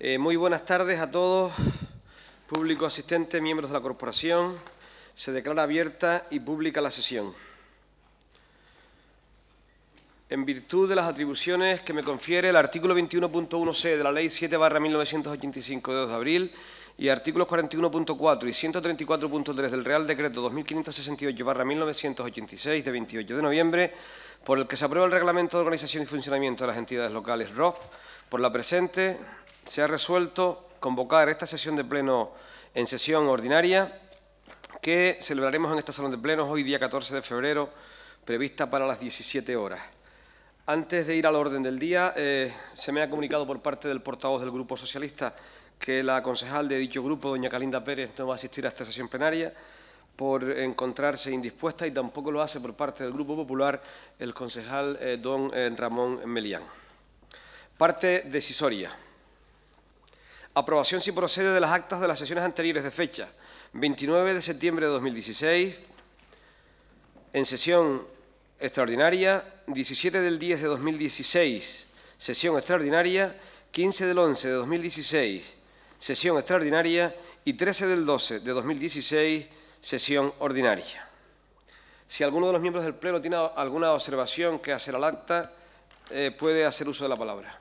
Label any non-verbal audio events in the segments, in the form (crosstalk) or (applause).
Eh, muy buenas tardes a todos, público asistente, miembros de la corporación. Se declara abierta y pública la sesión. En virtud de las atribuciones que me confiere el artículo 21.1c de la Ley 7 1985 de 2 de abril y artículos 41.4 y 134.3 del Real Decreto 2568 1986 de 28 de noviembre, por el que se aprueba el Reglamento de Organización y Funcionamiento de las Entidades Locales ROP, por la presente se ha resuelto convocar esta sesión de pleno en sesión ordinaria que celebraremos en esta sala de plenos hoy día 14 de febrero, prevista para las 17 horas. Antes de ir al orden del día, eh, se me ha comunicado por parte del portavoz del Grupo Socialista que la concejal de dicho grupo, doña Calinda Pérez, no va a asistir a esta sesión plenaria por encontrarse indispuesta y tampoco lo hace por parte del Grupo Popular el concejal eh, don eh, Ramón Melián. Parte decisoria. Aprobación si procede de las actas de las sesiones anteriores de fecha 29 de septiembre de 2016, en sesión extraordinaria, 17 del 10 de 2016, sesión extraordinaria, 15 del 11 de 2016, sesión extraordinaria y 13 del 12 de 2016, sesión ordinaria. Si alguno de los miembros del Pleno tiene alguna observación que hacer al acta, eh, puede hacer uso de la palabra.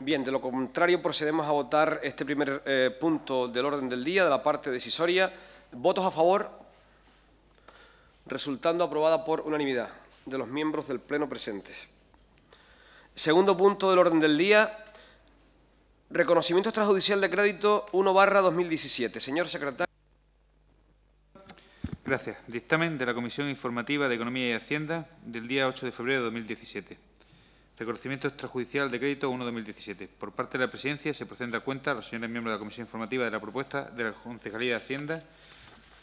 Bien, de lo contrario procedemos a votar este primer eh, punto del orden del día, de la parte decisoria. Votos a favor, resultando aprobada por unanimidad de los miembros del Pleno presentes. Segundo punto del orden del día, reconocimiento extrajudicial de crédito 1 barra 2017. Señor secretario. Gracias. Dictamen de la Comisión Informativa de Economía y Hacienda del día 8 de febrero de 2017. Reconocimiento extrajudicial de crédito 1 2017. Por parte de la Presidencia se procede a cuenta a los señores miembros de la Comisión Informativa de la propuesta de la Concejalía de Hacienda,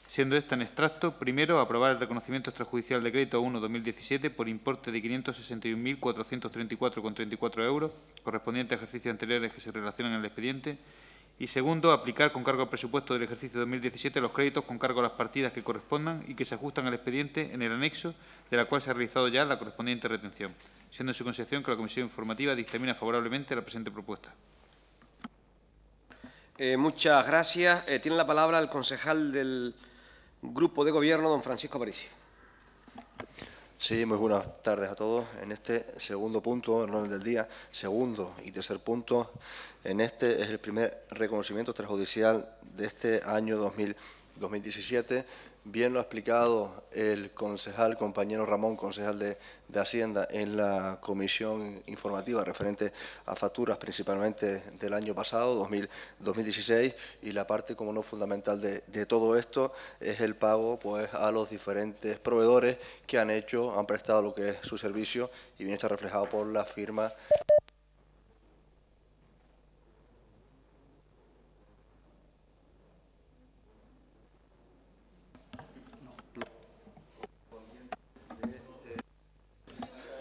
siendo esta en extracto, primero, aprobar el reconocimiento extrajudicial de crédito 1 2017 por importe de 561.434,34 euros, correspondiente a ejercicios anteriores que se relacionan en el expediente, y segundo, aplicar con cargo al presupuesto del ejercicio 2017 los créditos con cargo a las partidas que correspondan y que se ajustan al expediente en el anexo de la cual se ha realizado ya la correspondiente retención siendo su concepción que la Comisión Informativa dictamina favorablemente la presente propuesta. Eh, muchas gracias. Eh, tiene la palabra el concejal del Grupo de Gobierno, don Francisco Aparicio. Sí, muy buenas tardes a todos. En este segundo punto, no en del día, segundo y tercer punto, en este es el primer reconocimiento extrajudicial de este año 2017 Bien lo ha explicado el concejal, compañero Ramón, concejal de, Hacienda, en la comisión informativa referente a facturas principalmente del año pasado, 2016, y la parte, como no, fundamental de, de, todo esto es el pago pues, a los diferentes proveedores que han hecho, han prestado lo que es su servicio y bien está reflejado por la firma.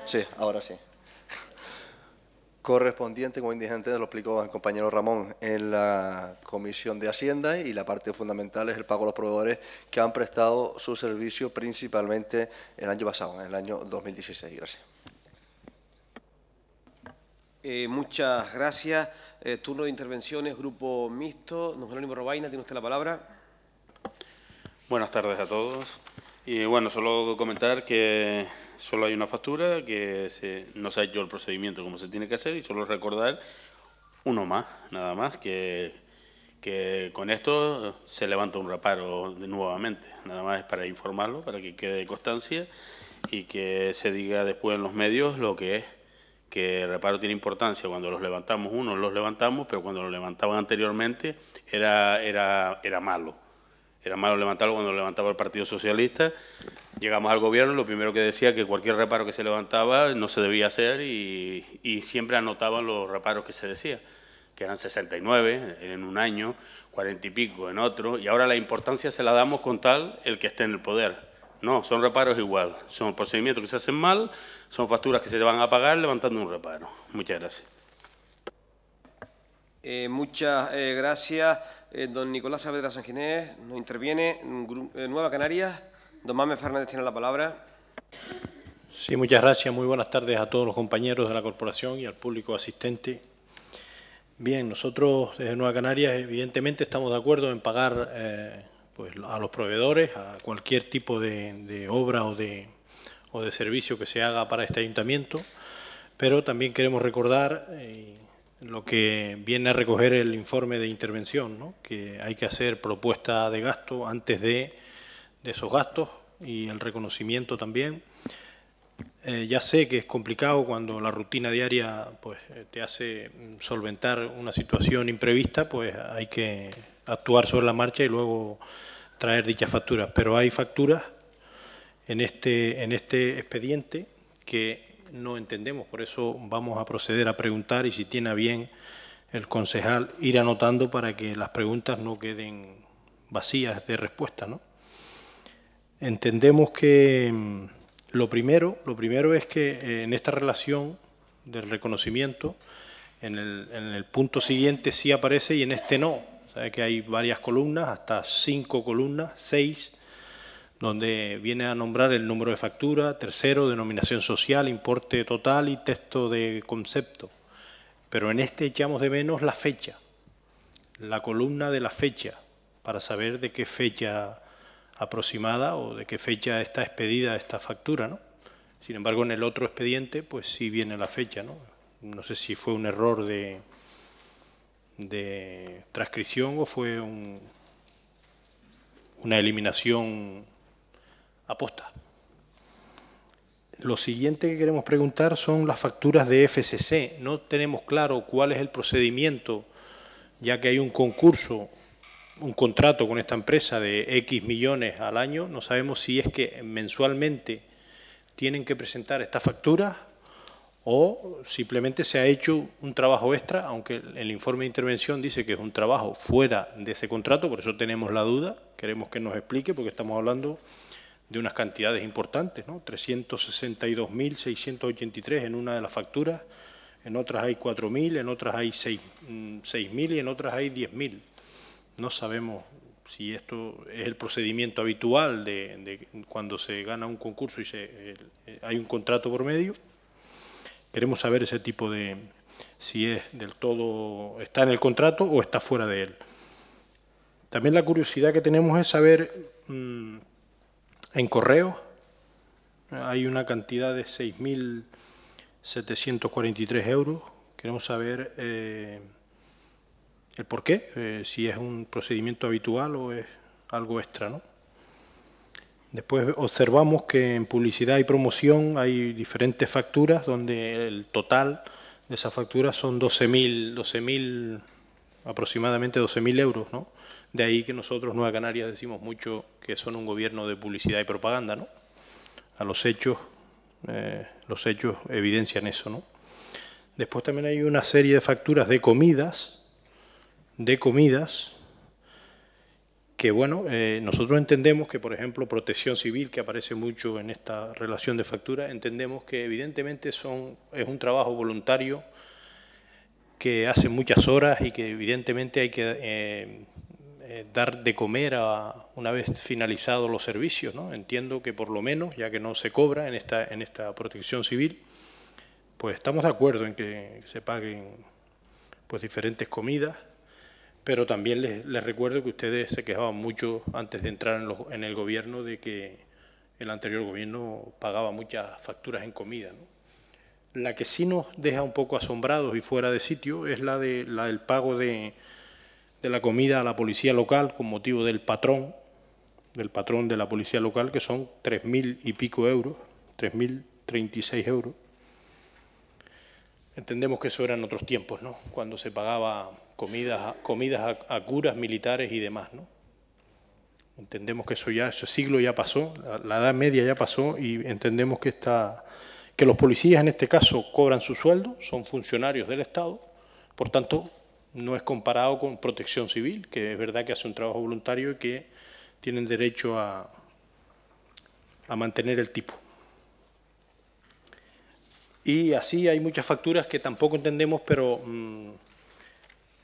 Sí, ahora sí. Correspondiente, como indigente, lo explicó el compañero Ramón, en la Comisión de Hacienda y la parte fundamental es el pago a los proveedores que han prestado su servicio principalmente el año pasado, en el año 2016. Gracias. Eh, muchas gracias. Eh, turno de intervenciones, Grupo Mixto. Don Jerónimo Robaina, tiene usted la palabra. Buenas tardes a todos. Y bueno, solo comentar que solo hay una factura que no se ha hecho el procedimiento como se tiene que hacer y solo recordar uno más, nada más, que, que con esto se levanta un reparo de nuevamente. Nada más es para informarlo, para que quede constancia y que se diga después en los medios lo que es que el reparo tiene importancia. Cuando los levantamos, uno los levantamos, pero cuando los levantaban anteriormente era, era, era malo era malo levantarlo cuando lo levantaba el Partido Socialista. Llegamos al gobierno, lo primero que decía que cualquier reparo que se levantaba no se debía hacer y, siempre anotaban los reparos que se decía, que eran 69 en un año, 40 y pico en otro, y ahora la importancia se la damos con tal el que esté en el poder. No, son reparos igual, son procedimientos que se hacen mal, son facturas que se van a pagar levantando un reparo. Muchas gracias. Eh, muchas eh, gracias, eh, don Nicolás Saavedra Sanginés. Nos interviene Nueva Canarias. Don Mame Fernández tiene la palabra. Sí, muchas gracias. Muy buenas tardes a todos los compañeros de la corporación y al público asistente. Bien, nosotros desde Nueva Canarias evidentemente estamos de acuerdo en pagar pues, a los proveedores, a cualquier tipo de, obra o de, o de servicio que se haga para este ayuntamiento, pero también queremos recordar, lo que viene a recoger el informe de intervención, ¿no? que hay que hacer propuesta de gasto antes de, esos gastos y el reconocimiento también. Eh, ya sé que es complicado cuando la rutina diaria pues, eh, te hace solventar una situación imprevista, pues hay que actuar sobre la marcha y luego traer dichas facturas. Pero hay facturas en este, en este expediente que no entendemos. Por eso vamos a proceder a preguntar y si tiene a bien el concejal ir anotando para que las preguntas no queden vacías de respuesta. ¿no? Entendemos que mm, lo primero, lo primero es que eh, en esta relación del reconocimiento, en el, en el punto siguiente sí aparece y en este no. que hay varias columnas, hasta cinco columnas, seis donde viene a nombrar el número de factura, tercero, denominación social, importe total y texto de concepto. Pero en este echamos de menos la fecha, la columna de la fecha, para saber de qué fecha aproximada o de qué fecha está expedida esta factura. ¿no? Sin embargo, en el otro expediente, pues sí viene la fecha. No, no sé si fue un error de, de transcripción o fue un, una eliminación aposta. Lo siguiente que queremos preguntar son las facturas de FCC. No tenemos claro cuál es el procedimiento, ya que hay un concurso, un contrato con esta empresa de X millones al año. No sabemos si es que mensualmente tienen que presentar estas facturas o simplemente se ha hecho un trabajo extra, aunque el informe de intervención dice que es un trabajo fuera de ese contrato, por eso tenemos la duda, queremos que nos explique porque estamos hablando de unas cantidades importantes, ¿no? 362.683 en una de las facturas, en otras hay 4.000, en otras hay 6.000 mm, y en otras hay 10.000. No sabemos si esto es el procedimiento habitual de, cuando se gana un concurso y se, eh, eh, hay un contrato por medio. Queremos saber ese tipo de, si es del todo, está en el contrato o está fuera de él. También la curiosidad que tenemos es saber... Mm, en correo hay una cantidad de 6.743 euros. Queremos saber eh, el por qué, eh, si es un procedimiento habitual o es algo extra. ¿no? Después observamos que en publicidad y promoción hay diferentes facturas donde el total de esas facturas son 12.000 aproximadamente 12.000 euros, ¿no? De ahí que nosotros, Nueva Canarias, decimos mucho que son un gobierno de publicidad y propaganda, ¿no? A los hechos, eh, los hechos evidencian eso, ¿no? Después también hay una serie de facturas de comidas, de comidas, que bueno, eh, nosotros entendemos que, por ejemplo, protección civil, que aparece mucho en esta relación de factura, entendemos que evidentemente son, es un trabajo voluntario que hace muchas horas y que evidentemente hay que eh, eh, dar de comer una vez finalizados los servicios. ¿no? Entiendo que por lo menos, ya que no se cobra en esta, en esta protección civil, pues estamos de acuerdo en que se paguen pues, diferentes comidas, pero también les, recuerdo que ustedes se quejaban mucho antes de entrar en, el gobierno de que el anterior gobierno pagaba muchas facturas en comida. ¿no? La que sí nos deja un poco asombrados y fuera de sitio es la, de, la del pago de de la comida a la policía local con motivo del patrón, del patrón de la policía local, que son 3.000 y pico euros, 3.036 euros. Entendemos que eso era en otros tiempos, ¿no? Cuando se pagaba comidas, comidas a, curas militares y demás, ¿no? Entendemos que eso ya, ese siglo ya pasó, la, la Edad Media ya pasó y entendemos que, está, que los policías en este caso cobran su sueldo, son funcionarios del Estado, por tanto no es comparado con protección civil, que es verdad que hace un trabajo voluntario y que tienen derecho a, a mantener el tipo. Y así hay muchas facturas que tampoco entendemos, pero mm,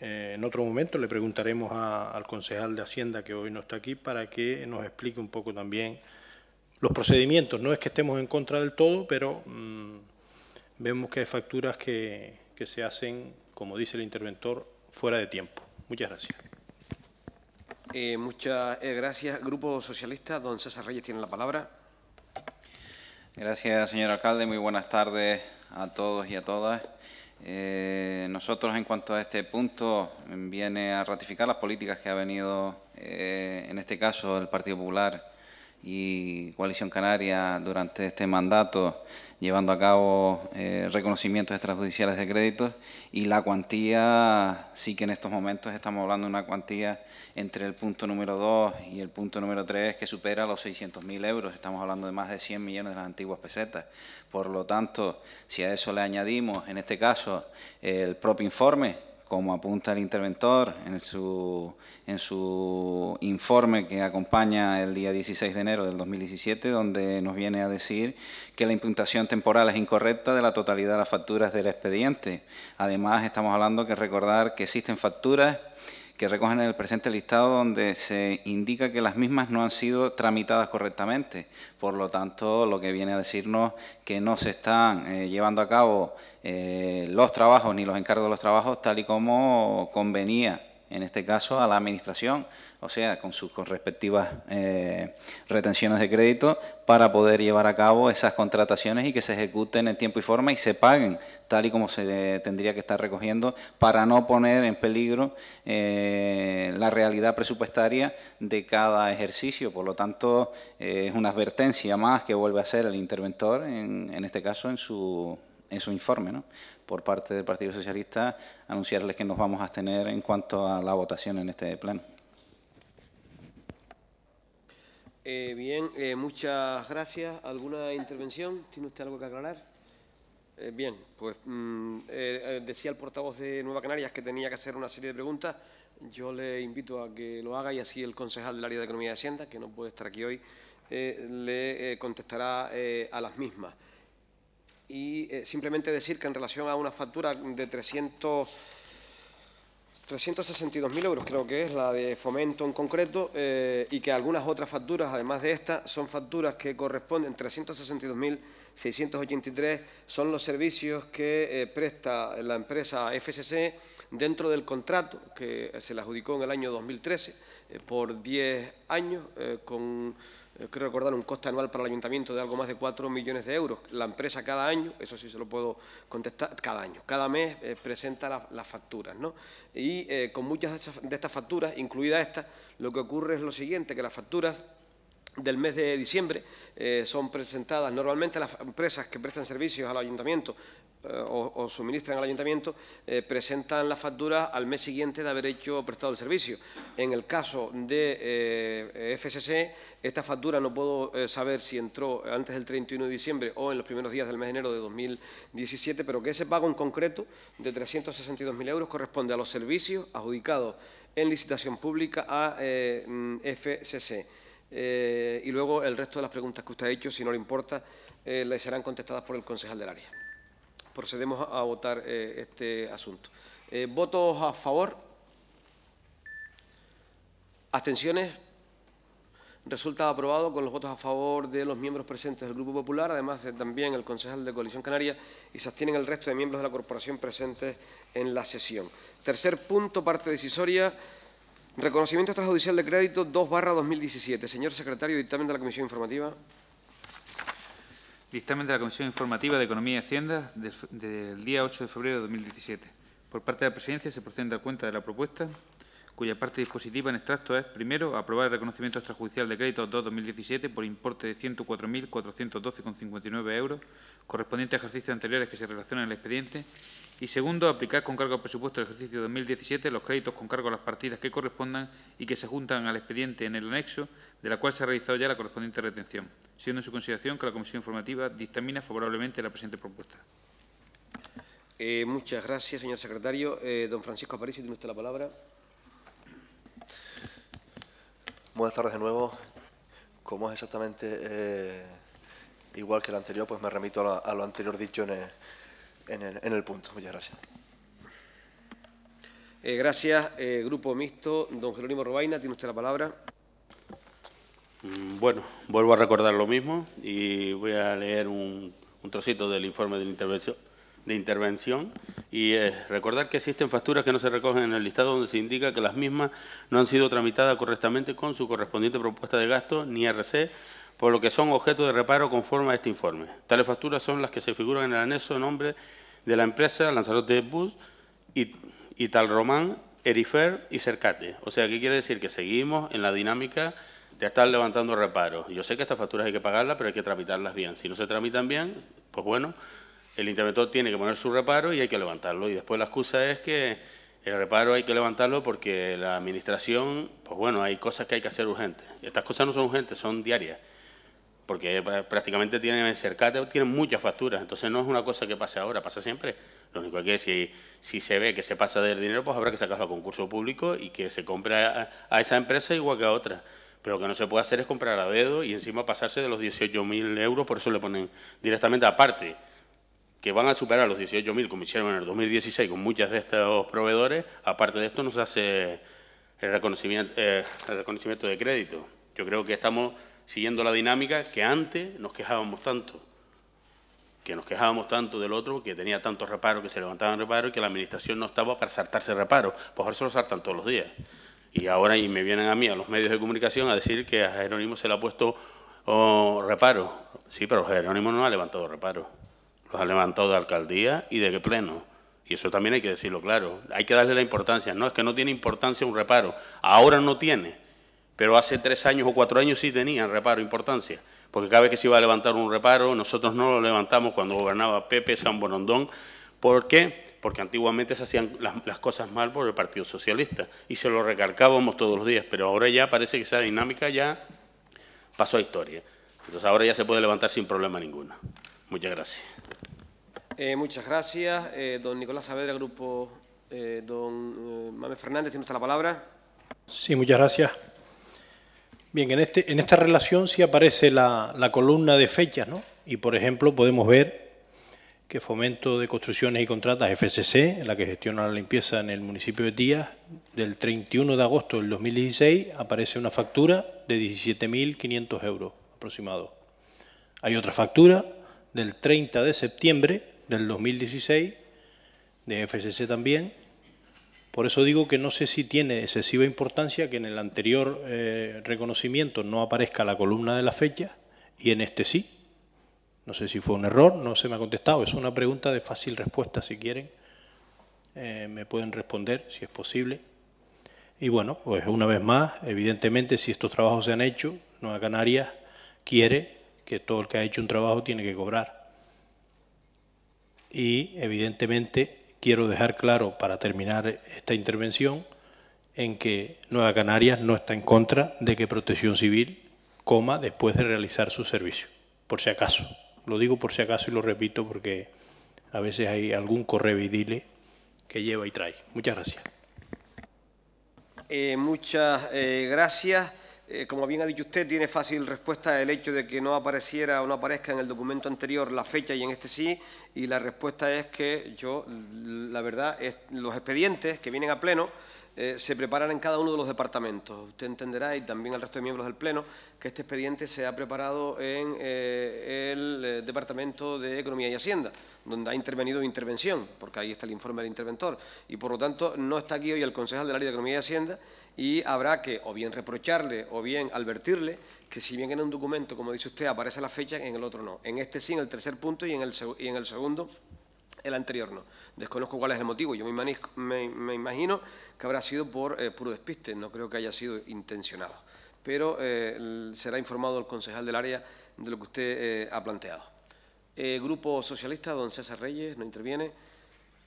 eh, en otro momento le preguntaremos al concejal de Hacienda, que hoy no está aquí, para que nos explique un poco también los procedimientos. No es que estemos en contra del todo, pero mm, vemos que hay facturas que, que se hacen, como dice el interventor, fuera de tiempo. Muchas gracias. Eh, muchas eh, gracias. Grupo Socialista, don César Reyes tiene la palabra. Gracias, señor alcalde. Muy buenas tardes a todos y a todas. Eh, nosotros, en cuanto a este punto, viene a ratificar las políticas que ha venido, en este caso, el Partido Popular y Coalición Canaria durante este mandato llevando a cabo eh, reconocimientos extrajudiciales de créditos y la cuantía, sí que en estos momentos estamos hablando de una cuantía entre el punto número 2 y el punto número 3 que supera los 600.000 euros, estamos hablando de más de 100 millones de las antiguas pesetas. Por lo tanto, si a eso le añadimos, en este caso, el propio informe, como apunta el interventor en su, en su informe que acompaña el día 16 de enero del 2017, donde nos viene a decir que la imputación temporal es incorrecta de la totalidad de las facturas del expediente. Además, estamos hablando que recordar que existen facturas que recogen en el presente listado donde se indica que las mismas no han sido tramitadas correctamente. Por lo tanto, lo que viene a decirnos que no se están eh, llevando a cabo eh, los trabajos ni los encargos de los trabajos tal y como convenía en este caso a la administración, o sea, con sus respectivas eh, retenciones de crédito, para poder llevar a cabo esas contrataciones y que se ejecuten en tiempo y forma y se paguen tal y como se eh, tendría que estar recogiendo para no poner en peligro la realidad presupuestaria de cada ejercicio. Por lo tanto, es una advertencia más que vuelve a hacer el interventor, en este caso en su ...es su informe, ¿no? por parte del Partido Socialista, anunciarles que nos vamos a abstener en cuanto a la votación en este pleno. Eh, bien, eh, muchas gracias. ¿Alguna intervención? ¿Tiene usted algo que aclarar? Eh, bien, pues mm, decía el portavoz de Nueva Canarias que tenía que hacer una serie de preguntas. Yo le invito a que lo haga y así el concejal del área de Economía y Hacienda, que no puede estar aquí hoy, le contestará a las mismas y eh, simplemente decir que en relación a una factura de 300... 362.000 euros creo que es la de fomento en concreto eh, y que algunas otras facturas, además de esta, son facturas que corresponden, 362.683 son los servicios que eh, presta la empresa FCC dentro del contrato que se le adjudicó en el año 2013 por 10 años con quiero eh, recordar, un coste anual para el ayuntamiento de algo más de 4 millones de euros. La empresa cada año, eso sí se lo puedo contestar, cada año, cada mes eh, presenta las facturas. ¿no? Y eh, con muchas de estas facturas, incluida esta, lo que ocurre es lo siguiente, que las facturas del mes de diciembre son presentadas normalmente las empresas que prestan servicios al ayuntamiento eh, o, suministran al ayuntamiento eh, presentan la factura al mes siguiente de haber hecho prestado el servicio. En el caso de eh, FCC, esta factura no puedo saber si entró antes del 31 de diciembre o en los primeros días del mes de enero de 2017, pero que ese pago en concreto de 362.000 euros corresponde a los servicios adjudicados en licitación pública a FCC. y luego el resto de las preguntas que usted ha hecho, si no le importa, le serán contestadas por el concejal del área procedemos a votar eh, este asunto. Eh, ¿Votos a favor? ¿Abstenciones? Resulta aprobado con los votos a favor de los miembros presentes del Grupo Popular, además de también el concejal de Coalición Canaria, y se abstienen el resto de miembros de la corporación presentes en la sesión. Tercer punto, parte decisoria. Reconocimiento extrajudicial de crédito 2 barra 2017. Señor secretario, dictamen de la Comisión Informativa. Dictamen de la Comisión Informativa de Economía y Hacienda del, día 8 de febrero de 2017. Por parte de la Presidencia se procede a cuenta de la propuesta cuya parte dispositiva en extracto es, primero, aprobar el reconocimiento extrajudicial de créditos 2-2017 por importe de 104.412,59 euros, correspondiente a ejercicios anteriores que se relacionan el expediente, y segundo, aplicar con cargo al presupuesto del ejercicio 2017 los créditos con cargo a las partidas que correspondan y que se juntan al expediente en el anexo, de la cual se ha realizado ya la correspondiente retención, siendo en su consideración que la Comisión Informativa dictamina favorablemente la presente propuesta. Eh, muchas gracias, señor secretario. Eh, don Francisco Aparicio, tiene usted la palabra. Buenas tardes de nuevo. Como es exactamente eh, igual que el anterior, pues me remito a lo, anterior dicho en el, punto. Muchas gracias. Eh, gracias, eh, Grupo Mixto. Don Jerónimo Robaina, tiene usted la palabra. Mm, bueno, vuelvo a recordar lo mismo y voy a leer un, un trocito del informe de la intervención de intervención y eh, recordar que existen facturas que no se recogen en el listado donde se indica que las mismas no han sido tramitadas correctamente con su correspondiente propuesta de gasto ni RC, por lo que son objeto de reparo conforme a este informe. Tales facturas son las que se figuran en el anexo en nombre de la empresa Lanzarote Bus y, y Tal Román, Erifer y Cercate. O sea, ¿qué quiere decir? Que seguimos en la dinámica de estar levantando reparos. Yo sé que estas facturas hay que pagarlas, pero hay que tramitarlas bien. Si no se tramitan bien, pues bueno, el interventor tiene que poner su reparo y hay que levantarlo. Y después la excusa es que el reparo hay que levantarlo porque la administración, pues bueno, hay cosas que hay que hacer urgentes. estas cosas no son urgentes, son diarias. Porque prácticamente tienen cercate, tienen muchas facturas. Entonces no es una cosa que pase ahora, pasa siempre. Lo único que es, si, si se ve que se pasa del dinero, pues habrá que sacarlo a concurso público y que se compre a, a esa empresa igual que a otra. Pero lo que no se puede hacer es comprar a dedo y encima pasarse de los 18.000 euros, por eso le ponen directamente aparte que van a superar los 18.000 como hicieron en el 2016 con muchas de estos proveedores, aparte de esto nos hace eh, el reconocimiento, de crédito. Yo creo que estamos siguiendo la dinámica que antes nos quejábamos tanto, que nos quejábamos tanto del otro, que tenía tantos reparos, que se levantaban reparos y que la Administración no estaba para saltarse reparos, Por pues ahora se lo saltan todos los días. Y ahora y me vienen a mí, a los medios de comunicación, a decir que a Jerónimo se le ha puesto oh, reparos. reparo. Sí, pero Jerónimo no ha levantado reparo los ha levantado de alcaldía y de pleno. Y eso también hay que decirlo claro. Hay que darle la importancia. No es que no tiene importancia un reparo. Ahora no tiene. Pero hace tres años o cuatro años sí tenían reparo, importancia. Porque cada vez que se iba a levantar un reparo, nosotros no lo levantamos cuando gobernaba Pepe San Borondón. ¿Por qué? Porque antiguamente se hacían las, cosas mal por el Partido Socialista. Y se lo recalcábamos todos los días. Pero ahora ya parece que esa dinámica ya pasó a historia. Entonces ahora ya se puede levantar sin problema ninguno. Muchas gracias. Eh, muchas gracias. Eh, don Nicolás Saavedra, Grupo eh, don Mame Fernández, tiene usted la palabra. Sí, muchas gracias. Bien, en, este, esta relación sí aparece la, columna de fechas, ¿no? Y, por ejemplo, podemos ver que Fomento de Construcciones y Contratas, FCC, la que gestiona la limpieza en el municipio de Tías, del 31 de agosto del 2016 aparece una factura de 17.500 euros aproximado. Hay otra factura del 30 de septiembre del 2016, de FCC también. Por eso digo que no sé si tiene excesiva importancia que en el anterior eh, reconocimiento no aparezca la columna de la fecha y en este sí. No sé si fue un error, no se me ha contestado. Es una pregunta de fácil respuesta, si quieren. Eh, me pueden responder, si es posible. Y bueno, pues una vez más, evidentemente, si estos trabajos se han hecho, Nueva Canarias quiere que todo el que ha hecho un trabajo tiene que cobrar y evidentemente quiero dejar claro para terminar esta intervención en que Nueva Canarias no está en contra de que Protección Civil coma después de realizar su servicio, por si acaso. Lo digo por si acaso y lo repito porque a veces hay algún dile que lleva y trae. Muchas gracias. Eh, muchas eh, gracias. Eh, como bien ha dicho usted, tiene fácil respuesta el hecho de que no apareciera o no aparezca en el documento anterior la fecha y en este sí, y la respuesta es que yo, la verdad, es, los expedientes que vienen a pleno eh, se preparan en cada uno de los departamentos. Usted entenderá, y también el resto de miembros del Pleno, que este expediente se ha preparado en eh, el eh, Departamento de Economía y Hacienda, donde ha intervenido intervención, porque ahí está el informe del interventor. Y, por lo tanto, no está aquí hoy el concejal del área de Economía y Hacienda y habrá que o bien reprocharle o bien advertirle que si bien en un documento, como dice usted, aparece la fecha, en el otro no. En este sí, en el tercer punto y en el, y en el segundo el anterior no. Desconozco cuál es el motivo. Yo me, imagino que habrá sido por eh, puro despiste, no creo que haya sido intencionado. Pero eh, será informado el concejal del área de lo que usted eh, ha planteado. Grupo Socialista, don César Reyes, no interviene.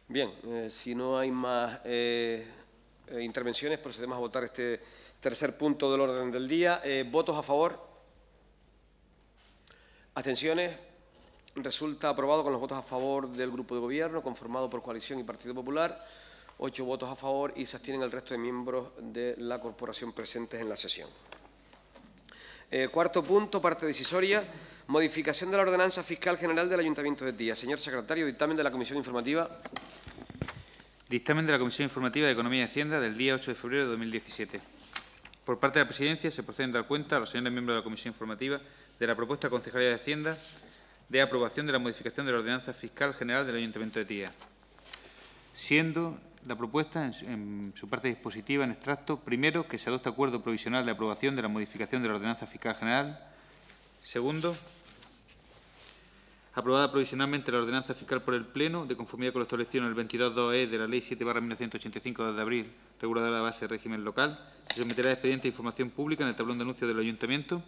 Bien, si no hay más intervenciones, procedemos a votar este tercer punto del orden del día. ¿Votos a favor? ¿Atenciones? Resulta aprobado con los votos a favor del Grupo de Gobierno, conformado por Coalición y Partido Popular, ocho votos a favor y se abstienen el resto de miembros de la Corporación presentes en la sesión. Eh, cuarto punto, parte decisoria, modificación de la ordenanza fiscal general del Ayuntamiento de día Señor secretario, dictamen de la Comisión Informativa. Dictamen de la Comisión Informativa de Economía y Hacienda del día 8 de febrero de 2017. Por parte de la Presidencia se proceden a dar cuenta a los señores miembros de la Comisión Informativa de la propuesta concejalía de Hacienda de aprobación de la modificación de la Ordenanza Fiscal General del Ayuntamiento de Tía, siendo la propuesta en su, parte dispositiva en extracto, primero, que se adopte acuerdo provisional de aprobación de la modificación de la Ordenanza Fiscal General, segundo, aprobada provisionalmente la Ordenanza Fiscal por el Pleno, de conformidad con lo establecido en el 22.2e de la Ley 7-1985 de abril, reguladora de la base de régimen local, se someterá a expediente de información pública en el tablón de anuncios del Ayuntamiento,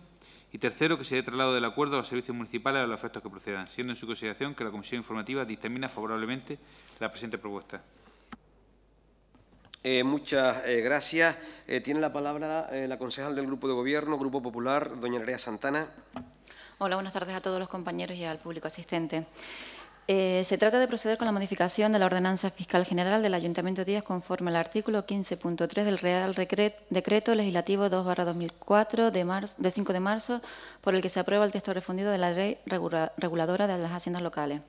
y tercero, que se dé traslado del acuerdo a los servicios municipales a los efectos que procedan, siendo en su consideración que la Comisión Informativa dictamina favorablemente la presente propuesta. Eh, muchas eh, gracias. Eh, tiene la palabra la concejal del Grupo de Gobierno, Grupo Popular, doña Nerea Santana. Hola, buenas tardes a todos los compañeros y al público asistente. Eh, se trata de proceder con la modificación de la Ordenanza Fiscal General del Ayuntamiento de Díaz conforme al artículo 15.3 del Real Decreto Legislativo 2-2004 de, de 5 de marzo, por el que se aprueba el texto refundido de la Ley Reguladora de las Haciendas Locales.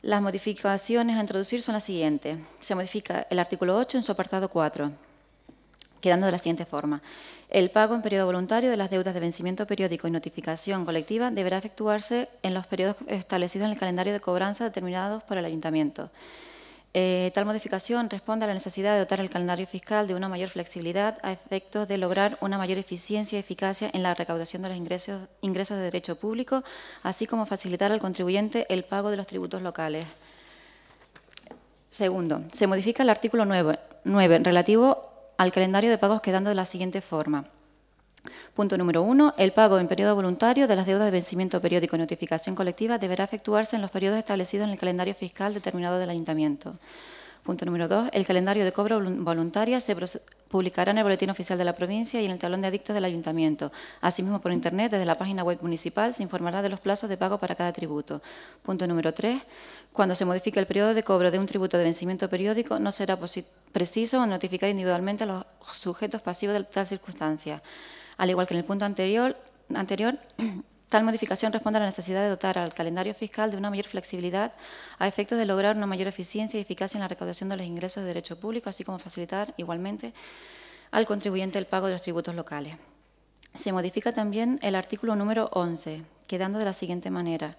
Las modificaciones a introducir son las siguientes. Se modifica el artículo 8 en su apartado 4, quedando de la siguiente forma. El pago en periodo voluntario de las deudas de vencimiento periódico y notificación colectiva deberá efectuarse en los periodos establecidos en el calendario de cobranza determinados por el Ayuntamiento. Eh, tal modificación responde a la necesidad de dotar al calendario fiscal de una mayor flexibilidad a efectos de lograr una mayor eficiencia y eficacia en la recaudación de los ingresos, de derecho público, así como facilitar al contribuyente el pago de los tributos locales. Segundo, se modifica el artículo 9, 9 relativo al calendario de pagos quedando de la siguiente forma. Punto número uno, el pago en periodo voluntario de las deudas de vencimiento periódico y notificación colectiva deberá efectuarse en los periodos establecidos en el calendario fiscal determinado del Ayuntamiento. Punto número dos. El calendario de cobro voluntaria se publicará en el Boletín Oficial de la Provincia y en el Tablón de Adictos del Ayuntamiento. Asimismo, por Internet, desde la página web municipal, se informará de los plazos de pago para cada tributo. Punto número tres. Cuando se modifique el periodo de cobro de un tributo de vencimiento periódico, no será preciso notificar individualmente a los sujetos pasivos de tal circunstancia. Al igual que en el punto anterior, anterior Tal modificación responde a la necesidad de dotar al calendario fiscal de una mayor flexibilidad a efectos de lograr una mayor eficiencia y eficacia en la recaudación de los ingresos de derecho público, así como facilitar igualmente al contribuyente el pago de los tributos locales. Se modifica también el artículo número 11, quedando de la siguiente manera.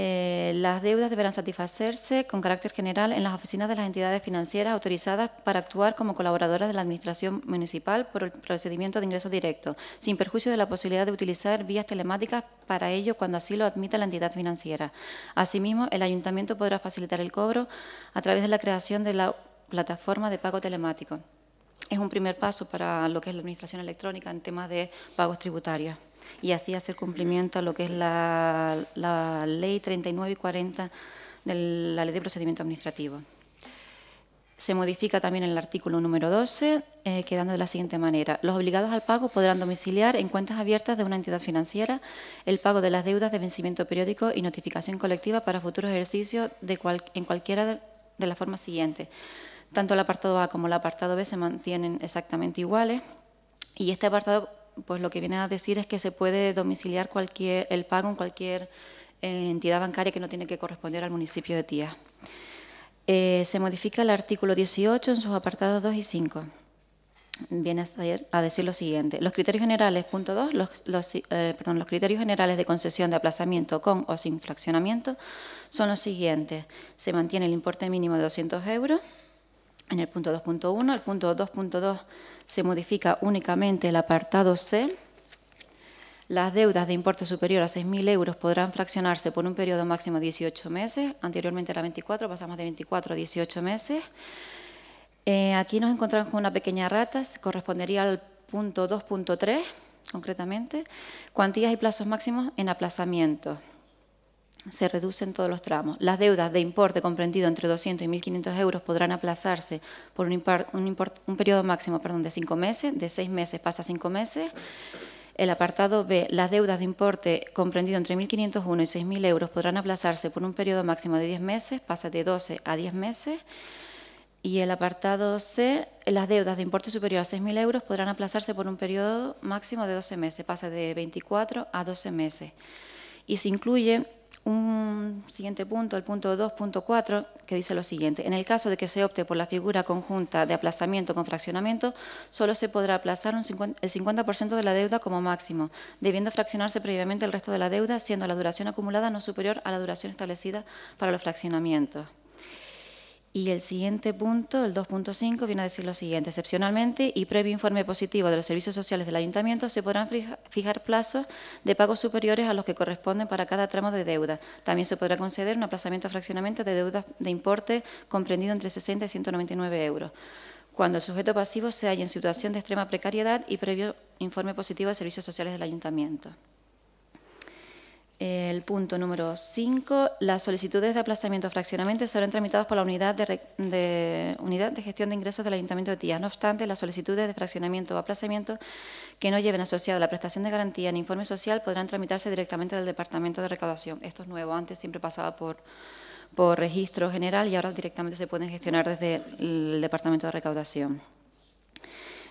Eh, las deudas deberán satisfacerse con carácter general en las oficinas de las entidades financieras autorizadas para actuar como colaboradoras de la Administración Municipal por el procedimiento de ingreso directo, sin perjuicio de la posibilidad de utilizar vías telemáticas para ello cuando así lo admita la entidad financiera. Asimismo, el Ayuntamiento podrá facilitar el cobro a través de la creación de la plataforma de pago telemático. Es un primer paso para lo que es la Administración electrónica en temas de pagos tributarios y así hacer cumplimiento a lo que es la, ley 39 y 40 de la ley de procedimiento administrativo. Se modifica también el artículo número 12, eh, quedando de la siguiente manera. Los obligados al pago podrán domiciliar en cuentas abiertas de una entidad financiera el pago de las deudas de vencimiento periódico y notificación colectiva para futuros ejercicios en cualquiera de, la forma siguiente Tanto el apartado A como el apartado B se mantienen exactamente iguales. Y este apartado pues lo que viene a decir es que se puede domiciliar cualquier, el pago en cualquier eh, entidad bancaria que no tiene que corresponder al municipio de Tía. Eh, se modifica el artículo 18 en sus apartados 2 y 5. Viene a, decir lo siguiente. Los criterios generales, punto 2, los, eh, los criterios generales de concesión de aplazamiento con o sin fraccionamiento son los siguientes. Se mantiene el importe mínimo de 200 euros en el punto 2.1, el punto 2.2 se modifica únicamente el apartado C. Las deudas de importe superior a 6.000 euros podrán fraccionarse por un periodo máximo de 18 meses. Anteriormente era 24, pasamos de 24 a 18 meses. Eh, aquí nos encontramos con una pequeña rata, correspondería al punto 2.3, concretamente. Cuantías y plazos máximos en aplazamiento se reducen todos los tramos. Las deudas de importe comprendido entre 200 y 1.500 euros podrán aplazarse por un, un, periodo máximo perdón, de 5 meses, de 6 meses pasa a 5 meses. El apartado B, las deudas de importe comprendido entre 1.501 y 6.000 euros podrán aplazarse por un periodo máximo de 10 meses, pasa de 12 a 10 meses. Y el apartado C, las deudas de importe superior a 6.000 euros podrán aplazarse por un periodo máximo de 12 meses, pasa de 24 a 12 meses. Y se incluye un siguiente punto, el punto 2.4, que dice lo siguiente. En el caso de que se opte por la figura conjunta de aplazamiento con fraccionamiento, solo se podrá aplazar el 50% de la deuda como máximo, debiendo fraccionarse previamente el resto de la deuda, siendo la duración acumulada no superior a la duración establecida para los fraccionamientos. Y el siguiente punto, el 2.5, viene a decir lo siguiente. Excepcionalmente y previo informe positivo de los servicios sociales del ayuntamiento, se podrán fijar plazos de pagos superiores a los que corresponden para cada tramo de deuda. También se podrá conceder un aplazamiento o fraccionamiento de deudas de importe comprendido entre 60 y 199 euros cuando el sujeto pasivo se halla en situación de extrema precariedad y previo informe positivo de servicios sociales del ayuntamiento. El punto número 5. Las solicitudes de aplazamiento o fraccionamiento serán tramitadas por la unidad de, unidad de Gestión de Ingresos del Ayuntamiento de Tía. No obstante, las solicitudes de fraccionamiento o aplazamiento que no lleven asociada la prestación de garantía ni informe social podrán tramitarse directamente del Departamento de Recaudación. Esto es nuevo. Antes siempre pasaba por, por registro general y ahora directamente se pueden gestionar desde el Departamento de Recaudación.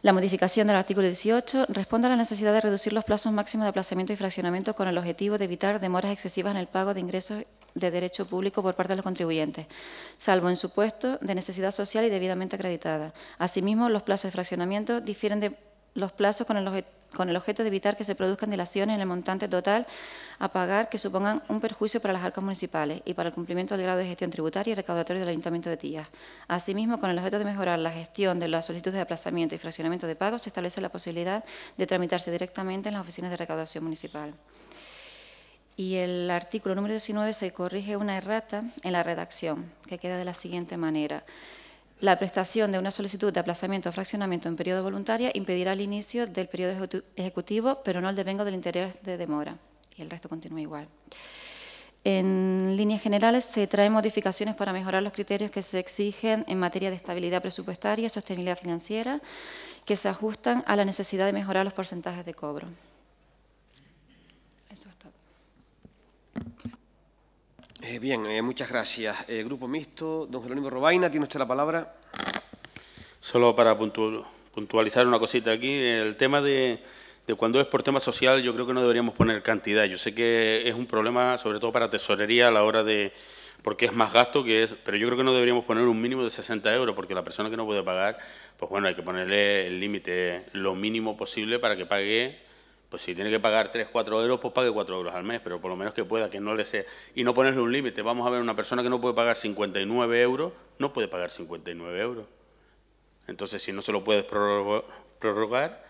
La modificación del artículo 18 responde a la necesidad de reducir los plazos máximos de aplazamiento y fraccionamiento con el objetivo de evitar demoras excesivas en el pago de ingresos de derecho público por parte de los contribuyentes, salvo en supuesto de necesidad social y debidamente acreditada. Asimismo, los plazos de fraccionamiento difieren de los plazos con el, con el objeto de evitar que se produzcan dilaciones en el montante total a pagar que supongan un perjuicio para las arcas municipales y para el cumplimiento del grado de gestión tributaria y recaudatoria del Ayuntamiento de Tías. Asimismo, con el objeto de mejorar la gestión de las solicitudes de aplazamiento y fraccionamiento de pagos, se establece la posibilidad de tramitarse directamente en las oficinas de recaudación municipal. Y el artículo número 19 se corrige una errata en la redacción, que queda de la siguiente manera. La prestación de una solicitud de aplazamiento o fraccionamiento en periodo voluntario impedirá el inicio del periodo ejecutivo, pero no el devengo del interés de demora y el resto continúa igual. En líneas generales, se traen modificaciones para mejorar los criterios que se exigen en materia de estabilidad presupuestaria y sostenibilidad financiera, que se ajustan a la necesidad de mejorar los porcentajes de cobro. Eso es todo. Eh, bien, eh, muchas gracias. Eh, Grupo Mixto, don Jerónimo Robaina, tiene usted la palabra. Solo para puntualizar una cosita aquí, el tema de de cuando es por tema social, yo creo que no deberíamos poner cantidad. Yo sé que es un problema, sobre todo para tesorería, a la hora de. porque es más gasto que es. Pero yo creo que no deberíamos poner un mínimo de 60 euros, porque la persona que no puede pagar, pues bueno, hay que ponerle el límite lo mínimo posible para que pague. Pues si tiene que pagar 3, 4 euros, pues pague 4 euros al mes, pero por lo menos que pueda, que no le sea. Y no ponerle un límite. Vamos a ver, una persona que no puede pagar 59 euros, no puede pagar 59 euros. Entonces, si no se lo puedes prorrogar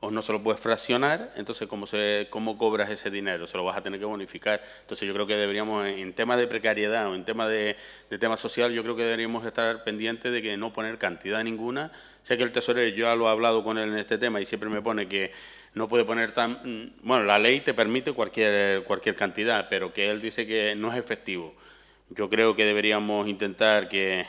o no se lo puedes fraccionar, entonces ¿cómo, se, ¿cómo cobras ese dinero? Se lo vas a tener que bonificar. Entonces yo creo que deberíamos, en tema de precariedad o en tema de, tema social, yo creo que deberíamos estar pendientes de que no poner cantidad ninguna. Sé que el tesorero, yo ya lo he hablado con él en este tema y siempre me pone que no puede poner tan... Mm, bueno, la ley te permite cualquier, cualquier cantidad, pero que él dice que no es efectivo. Yo creo que deberíamos intentar que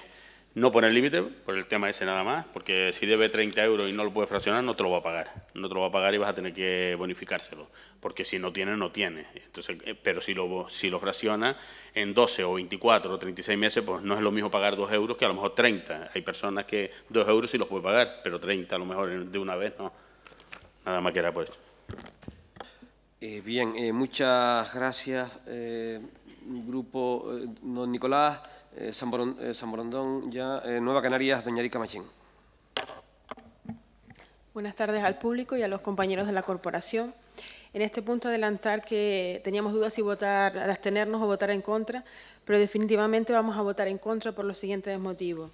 no poner límite, por el tema ese nada más, porque si debe 30 euros y no lo puede fraccionar, no te lo va a pagar. No te lo va a pagar y vas a tener que bonificárselo, porque si no tiene, no tiene. Entonces, eh, pero si lo, si lo fracciona en 12 o 24 o 36 meses, pues no es lo mismo pagar 2 euros que a lo mejor 30. Hay personas que 2 euros sí los puede pagar, pero 30 a lo mejor de una vez no. Nada más que era por eso. Eh, bien, eh, muchas gracias, grupo don Nicolás. Eh, San, eh, ya eh, Nueva Canarias, Doña Erika Machín. Buenas tardes al público y a los compañeros de la corporación. En este punto adelantar que teníamos dudas si votar, abstenernos o votar en contra, pero definitivamente vamos a votar en contra por los siguientes motivos.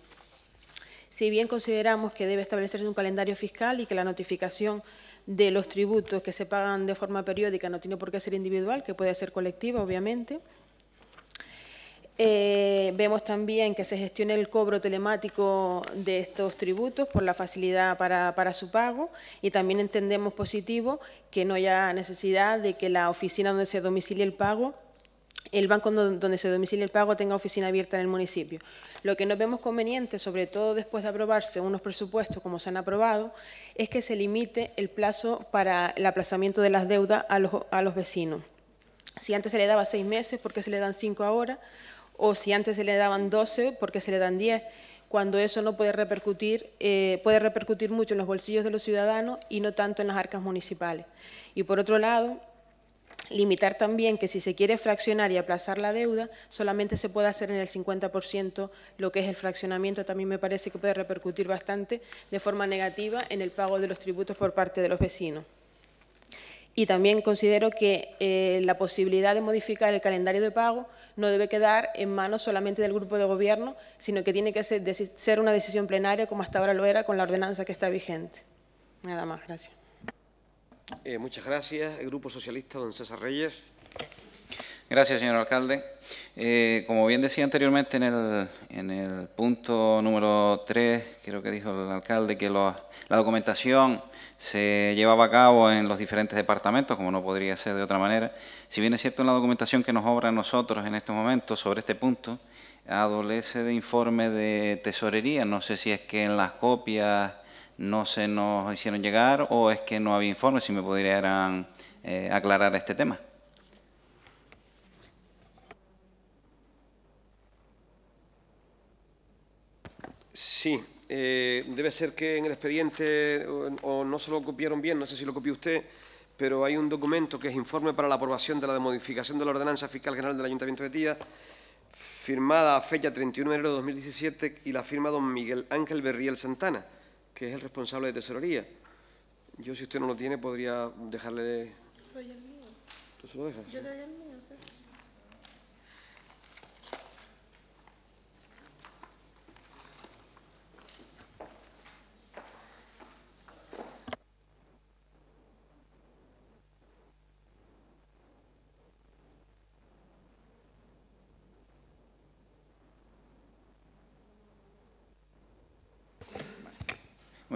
Si bien consideramos que debe establecerse un calendario fiscal y que la notificación de los tributos que se pagan de forma periódica no tiene por qué ser individual, que puede ser colectiva, obviamente, eh, vemos también que se gestione el cobro telemático de estos tributos por la facilidad para, su pago y también entendemos positivo que no haya necesidad de que la oficina donde se domicilie el pago el banco donde se domicilie el pago tenga oficina abierta en el municipio. Lo que nos vemos conveniente, sobre todo después de aprobarse unos presupuestos como se han aprobado, es que se limite el plazo para el aplazamiento de las deudas a los, a los vecinos. Si antes se le daba seis meses, ¿por qué se le dan cinco ahora? o si antes se le daban 12, porque se le dan 10? Cuando eso no puede repercutir, eh, puede repercutir mucho en los bolsillos de los ciudadanos y no tanto en las arcas municipales. Y por otro lado, limitar también que si se quiere fraccionar y aplazar la deuda, solamente se puede hacer en el 50% lo que es el fraccionamiento, también me parece que puede repercutir bastante de forma negativa en el pago de los tributos por parte de los vecinos. Y también considero que eh, la posibilidad de modificar el calendario de pago no debe quedar en manos solamente del grupo de gobierno, sino que tiene que ser una decisión plenaria como hasta ahora lo era con la ordenanza que está vigente. Nada más, gracias. Eh, muchas gracias. Grupo Socialista, don César Reyes. Gracias, señor alcalde. Eh, como bien decía anteriormente en el, punto número 3, creo que dijo el alcalde que la documentación se llevaba a cabo en los diferentes departamentos, como no podría ser de otra manera. Si bien es cierto en la documentación que nos obra a nosotros en estos momentos sobre este punto, adolece de informe de tesorería. No sé si es que en las copias no se nos hicieron llegar o es que no había informe, si me pudieran eh, aclarar este tema. Sí, eh, debe ser que en el expediente o, o no se lo copiaron bien, no sé si lo copió usted, pero hay un documento que es informe para la aprobación de la modificación de la ordenanza fiscal general del Ayuntamiento de Tía, firmada a fecha 31 de enero de 2017 y la firma don Miguel Ángel Berriel Santana, que es el responsable de tesorería. Yo, si usted no lo tiene, podría dejarle... ¿Tú se lo dejas? Yo doy el mío, ¿sí?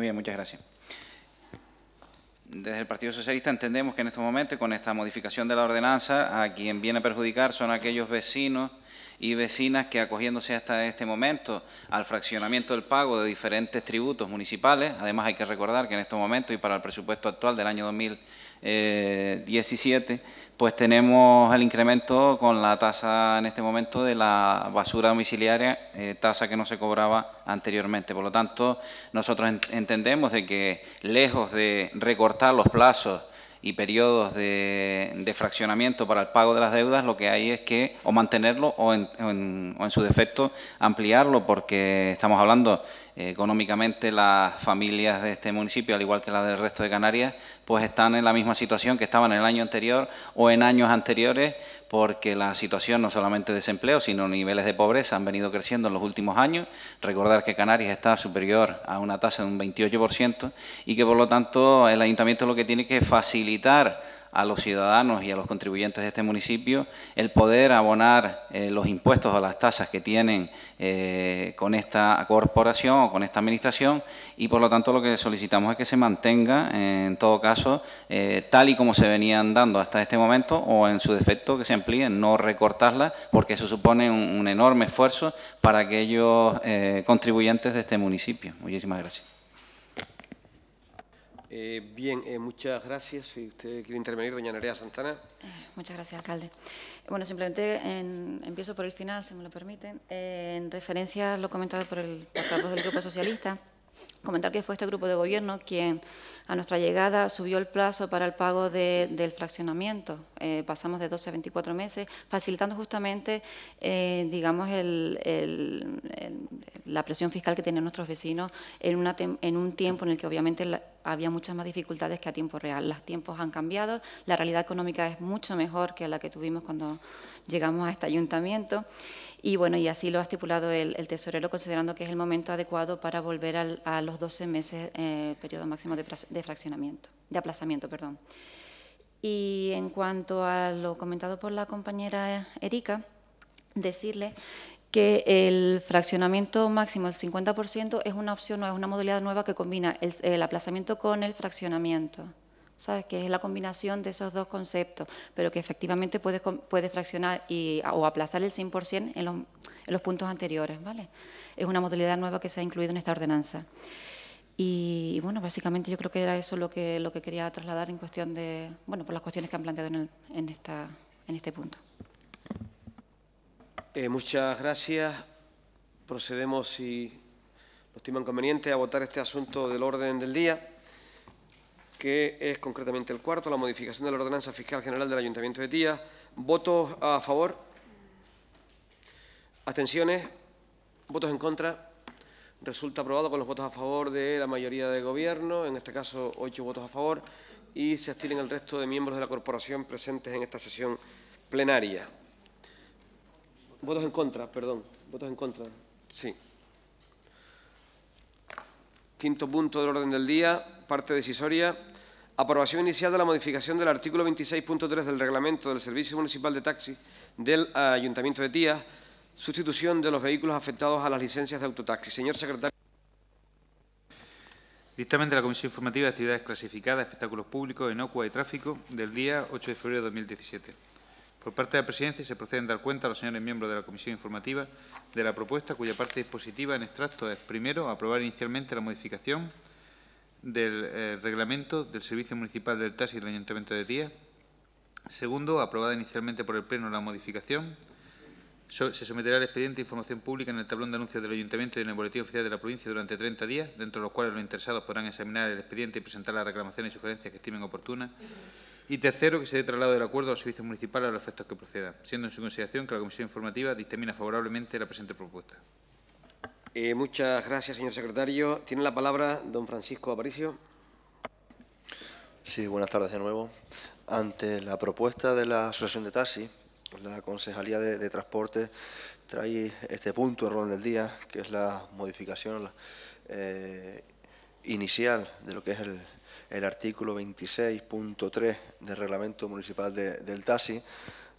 Muy bien, muchas gracias. Desde el Partido Socialista entendemos que en estos momentos, con esta modificación de la ordenanza, a quien viene a perjudicar son aquellos vecinos y vecinas que acogiéndose hasta este momento al fraccionamiento del pago de diferentes tributos municipales, además hay que recordar que en estos momentos y para el presupuesto actual del año 2020, 17, eh, pues tenemos el incremento con la tasa en este momento de la basura domiciliaria, eh, tasa que no se cobraba anteriormente. Por lo tanto, nosotros entendemos de que lejos de recortar los plazos y periodos de, fraccionamiento para el pago de las deudas, lo que hay es que o mantenerlo o en, su defecto ampliarlo, porque estamos hablando eh, económicamente las familias de este municipio, al igual que las del resto de Canarias, pues están en la misma situación que estaban en el año anterior o en años anteriores, porque la situación no solamente de desempleo, sino niveles de pobreza han venido creciendo en los últimos años. Recordar que Canarias está superior a una tasa de un 28% y que por lo tanto el ayuntamiento lo que tiene que facilitar a los ciudadanos y a los contribuyentes de este municipio el poder abonar eh, los impuestos o las tasas que tienen eh, con esta corporación o con esta administración y por lo tanto lo que solicitamos es que se mantenga eh, en todo caso tal y como se venían dando hasta este momento o en su defecto que se amplíen, no recortarla porque eso supone un enorme esfuerzo para aquellos contribuyentes de este municipio. Muchísimas gracias. Eh, bien, eh, muchas gracias. Si usted quiere intervenir, doña Nerea Santana. Eh, muchas gracias, alcalde. Bueno, simplemente empiezo por el final, si me lo permiten. en referencia a lo comentado por el portavoz del Grupo Socialista, comentar que fue este grupo de gobierno quien a nuestra llegada subió el plazo para el pago del fraccionamiento, eh, pasamos de 12 a 24 meses, facilitando justamente, eh, digamos, la presión fiscal que tenían nuestros vecinos en, una en un tiempo en el que obviamente había muchas más dificultades que a tiempo real. Los tiempos han cambiado, la realidad económica es mucho mejor que la que tuvimos cuando llegamos a este ayuntamiento. Y bueno, y así lo ha estipulado el, tesorero, considerando que es el momento adecuado para volver a los 12 meses, eh, periodo máximo de, fraccionamiento, de aplazamiento, perdón. Y en cuanto a lo comentado por la compañera Erika, decirle que el fraccionamiento máximo, del 50%, es una opción nueva, es una modalidad nueva que combina el aplazamiento con el fraccionamiento. ¿sabes? Que es la combinación de esos dos conceptos, pero que efectivamente puede fraccionar y, o aplazar el 100% en los, en los puntos anteriores, ¿vale? Es una modalidad nueva que se ha incluido en esta ordenanza. Y, bueno, básicamente yo creo que era eso lo que, lo que quería trasladar en cuestión de, bueno, por las cuestiones que han planteado en, este punto. Eh, muchas gracias. Procedemos, si lo estiman conveniente, a votar este asunto del orden del día que es concretamente el cuarto, la modificación de la ordenanza fiscal general del Ayuntamiento de Tía... ¿Votos a favor? atenciones, ¿Votos en contra? Resulta aprobado con los votos a favor de la mayoría de gobierno, en este caso ocho votos a favor, y se abstienen el resto de miembros de la corporación presentes en esta sesión plenaria. Votos en contra, perdón. Votos en contra. Sí. Quinto punto del orden del día, parte decisoria. Aprobación inicial de la modificación del artículo 26.3 del reglamento del Servicio Municipal de Taxi del Ayuntamiento de Tías, sustitución de los vehículos afectados a las licencias de autotaxi. Señor secretario. Dictamen de la Comisión Informativa de Actividades Clasificadas, Espectáculos Públicos, Enocua y Tráfico del día 8 de febrero de 2017. Por parte de la Presidencia se proceden a dar cuenta a los señores miembros de la Comisión Informativa de la propuesta cuya parte dispositiva en extracto es, primero, aprobar inicialmente la modificación del eh, reglamento del Servicio Municipal del Taxi del Ayuntamiento de día. Segundo, aprobada inicialmente por el Pleno la modificación. se someterá al expediente de información pública en el tablón de anuncios del Ayuntamiento y en el Boletín Oficial de la Provincia durante 30 días, dentro de los cuales los interesados podrán examinar el expediente y presentar las reclamaciones y sugerencias que estimen oportunas. Y tercero, que se dé traslado del acuerdo al servicio servicios a los efectos que procedan, siendo en su consideración que la Comisión Informativa dictamina favorablemente la presente propuesta. Eh, muchas gracias, señor secretario. Tiene la palabra don Francisco Aparicio. Sí, buenas tardes de nuevo. Ante la propuesta de la Asociación de Taxis, la Concejalía de, Transporte trae este punto en orden del día, que es la modificación eh, inicial de lo que es el, artículo 26.3 del Reglamento Municipal del Taxi,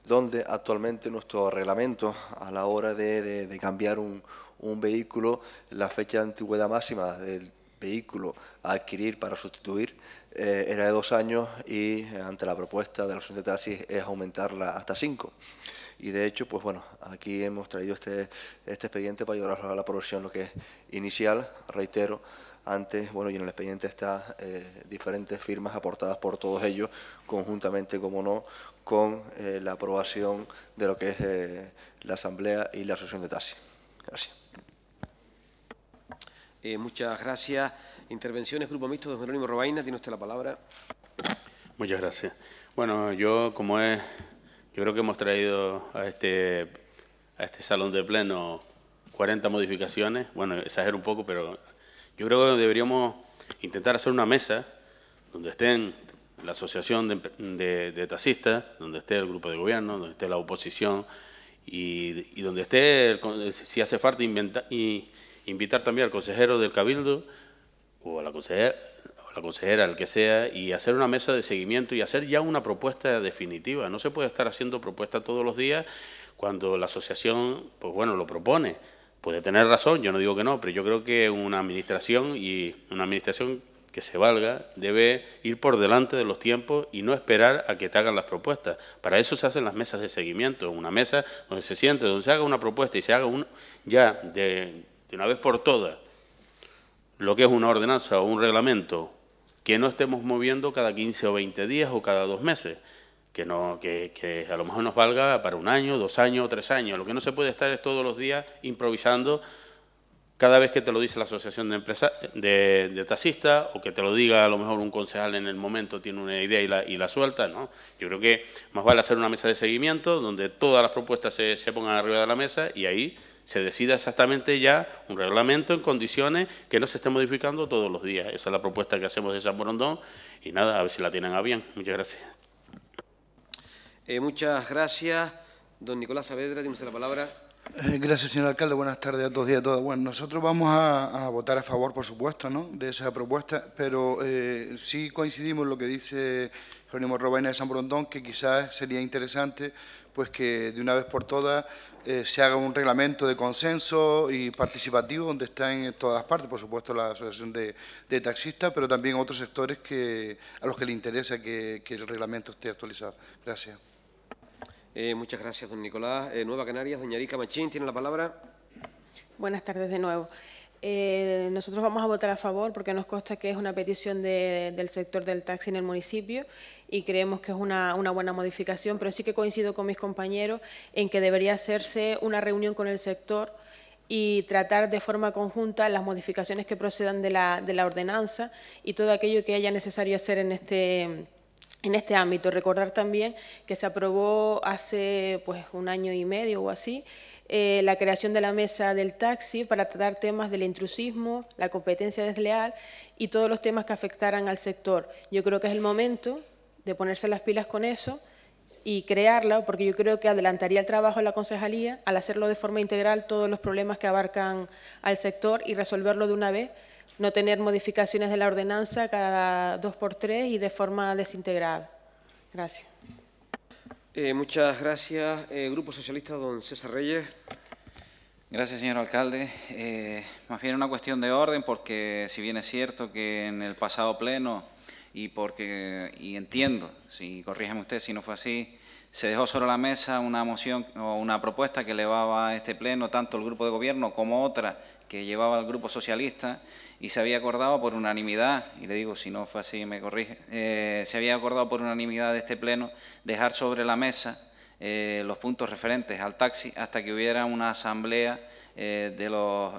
donde actualmente nuestro reglamento, a la hora de cambiar un, un vehículo, la fecha de antigüedad máxima del vehículo a adquirir para sustituir eh, era de dos años y eh, ante la propuesta de la Asociación de Taxis es aumentarla hasta cinco. Y de hecho, pues bueno, aquí hemos traído este, este expediente para ayudar a la aprobación lo que es inicial, reitero, antes, bueno, y en el expediente están eh, diferentes firmas aportadas por todos ellos, conjuntamente, como no, con la aprobación de lo que es la Asamblea y la Asociación de Taxis. Gracias. Eh, muchas gracias. Intervenciones, Grupo Mixto, don Jerónimo Robaina, tiene usted la palabra. Muchas gracias. Bueno, yo como es, yo creo que hemos traído a este, a este salón de pleno 40 modificaciones. Bueno, exagero un poco, pero yo creo que deberíamos intentar hacer una mesa donde estén la asociación de, taxistas, donde esté el grupo de gobierno, donde esté la oposición y, y donde esté, si hace falta, inventar... y invitar también al consejero del Cabildo o a la consejera, o la consejera, el que sea, y hacer una mesa de seguimiento y hacer ya una propuesta definitiva. No se puede estar haciendo propuestas todos los días cuando la asociación, pues bueno, lo propone. Puede tener razón, yo no digo que no, pero yo creo que una administración y una administración que se valga debe ir por delante de los tiempos y no esperar a que te hagan las propuestas. Para eso se hacen las mesas de seguimiento, una mesa donde se siente, donde se haga una propuesta y se haga uno ya de, de una vez por todas, lo que es una ordenanza o un reglamento, que no estemos moviendo cada 15 o 20 días o cada dos meses, que, no, que, a lo mejor nos valga para un año, dos años o tres años. Lo que no se puede estar es todos los días improvisando cada vez que te lo dice la asociación de, empresa, de, taxistas o que te lo diga a lo mejor un concejal en el momento tiene una idea y la, y la suelta, ¿no? Yo creo que más vale hacer una mesa de seguimiento donde todas las propuestas se, se pongan arriba de la mesa y ahí se decida exactamente ya un reglamento en condiciones que no se esté modificando todos los días. Esa es la propuesta que hacemos de San Brondón y nada, a ver si la tienen a bien. Muchas gracias. Eh, muchas gracias. Don Nicolás Saavedra, tiene usted la palabra. Eh, gracias, señor alcalde. Buenas tardes a todos y a todas. Bueno, nosotros vamos a, votar a favor, por supuesto, ¿no? de esa propuesta, pero eh, sí coincidimos en lo que dice Jerónimo Robaina de San Brondón, que quizás sería interesante pues que de una vez por todas eh, se haga un reglamento de consenso y participativo donde están todas las partes, por supuesto la asociación de, taxistas, pero también otros sectores que, a los que le interesa que, el reglamento esté actualizado. Gracias. Eh, muchas gracias, don Nicolás. Eh, Nueva Canarias, doña Erika Machín, tiene la palabra. Buenas tardes de nuevo. Eh, nosotros vamos a votar a favor porque nos consta que es una petición del sector del taxi en el municipio y creemos que es una, buena modificación, pero sí que coincido con mis compañeros en que debería hacerse una reunión con el sector y tratar de forma conjunta las modificaciones que procedan de la, de la ordenanza y todo aquello que haya necesario hacer en este en este ámbito. Recordar también que se aprobó hace pues un año y medio o así eh, la creación de la mesa del taxi para tratar temas del intrusismo, la competencia desleal y todos los temas que afectaran al sector. Yo creo que es el momento de ponerse las pilas con eso y crearla, porque yo creo que adelantaría el trabajo de la concejalía al hacerlo de forma integral todos los problemas que abarcan al sector y resolverlo de una vez, no tener modificaciones de la ordenanza cada dos por tres y de forma desintegrada. Gracias. Eh, muchas gracias, eh, Grupo Socialista, don César Reyes. Gracias, señor alcalde. Eh, más bien una cuestión de orden, porque si bien es cierto que en el pasado pleno, y porque y entiendo, si corrígeme usted si no fue así, se dejó sobre la mesa una moción o una propuesta que elevaba a este pleno tanto el grupo de gobierno como otra que llevaba al grupo socialista, y se había acordado por unanimidad, y le digo, si no fue así, me corrige, eh, se había acordado por unanimidad de este Pleno dejar sobre la mesa eh, los puntos referentes al taxi hasta que hubiera una asamblea eh, de los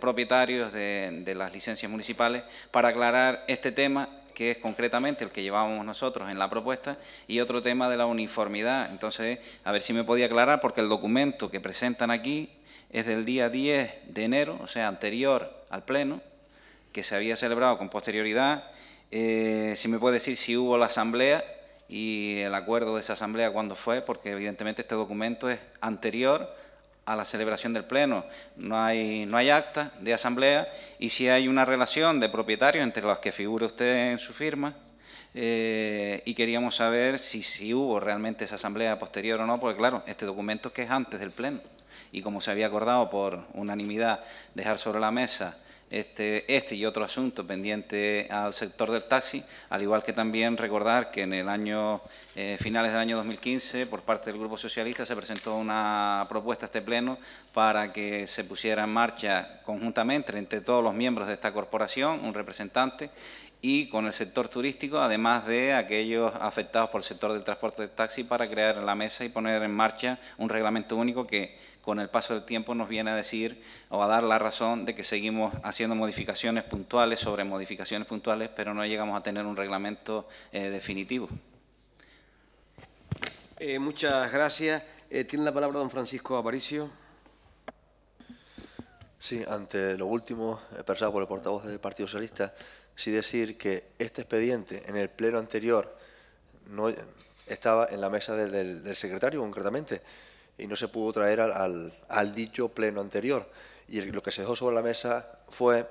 propietarios de, de, las licencias municipales para aclarar este tema que es concretamente el que llevábamos nosotros en la propuesta, y otro tema de la uniformidad. Entonces, a ver si me podía aclarar, porque el documento que presentan aquí es del día 10 de enero, o sea, anterior al Pleno, que se había celebrado con posterioridad. Eh, si me puede decir si hubo la asamblea y el acuerdo de esa asamblea cuándo fue, porque evidentemente este documento es anterior a la celebración del pleno. No hay, no hay acta de asamblea y si hay una relación de propietarios entre los que figura usted en su firma. Eh, y queríamos saber si, si hubo realmente esa asamblea posterior o no, porque claro, este documento es que es antes del pleno. Y como se había acordado por unanimidad dejar sobre la mesa este, este, y otro asunto pendiente al sector del taxi, al igual que también recordar que en el año eh, finales del año 2015, por parte del Grupo Socialista, se presentó una propuesta a este Pleno para que se pusiera en marcha conjuntamente entre todos los miembros de esta corporación, un representante, y con el sector turístico, además de aquellos afectados por el sector del transporte de taxi, para crear la mesa y poner en marcha un reglamento único que con el paso del tiempo nos viene a decir o a dar la razón de que seguimos haciendo modificaciones puntuales sobre modificaciones puntuales, pero no llegamos a tener un reglamento eh, definitivo. Eh, muchas gracias. Eh, tiene la palabra don Francisco Aparicio. Sí, ante lo último expresado por el portavoz del Partido Socialista, sí decir que este expediente en el pleno anterior no estaba en la mesa del secretario concretamente y no se pudo traer al, dicho pleno anterior. Y lo que se dejó sobre la mesa fue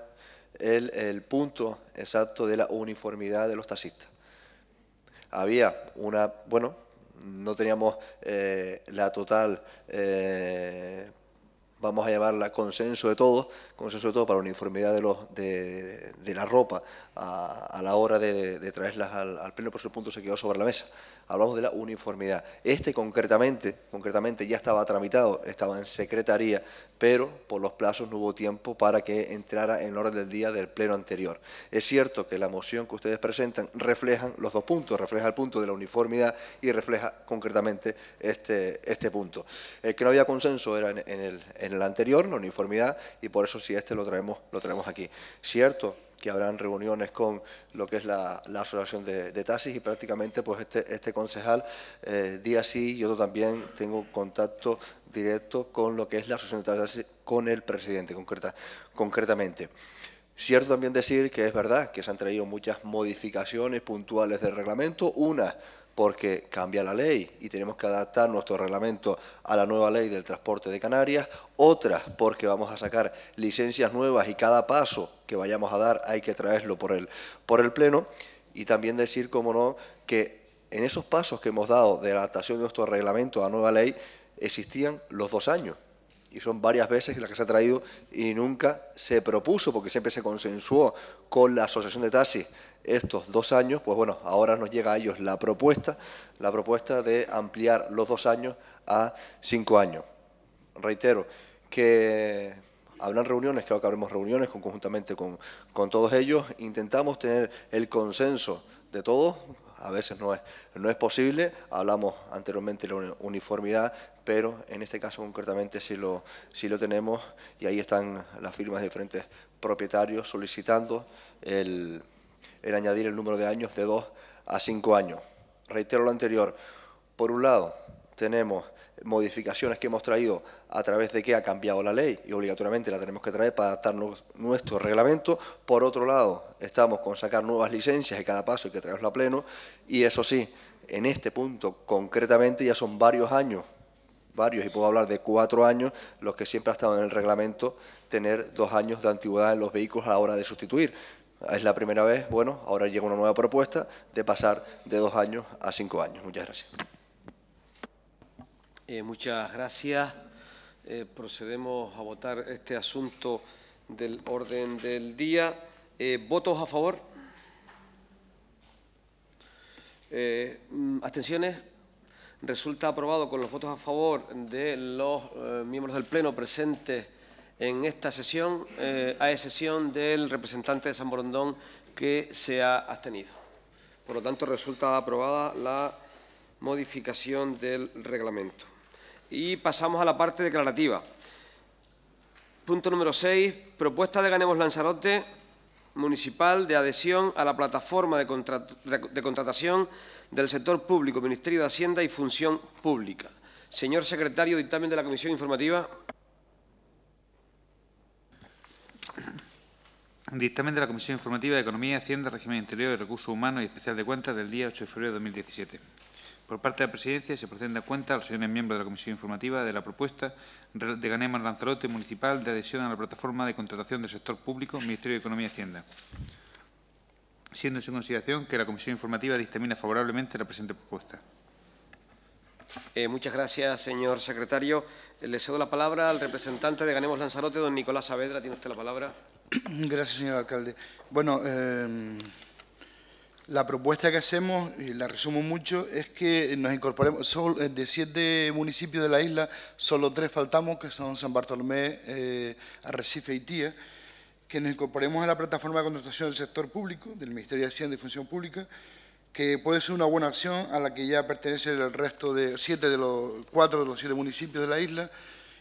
el, punto exacto de la uniformidad de los taxistas. Había una, bueno, no teníamos eh, la total, eh, vamos a llamarla consenso de todo consenso de todo para la uniformidad de, los, de, la ropa a, la hora de, traerlas al, al, pleno, por su punto se quedó sobre la mesa hablamos de la uniformidad. Este concretamente, concretamente ya estaba tramitado, estaba en secretaría, pero por los plazos no hubo tiempo para que entrara en orden del día del pleno anterior. Es cierto que la moción que ustedes presentan reflejan los dos puntos, refleja el punto de la uniformidad y refleja concretamente este, este punto. El que no había consenso era en, el, en el anterior, la uniformidad, y por eso si este lo traemos, lo traemos aquí. Cierto que habrán reuniones con lo que es la, asociación de, taxis y prácticamente pues este, este concejal eh, día sí y también tengo contacto directo con lo que es la asociación de taxis, con el presidente concretamente. Cierto también decir que es verdad que se han traído muchas modificaciones puntuales del reglamento, unas porque cambia la ley y tenemos que adaptar nuestro reglamento a la nueva ley del transporte de Canarias, otras porque vamos a sacar licencias nuevas y cada paso que vayamos a dar hay que traerlo por el, por el Pleno, y también decir, como no, que en esos pasos que hemos dado de adaptación de nuestro reglamento a la nueva ley existían los dos años, y son varias veces las que se ha traído y nunca se propuso, porque siempre se consensuó con la Asociación de Taxis estos dos años, pues bueno, ahora nos llega a ellos la propuesta, la propuesta de ampliar los dos años a cinco años. Reitero que habrán reuniones, creo que habremos reuniones con, conjuntamente con, todos ellos. Intentamos tener el consenso de todos, a veces no es, no es posible, hablamos anteriormente de la uniformidad, pero en este caso concretamente sí lo, sí lo tenemos y ahí están las firmas de diferentes propietarios solicitando el el añadir el número de años de dos a cinco años. Reitero lo anterior. Por un lado, tenemos modificaciones que hemos traído a través de que ha cambiado la ley y obligatoriamente la tenemos que traer para adaptar nuestro reglamento. Por otro lado, estamos con sacar nuevas licencias y cada paso hay que traerlo a pleno. Y eso sí, en este punto concretamente ya son varios años, varios, y puedo hablar de cuatro años, los que siempre ha estado en el reglamento tener dos años de antigüedad en los vehículos a la hora de sustituir. Es la primera vez, bueno, ahora llega una nueva propuesta de pasar de dos años a cinco años. Muchas gracias. Eh, muchas gracias. Eh, procedemos a votar este asunto del orden del día. Eh, ¿Votos a favor? Mm, ¿Abstenciones? Resulta aprobado con los votos a favor de los miembros del Pleno presentes en esta sesión, eh, a excepción del representante de San Borondón que se ha abstenido. Por lo tanto, resulta aprobada la modificación del reglamento. Y pasamos a la parte declarativa. Punto número 6. Propuesta de Ganemos Lanzarote Municipal de adhesión a la plataforma de, de contratación del sector público, Ministerio de Hacienda y Función Pública. Señor secretario, dictamen de la Comisión Informativa. Dictamen de la Comisión Informativa de Economía, Hacienda, Régimen Interior y Recursos Humanos y Especial de Cuentas del día 8 de febrero de 2017. Por parte de la Presidencia se presenta a cuenta a los señores miembros de la Comisión Informativa de la propuesta de Ganema Lanzarote Municipal de adhesión a la plataforma de contratación del sector público, Ministerio de Economía y Hacienda. Siendo en su consideración que la Comisión Informativa dictamina favorablemente la presente propuesta. Eh, muchas gracias, señor secretario. Le cedo la palabra al representante de Ganemos Lanzarote, don Nicolás Saavedra. Tiene usted la palabra. (clears throat) Gracias, señor alcalde. Bueno, em, la propuesta que hacemos, y la resumo mucho, es que nos incorporemos, eh, de siete municipios de la isla, solo tres faltamos, que son San Bartolomé, eh, Arrecife y Tía, que nos incorporemos a la plataforma de contratación del sector público, del Ministerio de Hacienda y Función Pública, que puede ser una buena acción a la que ya pertenece el resto de siete de los cuatro de los siete municipios de la isla.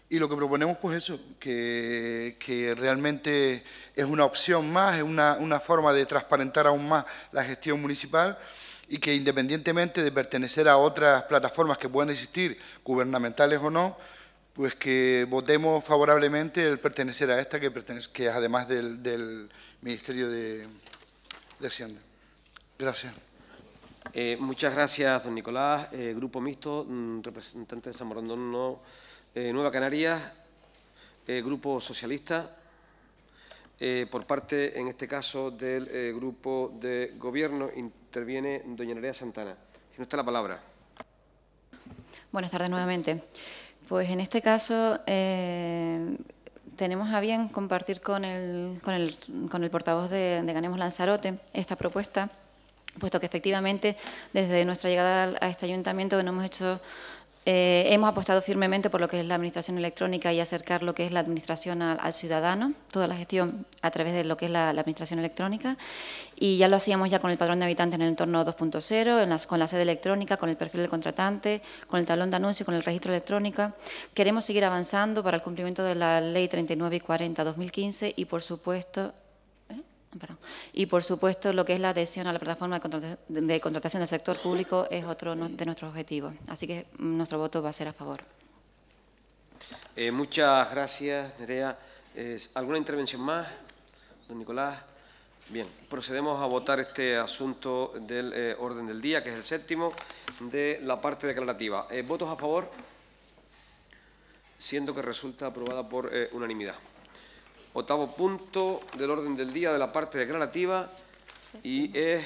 Y lo que proponemos, pues eso, que, que realmente es una opción más, es una, forma de transparentar aún más la gestión municipal y que independientemente de pertenecer a otras plataformas que puedan existir, gubernamentales o no, pues que votemos favorablemente el pertenecer a esta, que, pertenece, que es además del, Ministerio de Hacienda. Gracias. Eh, muchas gracias, don Nicolás. Eh, grupo Mixto, mm, representante de San Morandón, eh, Nueva Canarias, Grupo Socialista, por parte, en este caso, del Grupo de Gobierno, interviene doña Nerea Santana. Si no está la palabra. Buenas tardes nuevamente. Pues en este caso tenemos a bien compartir con el, portavoz de, de Ganemos Lanzarote esta propuesta puesto que efectivamente desde nuestra llegada a este ayuntamiento hemos hecho eh, hemos apostado firmemente por lo que es la administración electrónica y acercar lo que es la administración al, ciudadano, toda la gestión a través de lo que es la, administración electrónica. Y ya lo hacíamos ya con el padrón de habitantes en el entorno 2.0, con la sede electrónica, con el perfil del contratante, con el tablón de anuncios, con el registro electrónico. Queremos seguir avanzando para el cumplimiento de la Ley 39 y 40 2015 y, por supuesto, y por supuesto, lo que es la adhesión a la plataforma de contratación del sector público es otro de nuestros objetivos. Así que mm, nuestro voto va a ser a favor. Eh, muchas gracias, Nerea. ¿Alguna intervención más, don Nicolás? Bien, procedemos a votar este asunto del eh, orden del día, que es el séptimo, de la parte declarativa. Eh, ¿Votos a favor? Siendo que resulta aprobada por unanimidad octavo punto del orden del día de la parte declarativa y es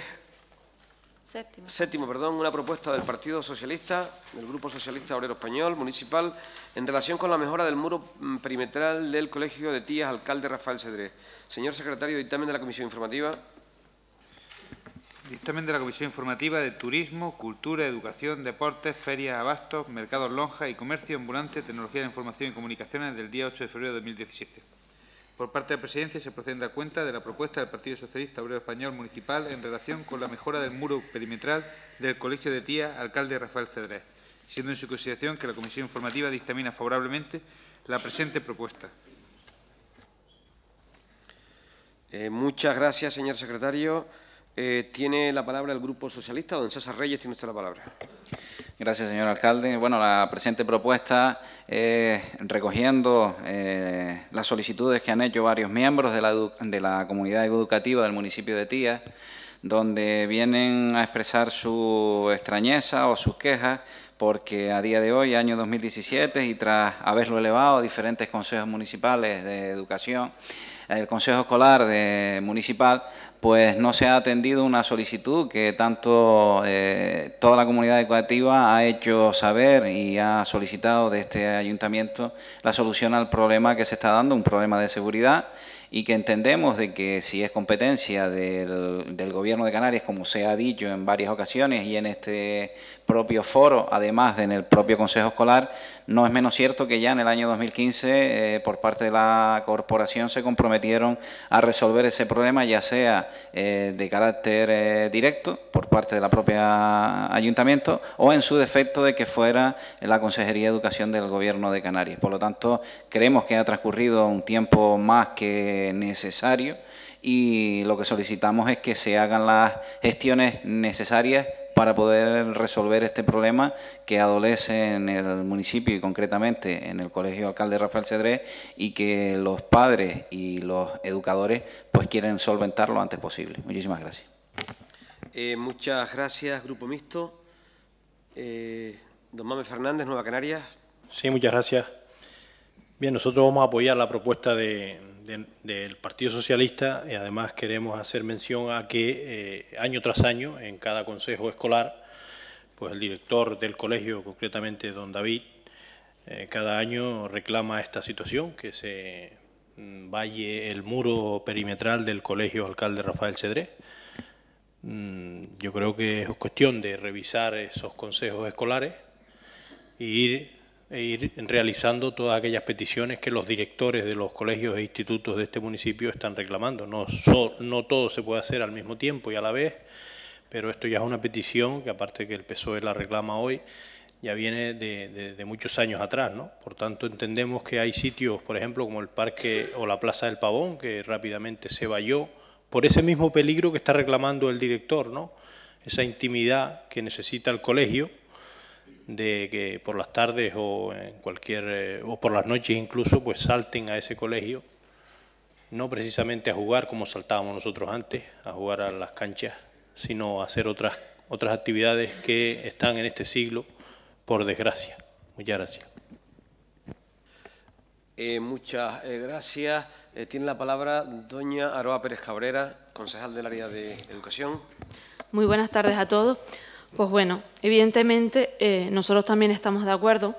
Séptimo. perdón, una propuesta del Partido Socialista, del Grupo Socialista Obrero Español Municipal, en relación con la mejora del muro mm, perimetral del Colegio de Tías, alcalde Rafael Cedrés. Señor secretario, dictamen de la Comisión Informativa. Dictamen de la Comisión Informativa de Turismo, Cultura, Educación, Deportes, Ferias, Abastos, Mercados Lonja y Comercio Ambulante, Tecnología de Información y Comunicaciones del día 8 de febrero de 2017. Por parte de la Presidencia se procede a cuenta de la propuesta del Partido Socialista Obrero Español Municipal en relación con la mejora del muro perimetral del Colegio de Tía, alcalde Rafael Cedrés, siendo en su consideración que la Comisión Informativa dictamina favorablemente la presente propuesta. Eh, muchas gracias, señor secretario. Eh, tiene la palabra el Grupo Socialista. Don César Reyes tiene usted la palabra. Gracias, señor alcalde. Bueno, la presente propuesta es eh, recogiendo eh, las solicitudes que han hecho varios miembros de la, de la comunidad educativa del municipio de Tía, donde vienen a expresar su extrañeza o sus quejas porque a día de hoy, año 2017, y tras haberlo elevado a diferentes consejos municipales de educación, el Consejo Escolar de Municipal pues no se ha atendido una solicitud que tanto eh, toda la comunidad educativa ha hecho saber y ha solicitado de este ayuntamiento la solución al problema que se está dando, un problema de seguridad y que entendemos de que si es competencia del, del Gobierno de Canarias, como se ha dicho en varias ocasiones y en este propio foro, además de en el propio Consejo Escolar, no es menos cierto que ya en el año 2015 eh, por parte de la corporación se comprometieron a resolver ese problema, ya sea eh, de carácter eh, directo por parte de la propia ayuntamiento o en su defecto de que fuera la Consejería de Educación del Gobierno de Canarias. Por lo tanto, creemos que ha transcurrido un tiempo más que necesario y lo que solicitamos es que se hagan las gestiones necesarias para poder resolver este problema que adolece en el municipio y concretamente en el Colegio Alcalde Rafael Cedrés y que los padres y los educadores pues quieren solventarlo lo antes posible. Muchísimas gracias. Eh, muchas gracias, Grupo Mixto. Eh, don Mame Fernández, Nueva Canarias. Sí, muchas gracias. Bien, nosotros vamos a apoyar la propuesta de, del Partido Socialista y además queremos hacer mención a que eh, año tras año en cada consejo escolar, pues el director del colegio, concretamente don David, eh, cada año reclama esta situación, que se mm, valle el muro perimetral del colegio alcalde Rafael Cedré. Mm, yo creo que es cuestión de revisar esos consejos escolares y e ir e ir realizando todas aquellas peticiones que los directores de los colegios e institutos de este municipio están reclamando. No, no todo se puede hacer al mismo tiempo y a la vez, pero esto ya es una petición que aparte que el PSOE la reclama hoy, ya viene de, de, muchos años atrás, ¿no? Por tanto, entendemos que hay sitios, por ejemplo, como el parque o la Plaza del Pavón, que rápidamente se valló por ese mismo peligro que está reclamando el director, ¿no? Esa intimidad que necesita el colegio de que por las tardes o en cualquier eh, o por las noches incluso pues salten a ese colegio no precisamente a jugar como saltábamos nosotros antes a jugar a las canchas sino a hacer otras otras actividades que están en este siglo por desgracia muchas gracias eh, muchas eh, gracias tiene la palabra doña Aroa Pérez Cabrera concejal del área de educación muy buenas tardes a todos pues bueno, evidentemente eh, nosotros también estamos de acuerdo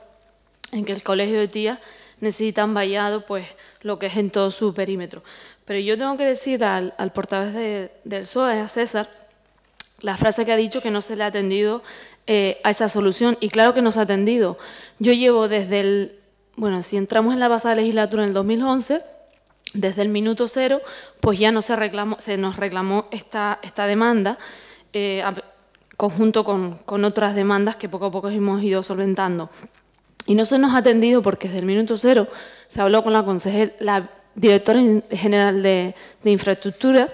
en que el colegio de tías necesita vallado pues, lo que es en todo su perímetro. Pero yo tengo que decir al, portavoz del SOE, a César, la frase que ha dicho que no se le ha atendido eh, a esa solución. Y claro que no se ha atendido. Yo llevo desde el, bueno, si entramos en la pasada legislatura en el 2011, desde el minuto cero, pues ya no se, reclamó, se nos reclamó esta, esta demanda. Eh, conjunto con, otras demandas que poco a poco hemos ido solventando. Y no se nos ha atendido porque desde el minuto cero se habló con la la directora general de, infraestructura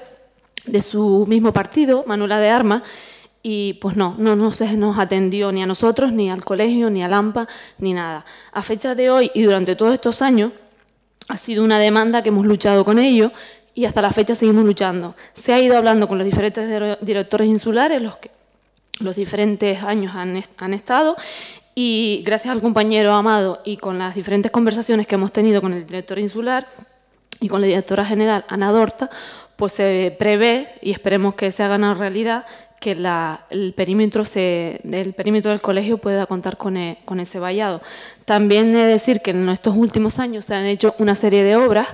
de su mismo partido, Manuela de Armas, y pues no, no, no se nos atendió ni a nosotros, ni al colegio, ni a AMPA, ni nada. A fecha de hoy y durante todos estos años ha sido una demanda que hemos luchado con ello y hasta la fecha seguimos luchando. Se ha ido hablando con los diferentes directores insulares, los que, los diferentes años han, estado y gracias al compañero Amado y con las diferentes conversaciones que hemos tenido con el director insular y con la directora general Ana Dorta, pues se prevé y esperemos que se haga una realidad que el, perímetro se, perímetro del colegio pueda contar con, e, con ese vallado. También he de decir que en estos últimos años se han hecho una serie de obras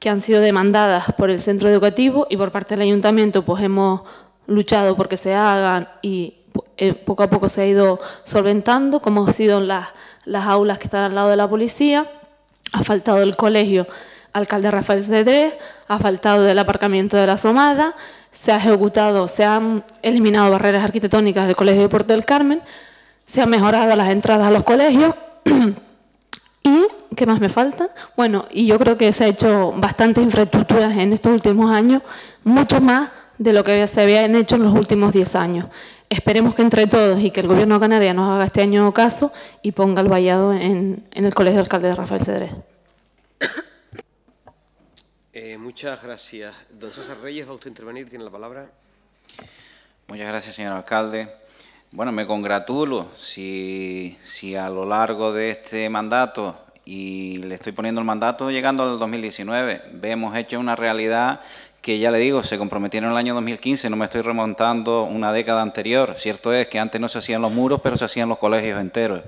que han sido demandadas por el centro educativo y por parte del ayuntamiento pues hemos luchado porque se hagan y eh, poco a poco se ha ido solventando, como ha sido en las, las aulas que están al lado de la policía, ha faltado el colegio alcalde Rafael Cedrés, ha faltado el aparcamiento de la Somada, se ha ejecutado, se han eliminado barreras arquitectónicas del Colegio de Puerto del Carmen, se han mejorado las entradas a los colegios (clears throat) y ¿qué más me falta? Bueno, y yo creo que se ha hecho bastantes infraestructuras en estos últimos años, mucho más de lo que se habían hecho en los últimos 10 años. Esperemos que entre todos y que el Gobierno canario nos haga este año caso y ponga el vallado en, el Colegio Alcalde de Rafael Cedrés. Eh, muchas gracias. Don César Reyes, va usted a intervenir, tiene la palabra. Muchas gracias, señor alcalde. Bueno, me congratulo si, si a lo largo de este mandato, y le estoy poniendo el mandato llegando al 2019, vemos hecho una realidad que ya le digo, se comprometieron en el año 2015, no me estoy remontando una década anterior. Cierto es que antes no se hacían los muros, pero se hacían los colegios enteros.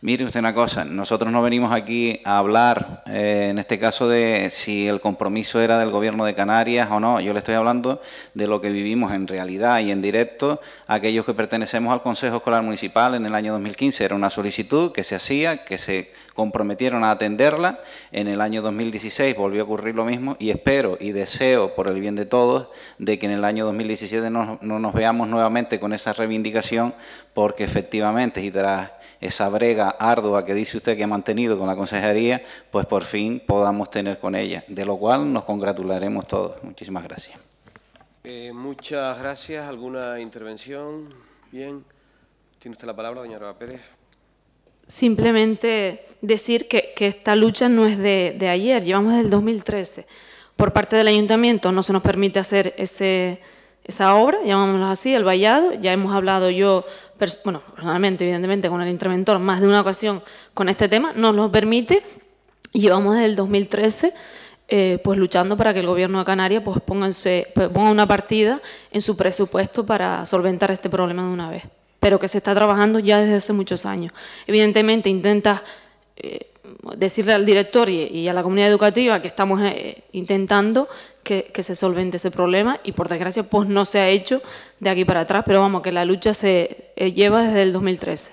Mire usted una cosa, nosotros no venimos aquí a hablar, eh, en este caso, de si el compromiso era del gobierno de Canarias o no. Yo le estoy hablando de lo que vivimos en realidad y en directo aquellos que pertenecemos al Consejo Escolar Municipal en el año 2015. Era una solicitud que se hacía, que se comprometieron a atenderla. En el año 2016 volvió a ocurrir lo mismo y espero y deseo, por el bien de todos, de que en el año 2017 no, no nos veamos nuevamente con esa reivindicación, porque efectivamente, y tras esa brega ardua que dice usted que ha mantenido con la consejería, pues por fin podamos tener con ella, de lo cual nos congratularemos todos. Muchísimas gracias. Eh, muchas gracias. ¿Alguna intervención? Bien. Tiene usted la palabra, doña Pérez simplemente decir que, esta lucha no es de, ayer, llevamos del 2013. Por parte del ayuntamiento no se nos permite hacer ese, esa obra, llamámoslo así, el vallado. Ya hemos hablado yo, bueno, personalmente, evidentemente, con el interventor más de una ocasión con este tema, no nos permite. Llevamos desde el 2013 eh, pues luchando para que el gobierno de Canarias pues, pues, ponga una partida en su presupuesto para solventar este problema de una vez pero que se está trabajando ya desde hace muchos años. Evidentemente intenta eh, decirle al director y, a la comunidad educativa que estamos eh, intentando que, se solvente ese problema y por desgracia pues no se ha hecho de aquí para atrás, pero vamos, que la lucha se eh, lleva desde el 2013.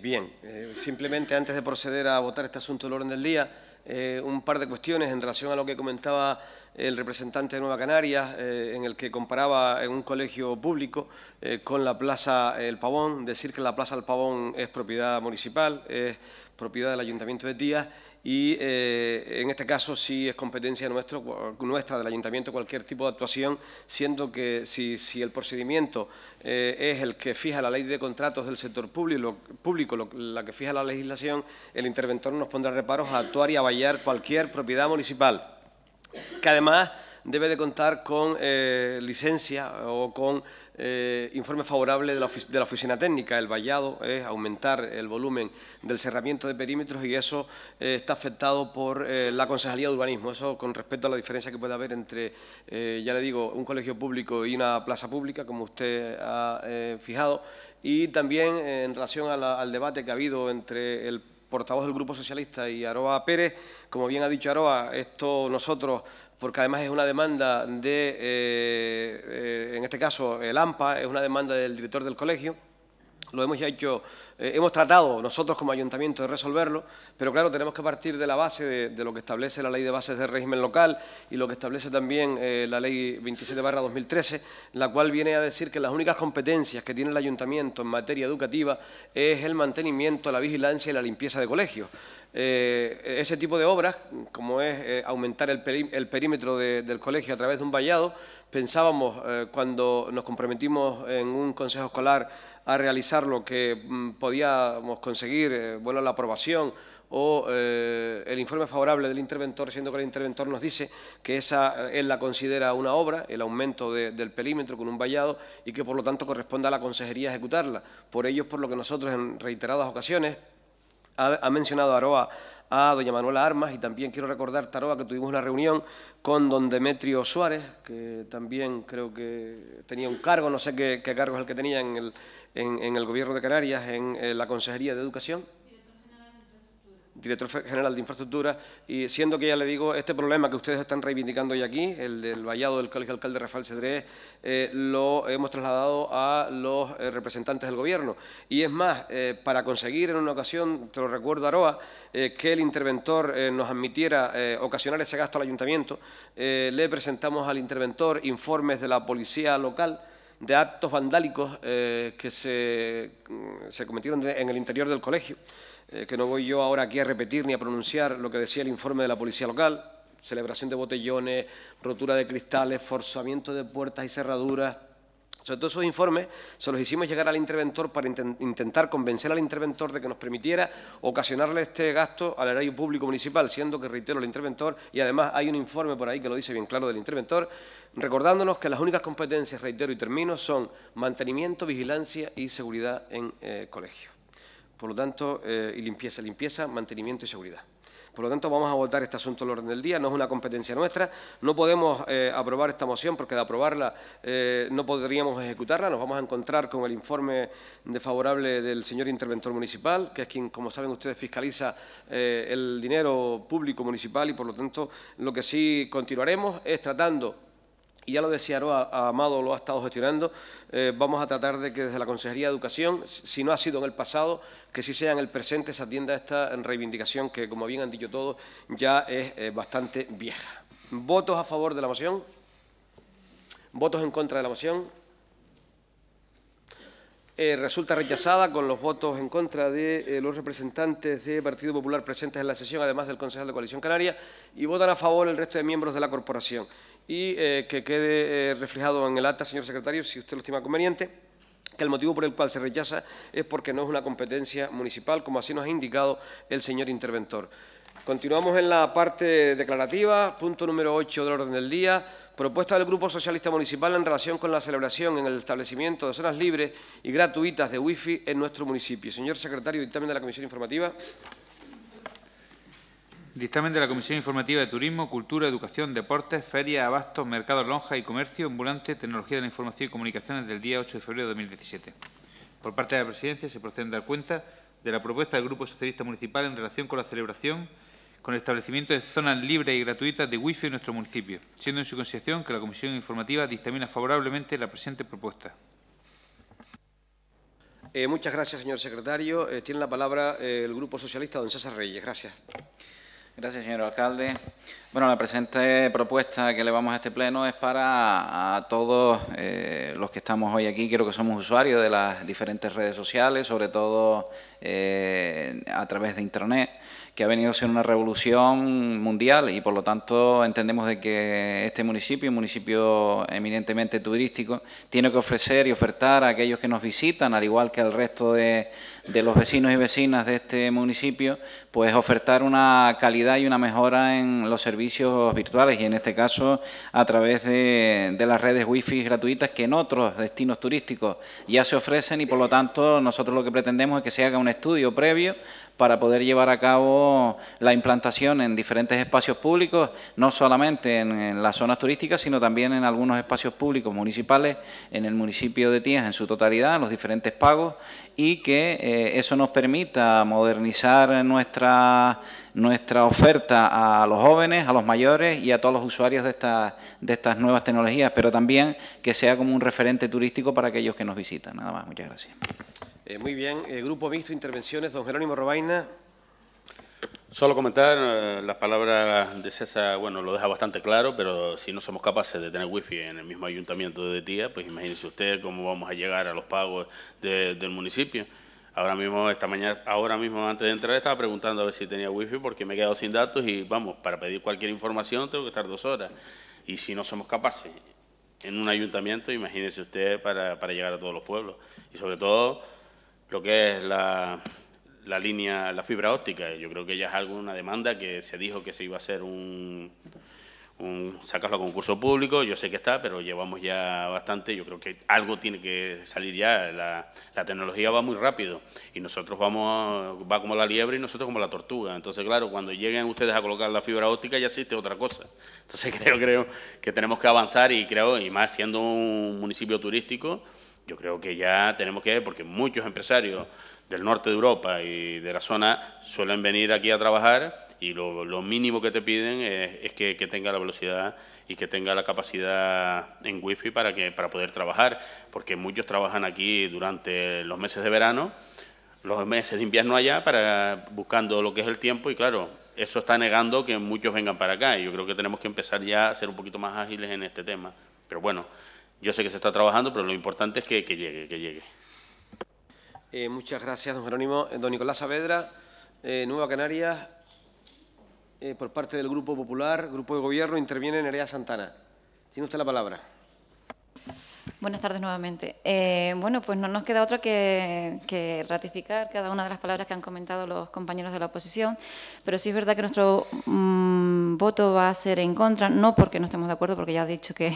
bien, simplemente antes de proceder a votar este asunto del orden del día, eh, un par de cuestiones en relación a lo que comentaba el representante de Nueva Canarias, eh, en el que comparaba en un colegio público eh, con la Plaza El Pavón, decir que la Plaza El Pavón es propiedad municipal, es propiedad del Ayuntamiento de Tías y eh, en este caso sí es competencia nuestra del ayuntamiento cualquier tipo de actuación, siendo que si, el procedimiento eh, es el que fija la ley de contratos del sector público, la que fija la legislación, el interventor nos pondrá reparos a actuar y a vallar cualquier propiedad municipal, que además debe de contar con eh, licencia o con eh, informe favorable de la, oficina técnica. El vallado es aumentar el volumen del cerramiento de perímetros y eso eh, está afectado por eh, la Consejería de Urbanismo. Eso con respecto a la diferencia que puede haber entre, ya le digo, un colegio público y una plaza pública, como usted ha fijado, y también en relación al debate que ha habido entre el portavoz del Grupo Socialista y Aroa Pérez. Como bien ha dicho Aroa, esto nosotros porque además es una demanda de, eh, eh, en este caso, el AMPA, es una demanda del director del colegio. Lo hemos ya hecho, eh, hemos tratado nosotros como ayuntamiento de resolverlo, pero claro, tenemos que partir de la base de, lo que establece la ley de bases del régimen local y lo que establece también la ley 27 2013, la cual viene a decir que las únicas competencias que tiene el ayuntamiento en materia educativa es el mantenimiento, la vigilancia y la limpieza de colegios. Eh, ese tipo de obras, como es eh, aumentar el, perímetro del colegio a través de un vallado, pensábamos eh, cuando nos comprometimos en un consejo escolar a realizar lo que mm, podíamos conseguir, bueno, la aprobación o el informe favorable del interventor, siendo que el interventor nos dice que esa él la considera una obra, el aumento del perímetro con un vallado y que por lo tanto corresponde a la consejería ejecutarla. Por ello por lo que nosotros en reiteradas ocasiones ha, mencionado Aroa a doña Manuela Armas y también quiero recordar, Taroa, que tuvimos una reunión con don Demetrio Suárez, que también creo que tenía un cargo, no sé qué, cargo es el que tenía en el, en, el Gobierno de Canarias, en eh, la Consejería de Educación, director general de infraestructura, y siendo que ya le digo, este problema que ustedes están reivindicando hoy aquí, el del vallado del colegio alcalde Rafael Cedrés, eh, lo hemos trasladado a los eh, representantes del gobierno. Y es más, eh, para conseguir en una ocasión, te lo recuerdo Aroa, que el interventor nos admitiera ocasionar ese gasto al ayuntamiento, le presentamos al interventor informes de la policía local, de actos vandálicos que se, mm, cometieron en el interior del colegio. Eh, que no voy yo ahora aquí a repetir ni a pronunciar lo que decía el informe de la Policía Local, celebración de botellones, rotura de cristales, forzamiento de puertas y cerraduras. Sobre todos esos informes se los hicimos llegar al interventor para intentar convencer al interventor de que nos permitiera ocasionarle este gasto al erario público municipal, siendo que, reitero, el interventor, y además hay un informe por ahí que lo dice bien claro del interventor, recordándonos que las únicas competencias, reitero y termino, son mantenimiento, vigilancia y seguridad en eh, colegios. Por lo tanto, eh, y limpieza, limpieza, mantenimiento y seguridad. Por lo tanto, vamos a votar este asunto el orden del día, no es una competencia nuestra, no podemos eh, aprobar esta moción porque de aprobarla eh, no podríamos ejecutarla, nos vamos a encontrar con el informe desfavorable del señor interventor municipal, que es quien, como saben ustedes, fiscaliza el dinero público municipal y, por lo tanto, lo que sí continuaremos es tratando y ya lo decía Amado lo ha estado gestionando, eh, vamos a tratar de que desde la Consejería de Educación, si no ha sido en el pasado, que sí sea en el presente se atienda esta reivindicación que, como bien han dicho todos, ya es eh, bastante vieja. ¿Votos a favor de la moción? ¿Votos en contra de la moción? Eh, resulta rechazada con los votos en contra de los representantes del Partido Popular presentes en la sesión, además del Consejo de Coalición Canaria, y votan a favor el resto de miembros de la corporación y eh, que quede eh, reflejado en el acta, señor secretario, si usted lo estima conveniente, que el motivo por el cual se rechaza es porque no es una competencia municipal, como así nos ha indicado el señor interventor. Continuamos en la parte declarativa, punto número 8 del orden del día, propuesta del Grupo Socialista Municipal en relación con la celebración en el establecimiento de zonas libres y gratuitas de wifi en nuestro municipio. Señor secretario, dictamen de la Comisión Informativa. Dictamen de la Comisión Informativa de Turismo, Cultura, Educación, Deportes, Ferias, Abastos, Mercados, Lonja y Comercio, Ambulante, Tecnología de la Información y Comunicaciones del día 8 de febrero de 2017. Por parte de la Presidencia se procede a dar cuenta de la propuesta del Grupo Socialista Municipal en relación con la celebración con el establecimiento de zonas libres y gratuitas de wifi en nuestro municipio, siendo en su consideración que la Comisión Informativa dictamina favorablemente la presente propuesta. Eh, muchas gracias, señor secretario. Eh, tiene la palabra eh, el Grupo Socialista, don César Reyes. Gracias. Gracias, señor alcalde. Bueno, la presente propuesta que le vamos a este pleno es para a todos eh, los que estamos hoy aquí, creo que somos usuarios de las diferentes redes sociales, sobre todo eh, a través de Internet, que ha venido a ser una revolución mundial y por lo tanto entendemos de que este municipio, un municipio eminentemente turístico, tiene que ofrecer y ofertar a aquellos que nos visitan, al igual que al resto de, de los vecinos y vecinas de este municipio, pues ofertar una calidad y una mejora en los servicios virtuales y en este caso a través de, de las redes wifi gratuitas que en otros destinos turísticos ya se ofrecen y por lo tanto nosotros lo que pretendemos es que se haga un estudio previo para poder llevar a cabo la implantación en diferentes espacios públicos, no solamente en, las zonas turísticas, sino también en algunos espacios públicos municipales, en el municipio de Tías en su totalidad, en los diferentes pagos y que eh, eso nos permita modernizar nuestra, nuestra oferta a los jóvenes, a los mayores y a todos los usuarios de, esta, de estas nuevas tecnologías, pero también que sea como un referente turístico para aquellos que nos visitan. Nada más, muchas gracias. Eh, muy bien, eh, Grupo Mixto Intervenciones, don Jerónimo Robaina. Solo comentar eh, las palabras de César, bueno, lo deja bastante claro, pero si no somos capaces de tener wifi en el mismo ayuntamiento de Tía, pues imagínense usted cómo vamos a llegar a los pagos del municipio. Ahora mismo, esta mañana, ahora mismo antes de entrar, estaba preguntando a ver si tenía wifi porque me he quedado sin datos y vamos, para pedir cualquier información tengo que estar dos horas. Y si no somos capaces en un ayuntamiento, imagínense usted para llegar a todos los pueblos. Y sobre todo, lo que es la, la línea, la fibra óptica. Yo creo que ya es algo, una demanda que se dijo que se iba a hacer un, un sacarlo a concurso público, yo sé que está, pero llevamos ya bastante, yo creo que algo tiene que salir ya, la, tecnología va muy rápido y nosotros vamos, va como la liebre y nosotros como la tortuga, entonces claro, cuando lleguen ustedes a colocar la fibra óptica ya existe otra cosa, entonces (laughs) creo, creo que tenemos que avanzar y creo, y más siendo un municipio turístico, yo creo que ya tenemos que, porque muchos empresarios del norte de Europa y de la zona suelen venir aquí a trabajar y lo, mínimo que te piden es, que, tenga la velocidad y que tenga la capacidad en wifi para, que, para poder trabajar, porque muchos trabajan aquí durante los meses de verano, los meses de invierno allá, para, buscando lo que es el tiempo y claro, eso está negando que muchos vengan para acá y yo creo que tenemos que empezar ya a ser un poquito más ágiles en este tema. Pero bueno, yo sé que se está trabajando, pero lo importante es que llegue, que llegue. Eh, muchas gracias, don Jerónimo. Eh, don Nicolás Saavedra, eh, Nueva Canarias, por parte del Grupo Popular, Grupo de Gobierno, interviene Nerea Santana. Tiene usted la palabra. Buenas tardes nuevamente. bueno, pues no nos queda otra que, ratificar cada una de las palabras que han comentado los compañeros de la oposición, pero sí es verdad que nuestro mm, voto va a ser en contra, no porque no estemos de acuerdo, porque ya he dicho que,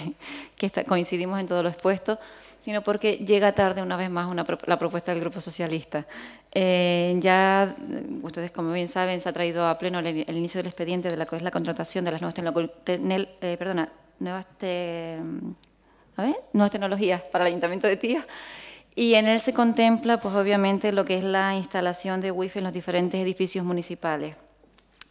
coincidimos en todo lo expuesto, sino porque llega tarde una vez más la propuesta del Grupo Socialista. Eh, ya, mm, ustedes como bien saben, se ha traído a pleno el, inicio del expediente de la, contratación de las nuevas, tecnologías, eh, mm, tecnologías para el Ayuntamiento de Tía Y en él se contempla, pues obviamente, lo que es la instalación de wifi en los diferentes edificios municipales.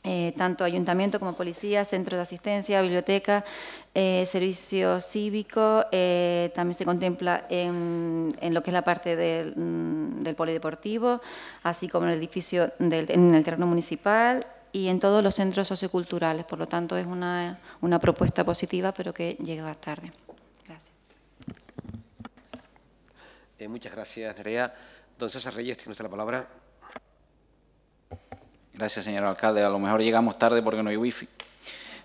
Eh, tanto ayuntamiento como policía, centro de asistencia, biblioteca, eh, servicio cívico, eh, también se contempla en, lo que es la parte del, mm, polideportivo, así como en el edificio en el terreno municipal y en todos los centros socioculturales. Por lo tanto, es una, una propuesta positiva, pero que llega tarde. Gracias. muchas gracias, Nerea. Don César Reyes, tiene usted la palabra. Gracias, señor alcalde. A lo mejor llegamos tarde porque no hay wifi.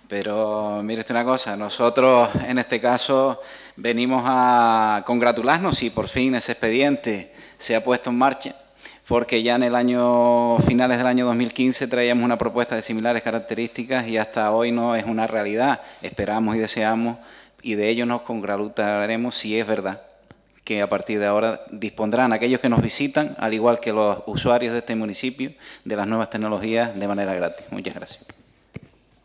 Pero mire usted una cosa, nosotros en este caso venimos a congratularnos si por fin ese expediente se ha puesto en marcha, porque ya en el año finales del año 2015 traíamos una propuesta de similares características y hasta hoy no es una realidad. Esperamos y deseamos y de ello nos congratularemos si es verdad que a partir de ahora dispondrán aquellos que nos visitan, al igual que los usuarios de este municipio, de las nuevas tecnologías de manera gratis. Muchas gracias.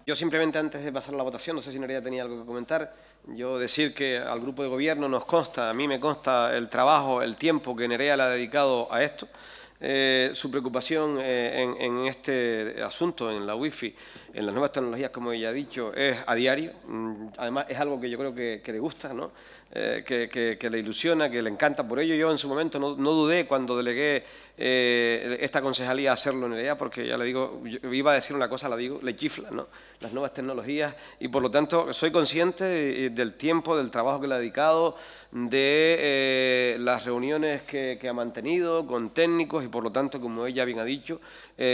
Yo simplemente antes de pasar a la votación, no sé si Nerea tenía algo que comentar, yo decir que al grupo de gobierno nos consta, a mí me consta el trabajo, el tiempo que Nerea le ha dedicado a esto. Eh, su preocupación eh, en, este asunto, en la wifi, en las nuevas tecnologías, como ella ha dicho, es a diario. Mm, además, es algo que yo creo que, que le gusta, ¿no? Eh, que, le ilusiona, que le encanta. Por ello yo en su momento no, dudé cuando delegué eh, esta concejalía a hacerlo en idea porque ya le digo, iba a decir una cosa, la digo, le chifla, ¿no? Las nuevas tecnologías y por lo tanto soy consciente eh, del tiempo, del trabajo que le ha dedicado, de las reuniones que, que, ha mantenido con técnicos y por lo tanto, como ella bien ha dicho,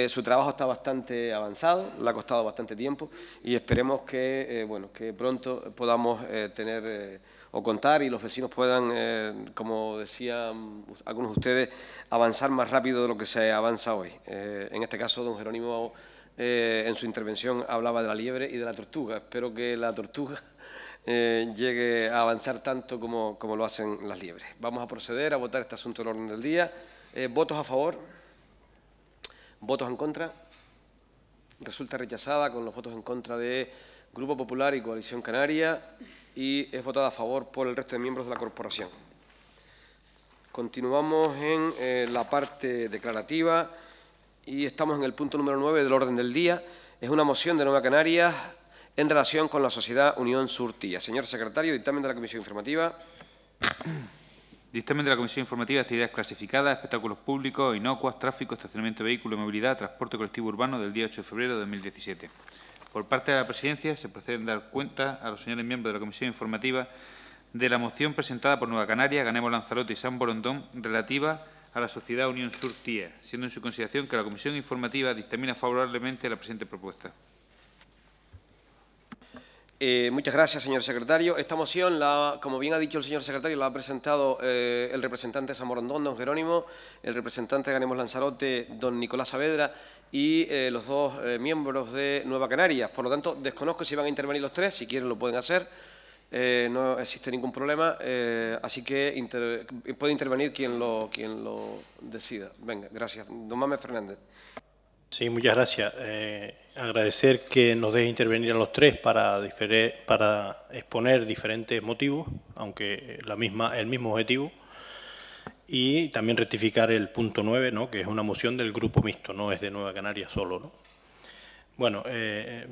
su trabajo está bastante avanzado, le ha costado bastante tiempo y esperemos que, bueno, que pronto podamos tener o contar y los vecinos puedan, eh, como decían algunos de ustedes, avanzar más rápido de lo que se avanza hoy. Eh, en este caso, don Jerónimo eh, en su intervención hablaba de la liebre y de la tortuga. Espero que la tortuga llegue a avanzar tanto como, como, lo hacen las liebres. Vamos a proceder a votar este asunto del orden del día. ¿Votos a favor? ¿Votos en contra? Resulta rechazada con los votos en contra de Grupo Popular y Coalición Canaria y es votada a favor por el resto de miembros de la corporación. Continuamos en eh, la parte declarativa y estamos en el punto número 9 del orden del día. Es una moción de Nueva Canarias en relación con la sociedad Unión Surtía. Señor secretario, dictamen de la Comisión Informativa. (clears throat) Dictamen de la Comisión Informativa de Actividades Clasificadas, Espectáculos Públicos, Inocuas, Tráfico, Estacionamiento de Vehículos, Movilidad, Transporte Colectivo Urbano del día 8 de febrero de 2017. Por parte de la Presidencia, se procede a dar cuenta a los señores miembros de la Comisión Informativa de la moción presentada por Nueva Canaria, Ganemos Lanzarote y San Borondón, relativa a la Sociedad Unión Sur-TIA, siendo en su consideración que la Comisión Informativa dictamina favorablemente la presente propuesta. Eh, muchas gracias, señor secretario. Esta moción, la, como bien ha dicho el señor secretario, la ha presentado eh, el representante de San don Jerónimo, el representante de Ganemos Lanzarote, don Nicolás Saavedra, y eh, los dos miembros de Nueva Canaria. Por lo tanto, desconozco si van a intervenir los tres, si quieren lo pueden hacer. no existe ningún problema, así que puede intervenir quien lo, decida. Venga, gracias. Don Mame Fernández. Sí, muchas gracias agradecer que nos deje intervenir a los tres para, para exponer diferentes motivos, aunque la misma, el mismo objetivo, y también rectificar el punto 9, ¿no? que es una moción del grupo mixto, no es de Nueva Canaria solo. Bueno, eh,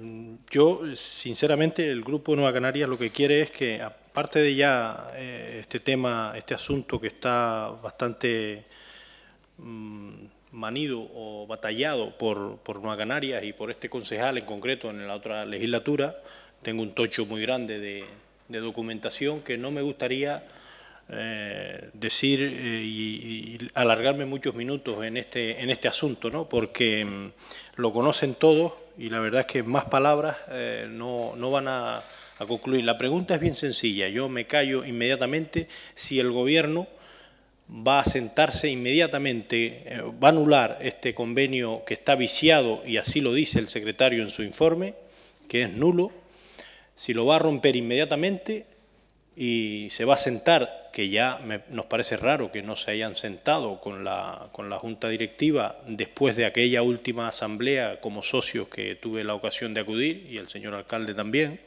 yo sinceramente el grupo Nueva Canaria lo que quiere es que, aparte de ya eh, este tema, este asunto que está bastante... Mm, manido o batallado por, por Nueva Canarias y por este concejal en concreto en la otra legislatura. Tengo un tocho muy grande de, documentación que no me gustaría eh, decir eh, y, alargarme muchos minutos en este, en este asunto, ¿no? porque mm, lo conocen todos y la verdad es que más palabras eh, no, van a concluir. La pregunta es bien sencilla, yo me callo inmediatamente si el Gobierno va a sentarse inmediatamente, eh, va a anular este convenio que está viciado, y así lo dice el secretario en su informe, que es nulo, si lo va a romper inmediatamente y se va a sentar, que ya me, nos parece raro que no se hayan sentado con la, con la Junta Directiva después de aquella última asamblea como socios que tuve la ocasión de acudir, y el señor alcalde también,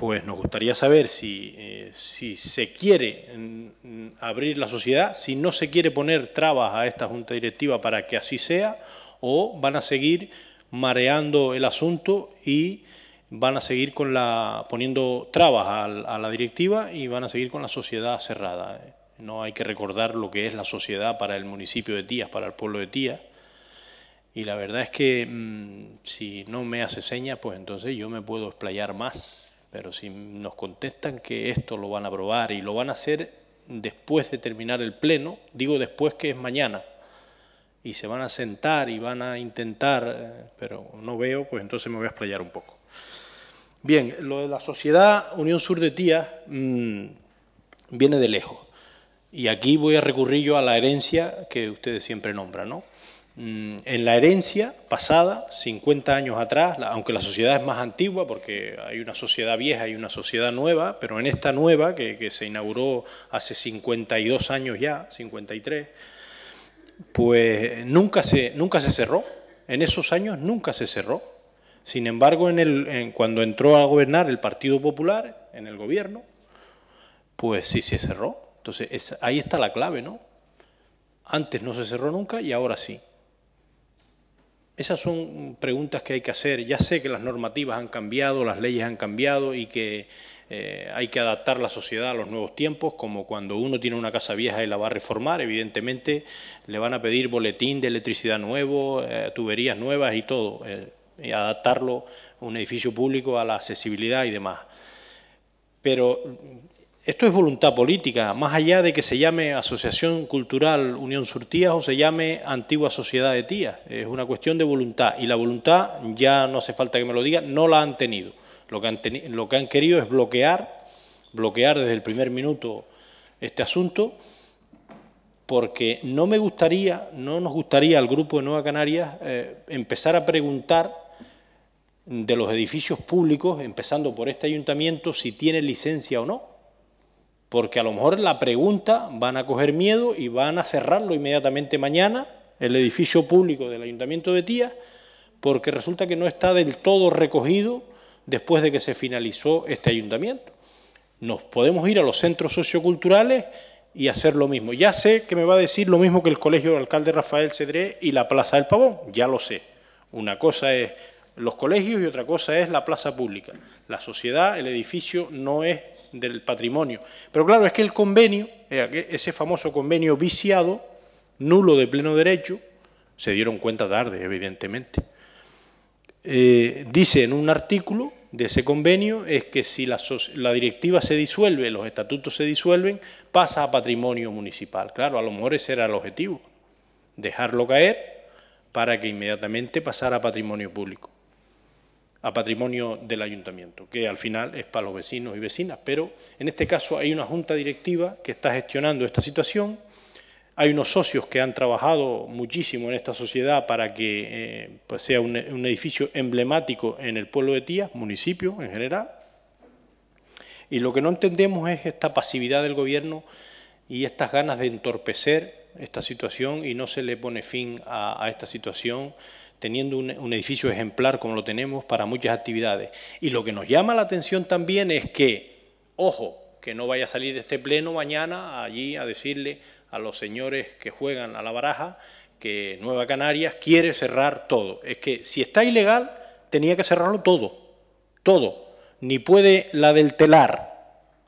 pues nos gustaría saber si, eh, se quiere mm, mm, abrir la sociedad, si no se quiere poner trabas a esta Junta Directiva para que así sea, o van a seguir mareando el asunto y van a seguir con la, poniendo trabas a, la directiva y van a seguir con la sociedad cerrada. No hay que recordar lo que es la sociedad para el municipio de Tías, para el pueblo de Tías. Y la verdad es que mm, si no me hace señas, pues entonces yo me puedo explayar más pero si nos contestan que esto lo van a aprobar y lo van a hacer después de terminar el pleno, digo después que es mañana, y se van a sentar y van a intentar, eh, pero no veo, pues entonces me voy a explayar un poco. Bien, lo de la sociedad Unión Sur de Tía mm, viene de lejos. Y aquí voy a recurrir yo a la herencia que ustedes siempre nombran, ¿no? Mm, en la herencia pasada, 50 años atrás, aunque la sociedad es más antigua, porque hay una sociedad vieja y una sociedad nueva, pero en esta nueva, que, se inauguró hace 52 años ya, 53, pues nunca se, nunca se cerró, en esos años nunca se cerró. Sin embargo, en el, cuando entró a gobernar el Partido Popular, en el gobierno, pues sí se cerró. Entonces, ahí está la clave, ¿no? Antes no se cerró nunca y ahora sí. Esas son preguntas que hay que hacer. Ya sé que las normativas han cambiado, las leyes han cambiado y que eh, hay que adaptar la sociedad a los nuevos tiempos, como cuando uno tiene una casa vieja y la va a reformar, evidentemente le van a pedir boletín de electricidad nuevo, eh, tuberías nuevas y todo, eh, y adaptarlo un edificio público a la accesibilidad y demás. Pero esto es voluntad política, más allá de que se llame Asociación Cultural Unión Surtías o se llame Antigua Sociedad de Tías. Es una cuestión de voluntad y la voluntad, ya no hace falta que me lo diga, no la han tenido. Lo que han, querido es bloquear, bloquear desde el primer minuto este asunto, porque no me gustaría, no nos gustaría al grupo de Nueva Canarias eh, empezar a preguntar de los edificios públicos, empezando por este ayuntamiento, si tiene licencia o no porque a lo mejor la pregunta van a coger miedo y van a cerrarlo inmediatamente mañana, el edificio público del Ayuntamiento de Tía, porque resulta que no está del todo recogido después de que se finalizó este ayuntamiento. Nos podemos ir a los centros socioculturales y hacer lo mismo. Ya sé que me va a decir lo mismo que el colegio del alcalde Rafael Cedré y la Plaza del Pavón, ya lo sé. Una cosa es los colegios y otra cosa es la plaza pública. La sociedad, el edificio, no es del patrimonio. Pero claro, es que el convenio, eh, ese famoso convenio viciado, nulo de pleno derecho, se dieron cuenta tarde, evidentemente. Eh, dice en un artículo de ese convenio es que si la, la, directiva se disuelve, los estatutos se disuelven, pasa a patrimonio municipal. Claro, a lo mejor ese era el objetivo, dejarlo caer para que inmediatamente pasara a patrimonio público a patrimonio del ayuntamiento, que al final es para los vecinos y vecinas, pero en este caso hay una junta directiva que está gestionando esta situación, hay unos socios que han trabajado muchísimo en esta sociedad para que eh, pues sea un, edificio emblemático en el pueblo de Tías, municipio en general, y lo que no entendemos es esta pasividad del gobierno y estas ganas de entorpecer esta situación y no se le pone fin a esta situación teniendo un, edificio ejemplar como lo tenemos para muchas actividades. Y lo que nos llama la atención también es que, ojo, que no vaya a salir de este pleno mañana allí a decirle a los señores que juegan a la baraja que Nueva Canarias quiere cerrar todo. Es que si está ilegal, tenía que cerrarlo todo, todo. Ni puede la del telar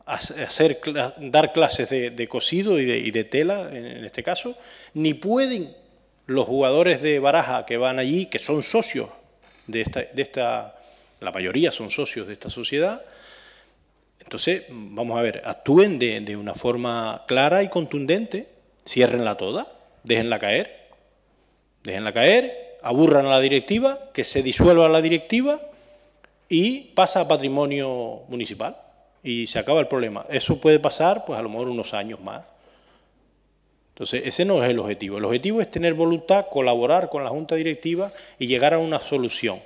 hacer, dar clases de, cosido y de, tela, en, este caso, ni pueden los jugadores de baraja que van allí, que son socios de esta, de esta la mayoría son socios de esta sociedad, entonces, vamos a ver, actúen de, una forma clara y contundente, cierrenla toda, déjenla caer, déjenla caer, aburran a la directiva, que se disuelva la directiva y pasa a patrimonio municipal y se acaba el problema. Eso puede pasar, pues a lo mejor unos años más. Entonces, ese no es el objetivo. El objetivo es tener voluntad, colaborar con la Junta Directiva y llegar a una solución.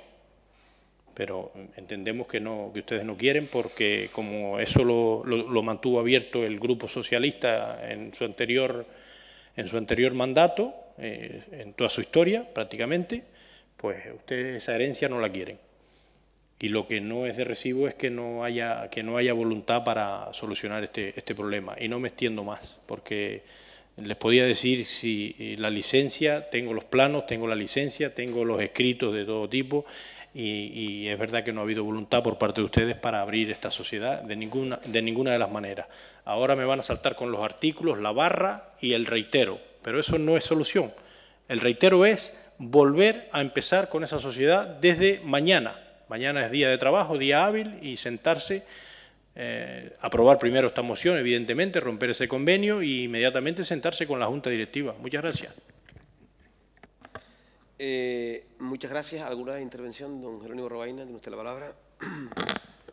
Pero entendemos que, no, que ustedes no quieren porque como eso lo, mantuvo abierto el Grupo Socialista en su anterior, en su anterior mandato, eh, en toda su historia prácticamente, pues ustedes esa herencia no la quieren. Y lo que no es de recibo es que no haya, que no haya voluntad para solucionar este, este problema. Y no me extiendo más porque les podía decir si eh, la licencia, tengo los planos, tengo la licencia, tengo los escritos de todo tipo y, es verdad que no ha habido voluntad por parte de ustedes para abrir esta sociedad de ninguna, de ninguna de las maneras. Ahora me van a saltar con los artículos, la barra y el reitero, pero eso no es solución. El reitero es volver a empezar con esa sociedad desde mañana. Mañana es día de trabajo, día hábil y sentarse eh, aprobar primero esta moción, evidentemente, romper ese convenio e inmediatamente sentarse con la Junta Directiva. Muchas gracias. Eh, muchas gracias. ¿Alguna intervención, don Jerónimo Robaina? Tiene usted la palabra. (clears throat)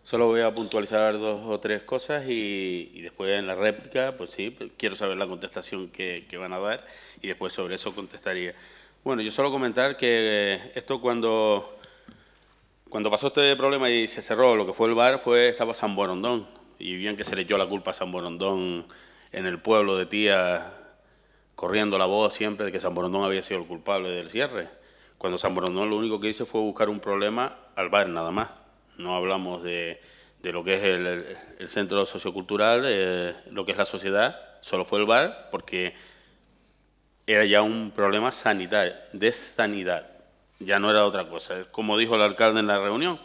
Solo voy a puntualizar dos o tres cosas y, y después en la réplica, pues sí, pues quiero saber la contestación que, que, van a dar y después sobre eso contestaría. Bueno, yo solo comentar que eh, esto cuando cuando pasó este problema y se cerró lo que fue el bar, fue estaba San Borondón. Y bien que se le echó la culpa a San Borondón en el pueblo de Tía, corriendo la voz siempre de que San Borondón había sido el culpable del cierre. Cuando San Borondón lo único que hizo fue buscar un problema al bar nada más. No hablamos de, lo que es el, centro sociocultural, eh, lo que es la sociedad, solo fue el bar, porque era ya un problema sanitario, de sanidad ya no era otra cosa. Como dijo el alcalde en la reunión,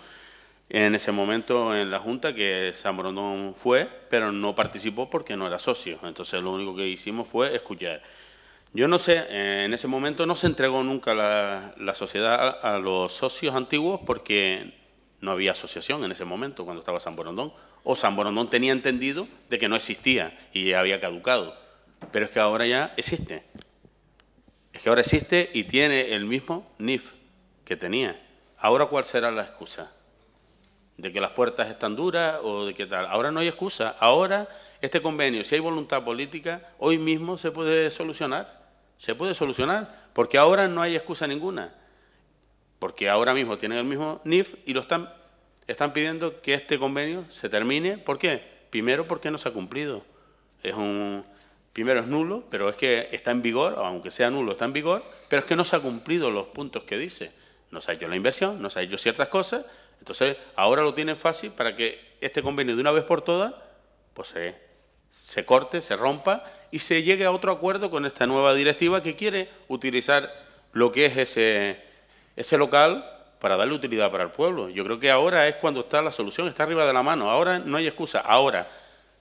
en ese momento en la Junta, que San Borondón fue, pero no participó porque no era socio. Entonces lo único que hicimos fue escuchar. Yo no sé, eh, en ese momento no se entregó nunca la, sociedad a, a, los socios antiguos porque no había asociación en ese momento cuando estaba San Borondón. O San Borondón tenía entendido de que no existía y había caducado. Pero es que ahora ya existe. Es que ahora existe y tiene el mismo NIF que tenía. Ahora, ¿cuál será la excusa? ¿De que las puertas están duras o de qué tal? Ahora no hay excusa. Ahora, este convenio, si hay voluntad política, hoy mismo se puede solucionar. Se puede solucionar, porque ahora no hay excusa ninguna. Porque ahora mismo tienen el mismo NIF y lo están, están pidiendo que este convenio se termine. ¿Por qué? Primero, porque no se ha cumplido. Es un, primero es nulo, pero es que está en vigor, aunque sea nulo, está en vigor, pero es que no se ha cumplido los puntos que dice no ha hecho la inversión, no ha hecho ciertas cosas, entonces ahora lo tienen fácil para que este convenio de una vez por todas pues se, corte, se rompa y se llegue a otro acuerdo con esta nueva directiva que quiere utilizar lo que es ese, ese local para darle utilidad para el pueblo. Yo creo que ahora es cuando está la solución, está arriba de la mano, ahora no hay excusa, ahora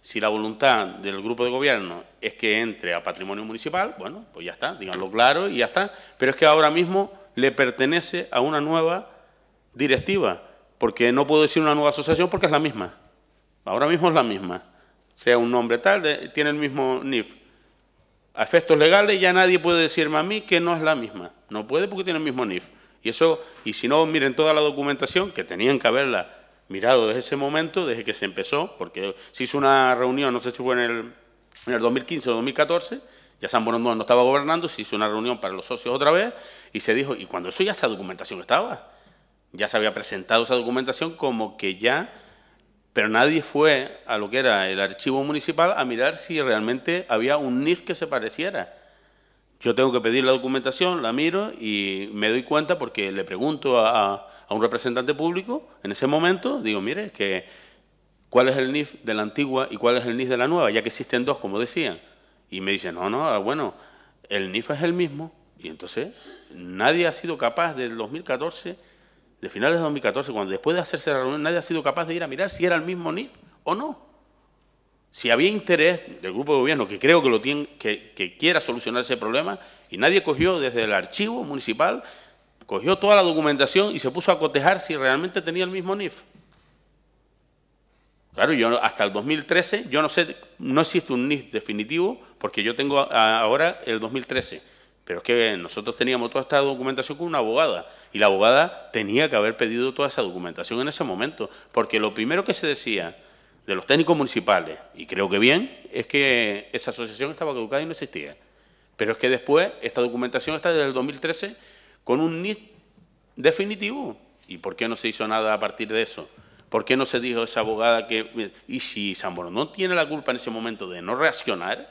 si la voluntad del grupo de gobierno es que entre a patrimonio municipal, bueno, pues ya está, díganlo claro y ya está. Pero es que ahora mismo le pertenece a una nueva directiva, porque no puedo decir una nueva asociación porque es la misma. Ahora mismo es la misma. Sea un nombre tal, tiene el mismo NIF. A efectos legales ya nadie puede decirme a mí que no es la misma. No puede porque tiene el mismo NIF. Y eso, y si no, miren toda la documentación, que tenían que haberla mirado desde ese momento, desde que se empezó, porque se hizo una reunión, no sé si fue en el, en el 2015 o 2014, ya San Borondón no estaba gobernando, se hizo una reunión para los socios otra vez y se dijo, y cuando eso ya esa documentación estaba, ya se había presentado esa documentación como que ya, pero nadie fue a lo que era el archivo municipal a mirar si realmente había un NIF que se pareciera. Yo tengo que pedir la documentación, la miro y me doy cuenta porque le pregunto a, un representante público en ese momento, digo, mire, que cuál es el NIF de la antigua y cuál es el NIF de la nueva, ya que existen dos, como decían. Y me dice, no, no, ah, bueno, el NIF es el mismo. Y entonces nadie ha sido capaz del 2014, de finales de 2014, cuando después de hacerse la reunión, nadie ha sido capaz de ir a mirar si era el mismo NIF o no. Si había interés del grupo de gobierno, que creo que, lo tiene, que, que quiera solucionar ese problema, y nadie cogió desde el archivo municipal, cogió toda la documentación y se puso a cotejar si realmente tenía el mismo NIF. Claro, yo hasta el 2013, yo no sé, no existe un NIS definitivo, porque yo tengo ahora el 2013. Pero es que nosotros teníamos toda esta documentación con una abogada y la abogada tenía que haber pedido toda esa documentación en ese momento, porque lo primero que se decía de los técnicos municipales, y creo que bien, es que esa asociación estaba caducada y no existía. Pero es que después esta documentación está desde el 2013 con un NIS definitivo. ¿Y por qué no se hizo nada a partir de eso? ¿Por qué no se dijo esa abogada que... Y si San no tiene la culpa en ese momento de no reaccionar,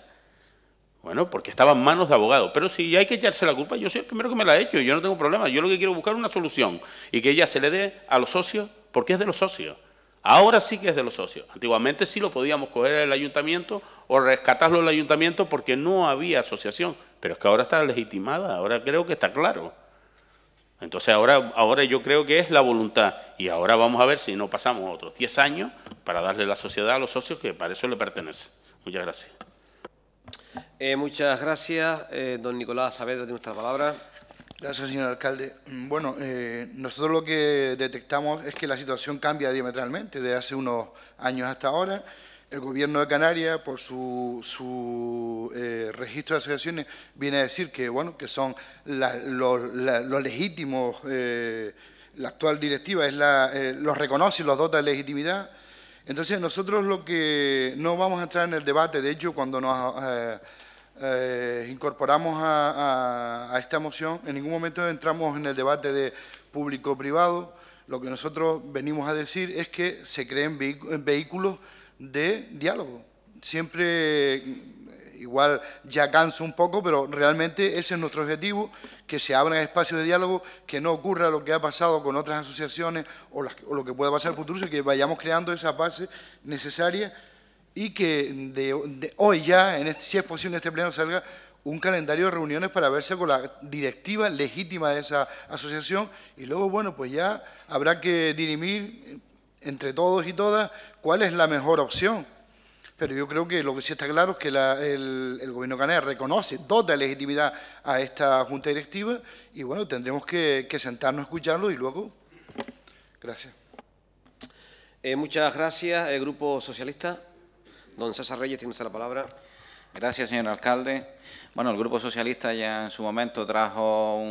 bueno, porque estaba en manos de abogados. Pero si hay que echarse la culpa, yo soy el primero que me la ha hecho, yo no tengo problema. Yo lo que quiero es buscar una solución y que ella se le dé a los socios, porque es de los socios. Ahora sí que es de los socios. Antiguamente sí lo podíamos coger el ayuntamiento o rescatarlo el ayuntamiento porque no había asociación. Pero es que ahora está legitimada, ahora creo que está claro. Entonces ahora, ahora yo creo que es la voluntad y ahora vamos a ver si no pasamos otros 10 años para darle la sociedad a los socios que para eso le pertenece. Muchas gracias. Eh, muchas gracias, eh, don Nicolás Saavedra, tiene nuestra palabra. Gracias, señor alcalde. Mm, bueno, eh, nosotros lo que detectamos es que la situación cambia diametralmente de hace unos años hasta ahora. El gobierno de Canarias, por su, su eh, registro de asociaciones, viene a decir que, bueno, que son los, legítimos, eh, la actual directiva es la, eh, los reconoce y los dota de legitimidad. Entonces, nosotros lo que no vamos a entrar en el debate, de hecho, cuando nos... incorporamos a, esta moción, en ningún momento entramos en el debate de público-privado. Lo que nosotros venimos a decir es que se creen vehículos de diálogo. Siempre, igual ya canso un poco, pero realmente ese es nuestro objetivo, que se abran espacios de diálogo, que no ocurra lo que ha pasado con otras asociaciones o, lo que pueda pasar en el futuro, sino que vayamos creando esa base necesaria y que de, hoy ya, en este, si es posible, en este pleno salga un calendario de reuniones para verse con la directiva legítima de esa asociación y luego, bueno, pues ya habrá que dirimir entre todos y todas cuál es la mejor opción. Pero yo creo que lo que sí está claro es que el, gobierno canario reconoce, la legitimidad a esta junta directiva y bueno, tendremos que, sentarnos a escucharlo y luego. Gracias. Eh, muchas gracias, eh, Grupo Socialista. Don César Reyes tiene usted la palabra. Gracias, señor alcalde. Bueno, el Grupo Socialista ya en su momento trajo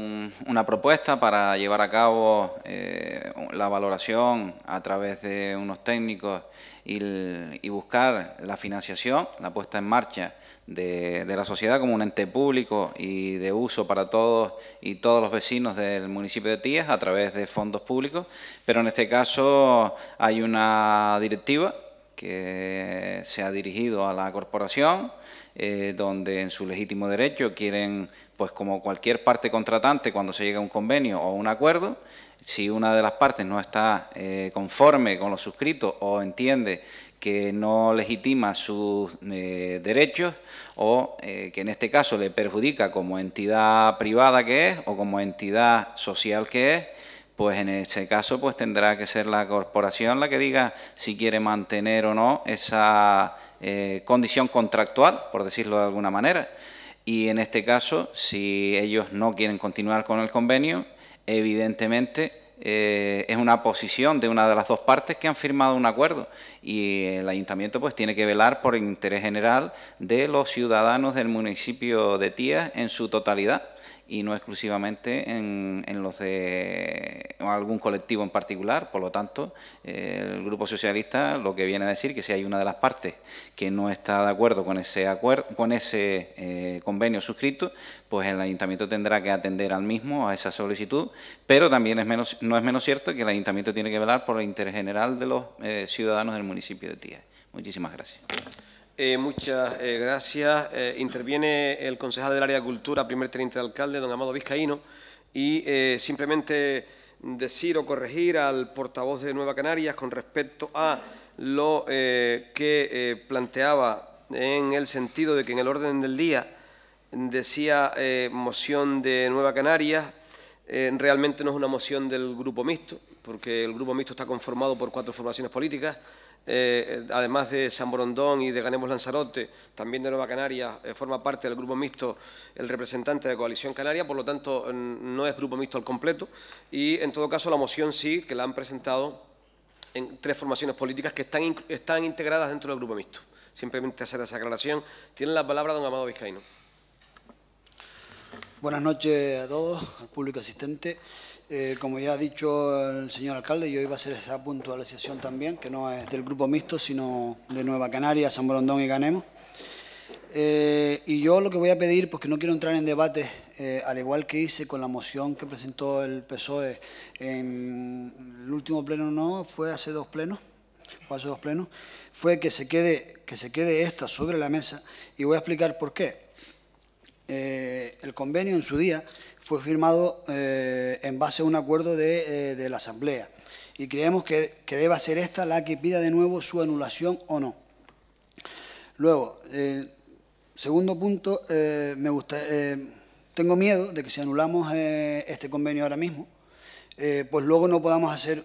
una propuesta para llevar a cabo eh, la valoración a través de unos técnicos y, buscar la financiación, la puesta en marcha de, de la sociedad como un ente público y de uso para todos y todos los vecinos del municipio de Tías a través de fondos públicos, pero en este caso hay una directiva que se ha dirigido a la corporación eh, donde en su legítimo derecho quieren, pues como cualquier parte contratante cuando se llega a un convenio o un acuerdo, si una de las partes no está eh, conforme con lo suscrito o entiende que no legitima sus eh, derechos o que en este caso le perjudica como entidad privada que es o como entidad social que es, pues en ese caso pues tendrá que ser la corporación la que diga si quiere mantener o no esa eh, condición contractual, por decirlo de alguna manera. Y en este caso, si ellos no quieren continuar con el convenio, evidentemente eh, es una posición de una de las dos partes que han firmado un acuerdo y el ayuntamiento pues tiene que velar por el interés general de los ciudadanos del municipio de Tías en su totalidad y no exclusivamente en, los de algún colectivo en particular. Por lo tanto, eh, el Grupo Socialista lo que viene a decir que si hay una de las partes que no está de acuerdo con ese acuerdo, con ese eh, convenio suscrito, pues el ayuntamiento tendrá que atender al mismo a esa solicitud. Pero también es menos, no es menos cierto que el ayuntamiento tiene que velar por el interés general de los eh, ciudadanos del municipio de Tía. Muchísimas gracias. Eh, muchas eh, gracias. Eh, interviene el concejal del área de cultura, primer teniente de alcalde, don Amado Vizcaíno, y simplemente decir o corregir al portavoz de Nueva Canarias con respecto a lo que planteaba en el sentido de que en el orden del día decía moción de Nueva Canarias, realmente no es una moción del grupo mixto, porque el grupo mixto está conformado por cuatro formaciones políticas, eh, eh, además de San Borondón y de Ganemos Lanzarote, también de Nueva Canaria, eh, forma parte del grupo mixto el representante de Coalición Canaria, por lo tanto no es grupo mixto al completo y en todo caso la moción sí que la han presentado en tres formaciones políticas que están, están integradas dentro del grupo mixto. Simplemente hacer esa aclaración. Tiene la palabra don Amado Vizcaíno. Buenas noches a todos, al público asistente. Eh, como ya ha dicho el señor alcalde, yo iba a hacer esa puntualización también, que no es del grupo mixto, sino de Nueva Canaria, San Borondón y Ganemos. Eh, y yo lo que voy a pedir, porque no quiero entrar en debate, eh, al igual que hice con la moción que presentó el PSOE en el último pleno, no, fue hace dos plenos, fue hace dos plenos, fue que se quede, que se quede esta sobre la mesa y voy a explicar por qué. el convenio en su día fue firmado eh, en base a un acuerdo eh, de, la Asamblea y creemos que, que, deba ser esta la que pida de nuevo su anulación o no. Luego, eh, segundo punto, me gusta, tengo miedo de que si anulamos este convenio ahora mismo, pues luego no podamos hacer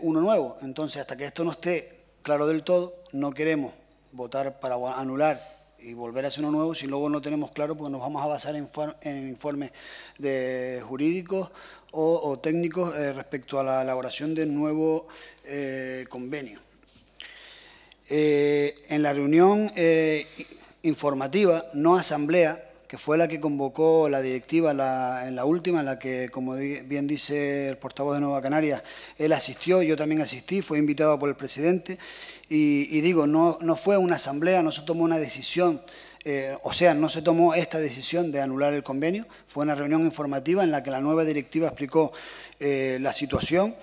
uno nuevo. Entonces, hasta que esto no esté claro del todo, no queremos votar para anular y volver a hacer uno nuevo si luego no tenemos claro, pues nos vamos a basar en, informes de jurídicos o, técnicos eh, respecto a la elaboración de nuevo eh, convenio. Eh, en la reunión informativa, no asamblea, que fue la que convocó la directiva en la última, en la que, como bien dice el portavoz de Nueva Canarias, él asistió, yo también asistí, fue invitado por el presidente y, digo, no, no fue una asamblea, no se tomó una decisión eh, o sea, no se tomó esta decisión de anular el convenio, fue una reunión informativa en la que la nueva directiva explicó eh, la situación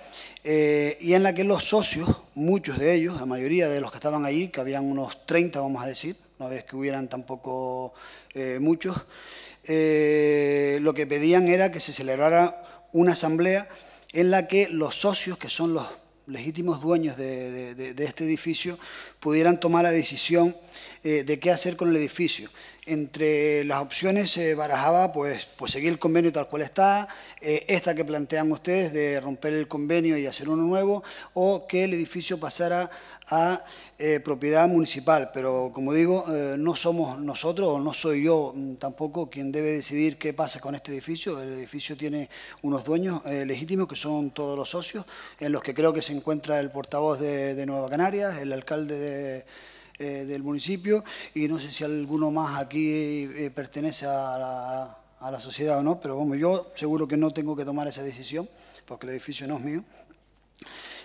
eh, y en la que los socios, muchos de ellos, la mayoría de los que estaban ahí, que habían unos 30, vamos a decir, no vez que hubieran tampoco muchos, lo que pedían era que se celebrara una asamblea en la que los socios, que son los legítimos dueños de, este edificio, pudieran tomar la decisión eh, de qué hacer con el edificio. Entre las opciones se barajaba pues, pues, seguir el convenio tal cual está, eh, esta que plantean ustedes de romper el convenio y hacer uno nuevo, o que el edificio pasara a eh, propiedad municipal, pero como digo, eh, no somos nosotros o no soy yo mm, tampoco quien debe decidir qué pasa con este edificio. El edificio tiene unos dueños eh, legítimos que son todos los socios, en los que creo que se encuentra el portavoz de, Nueva Canarias, el alcalde del municipio y no sé si alguno más aquí pertenece a la, sociedad o no, pero vamos, yo seguro que no tengo que tomar esa decisión porque el edificio no es mío.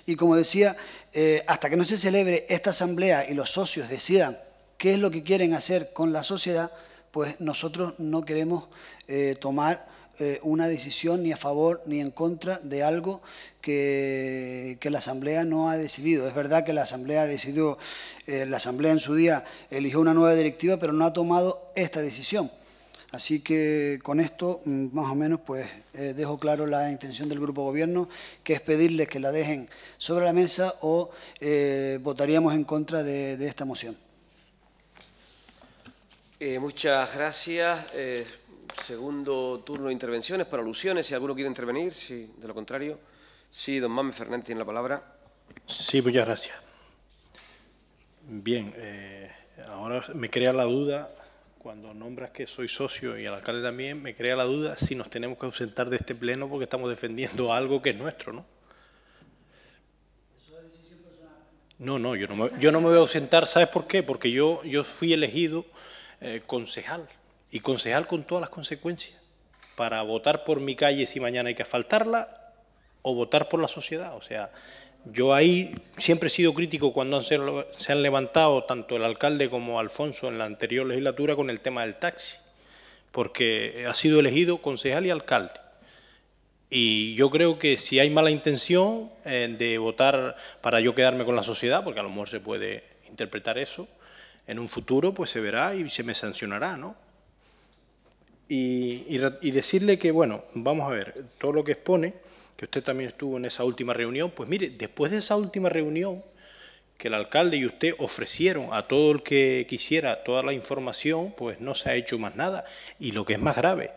Y como decía, eh, hasta que no se celebre esta asamblea y los socios decidan qué es lo que quieren hacer con la sociedad, pues nosotros no queremos eh, tomar eh, una decisión ni a favor ni en contra de algo que, la Asamblea no ha decidido. Es verdad que la Asamblea decidió, la Asamblea en su día eligió una nueva directiva, pero no ha tomado esta decisión. Así que con esto, mm, más o menos, pues eh, dejo claro la intención del Grupo Gobierno, que es pedirles que la dejen sobre la mesa o eh, votaríamos en contra de, esta moción. Eh, muchas gracias. segundo turno de intervenciones para alusiones. Si alguno quiere intervenir, Si, de lo contrario. Sí, don Mame Fernández tiene la palabra. Sí, muchas gracias. Bien, ahora me crea la duda cuando nombras que soy socio y el alcalde también, me crea la duda si nos tenemos que ausentar de este pleno porque estamos defendiendo algo que es nuestro, ¿no? Eso decisión personal. No, no, yo no, me, voy a ausentar, ¿sabes por qué? Porque yo, fui elegido eh, concejal y concejal con todas las consecuencias para votar por mi calle si mañana hay que asfaltarla o votar por la sociedad. O sea, yo ahí siempre he sido crítico cuando se, han levantado tanto el alcalde como Alfonso en la anterior legislatura con el tema del taxi, porque ha sido elegido concejal y alcalde. Y yo creo que si hay mala intención eh, de votar para yo quedarme con la sociedad, porque a lo mejor se puede interpretar eso, en un futuro pues se verá y se me sancionará, ¿no? y decirle que, bueno, vamos a ver, todo lo que expone que usted también estuvo en esa última reunión, pues mire, después de esa última reunión que el alcalde y usted ofrecieron a todo el que quisiera toda la información, pues no se ha hecho más nada. Y lo que es más grave,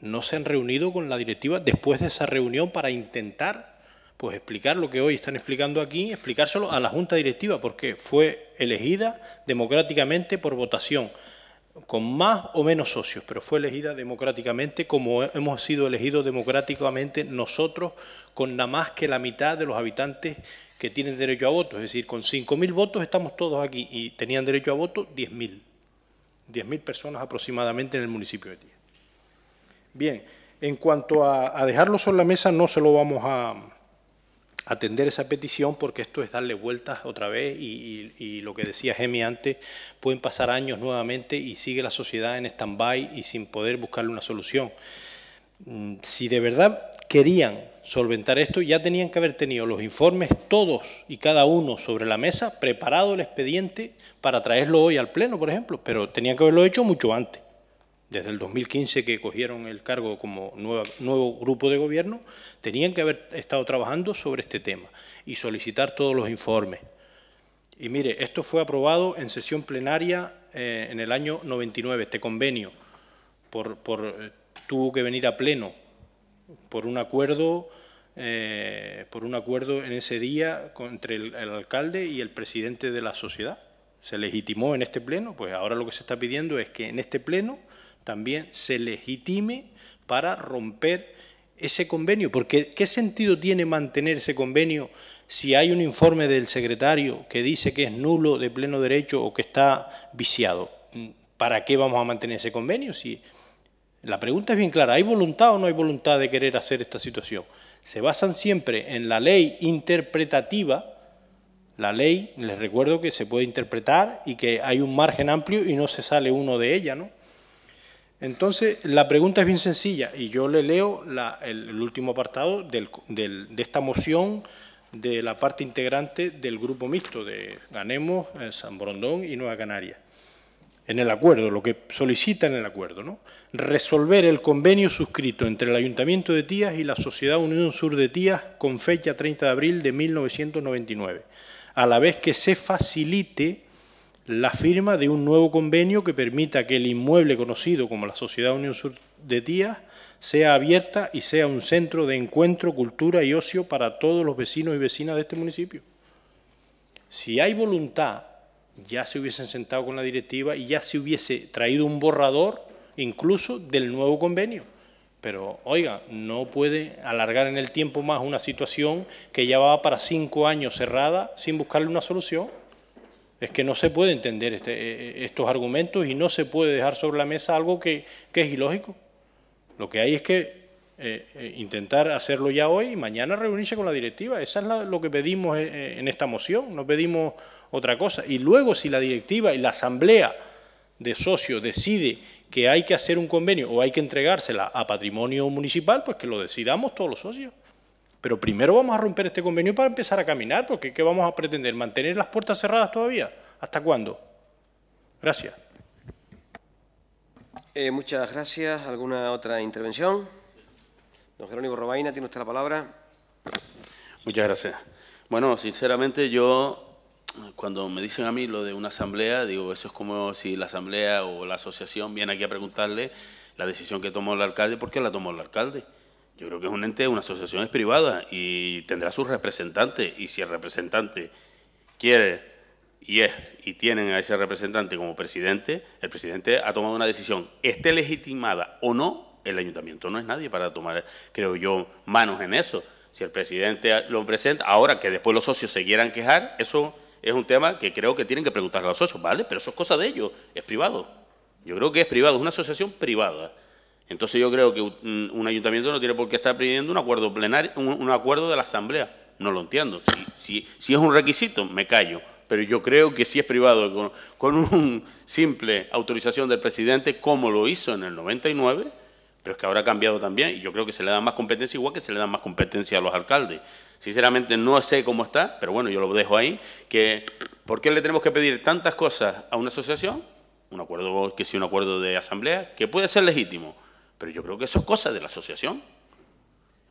no se han reunido con la directiva después de esa reunión para intentar pues explicar lo que hoy están explicando aquí, explicárselo a la Junta Directiva, porque fue elegida democráticamente por votación con más o menos socios, pero fue elegida democráticamente como hemos sido elegidos democráticamente nosotros con nada más que la mitad de los habitantes que tienen derecho a voto. Es decir, con 5.000 votos estamos todos aquí y tenían derecho a voto 10.000. 10.000 personas aproximadamente en el municipio de Tía. Bien, en cuanto a, a, dejarlo sobre la mesa, no se lo vamos a, atender esa petición porque esto es darle vueltas otra vez y, lo que decía Gemi antes, pueden pasar años nuevamente y sigue la sociedad en stand-by y sin poder buscarle una solución. Mm, si de verdad querían solventar esto, ya tenían que haber tenido los informes todos y cada uno sobre la mesa, preparado el expediente para traerlo hoy al Pleno, por ejemplo, pero tenían que haberlo hecho mucho antes desde el 2015 que cogieron el cargo como nuevo grupo de gobierno, tenían que haber estado trabajando sobre este tema y solicitar todos los informes. Y mire, esto fue aprobado en sesión plenaria eh, en el año 99, este convenio, por, eh, tuvo que venir a pleno por un acuerdo, eh, por un acuerdo en ese día entre el alcalde y el presidente de la sociedad. Se legitimó en este pleno, pues ahora lo que se está pidiendo es que en este pleno también se legitime para romper ese convenio. Porque ¿qué sentido tiene mantener ese convenio si hay un informe del secretario que dice que es nulo de pleno derecho o que está viciado? ¿Para qué vamos a mantener ese convenio? Si la pregunta es bien clara, ¿hay voluntad o no hay voluntad de querer hacer esta situación? Se basan siempre en la ley interpretativa. La ley, les recuerdo que se puede interpretar y que hay un margen amplio y no se sale uno de ella, ¿no? Entonces, la pregunta es bien sencilla y yo le leo el, último apartado de esta moción de la parte integrante del grupo mixto de Ganemos, eh, San Brondón y Nueva Canaria. En el acuerdo, lo que solicita en el acuerdo, ¿no? Resolver el convenio suscrito entre el Ayuntamiento de Tías y la Sociedad Unión Sur de Tías con fecha 30 de abril de 1999, a la vez que se facilite la firma de un nuevo convenio que permita que el inmueble conocido como la Sociedad Unión Sur de Tías sea abierta y sea un centro de encuentro, cultura y ocio para todos los vecinos y vecinas de este municipio. Si hay voluntad, ya se hubiesen sentado con la directiva y ya se hubiese traído un borrador incluso del nuevo convenio. Pero, oiga, no puede alargar en el tiempo más una situación que ya va para cinco años cerrada sin buscarle una solución. Es que no se puede entender este, eh, eh, estos argumentos y no se puede dejar sobre la mesa algo que, es ilógico. Lo que hay es que eh, intentar hacerlo ya hoy y mañana reunirse con la directiva. Eso es lo que pedimos en esta moción, no pedimos otra cosa. Y luego si la directiva y la asamblea de socios decide que hay que hacer un convenio o hay que entregársela a patrimonio municipal, pues que lo decidamos todos los socios. Pero primero vamos a romper este convenio para empezar a caminar, porque ¿qué vamos a pretender? ¿Mantener las puertas cerradas todavía? ¿Hasta cuándo? Gracias. Eh, muchas gracias. ¿Alguna otra intervención? Don Jerónimo Robaina, tiene usted la palabra. Muchas gracias. Bueno, sinceramente yo cuando me dicen a mí lo de una asamblea, digo, eso es como si la asamblea o la asociación viene aquí a preguntarle la decisión que tomó el alcalde, ¿por qué la tomó el alcalde? Yo creo que es un ente, una asociación es privada y tendrá sus representantes y si el representante quiere y es y tienen a ese representante como presidente, el presidente ha tomado una decisión, esté legitimada o no, el ayuntamiento no es nadie para tomar, creo yo, manos en eso. Si el presidente lo presenta, ahora que después los socios se quieran quejar, eso es un tema que creo que tienen que preguntarle a los socios, ¿vale? Pero eso es cosa de ellos, es privado. Yo creo que es privado, es una asociación privada. Entonces yo creo que un, ayuntamiento no tiene por qué estar pidiendo un acuerdo plenario, un, acuerdo de la asamblea. No lo entiendo. Si, es un requisito, me callo. Pero yo creo que si es privado, con, una simple autorización del presidente, como lo hizo en el 99, pero es que ahora ha cambiado también y yo creo que se le da más competencia, igual que se le da más competencia a los alcaldes. Sinceramente no sé cómo está, pero bueno, yo lo dejo ahí, que ¿por qué le tenemos que pedir tantas cosas a una asociación? Un acuerdo, que es un acuerdo de asamblea, que puede ser legítimo, pero yo creo que eso es cosa de la asociación.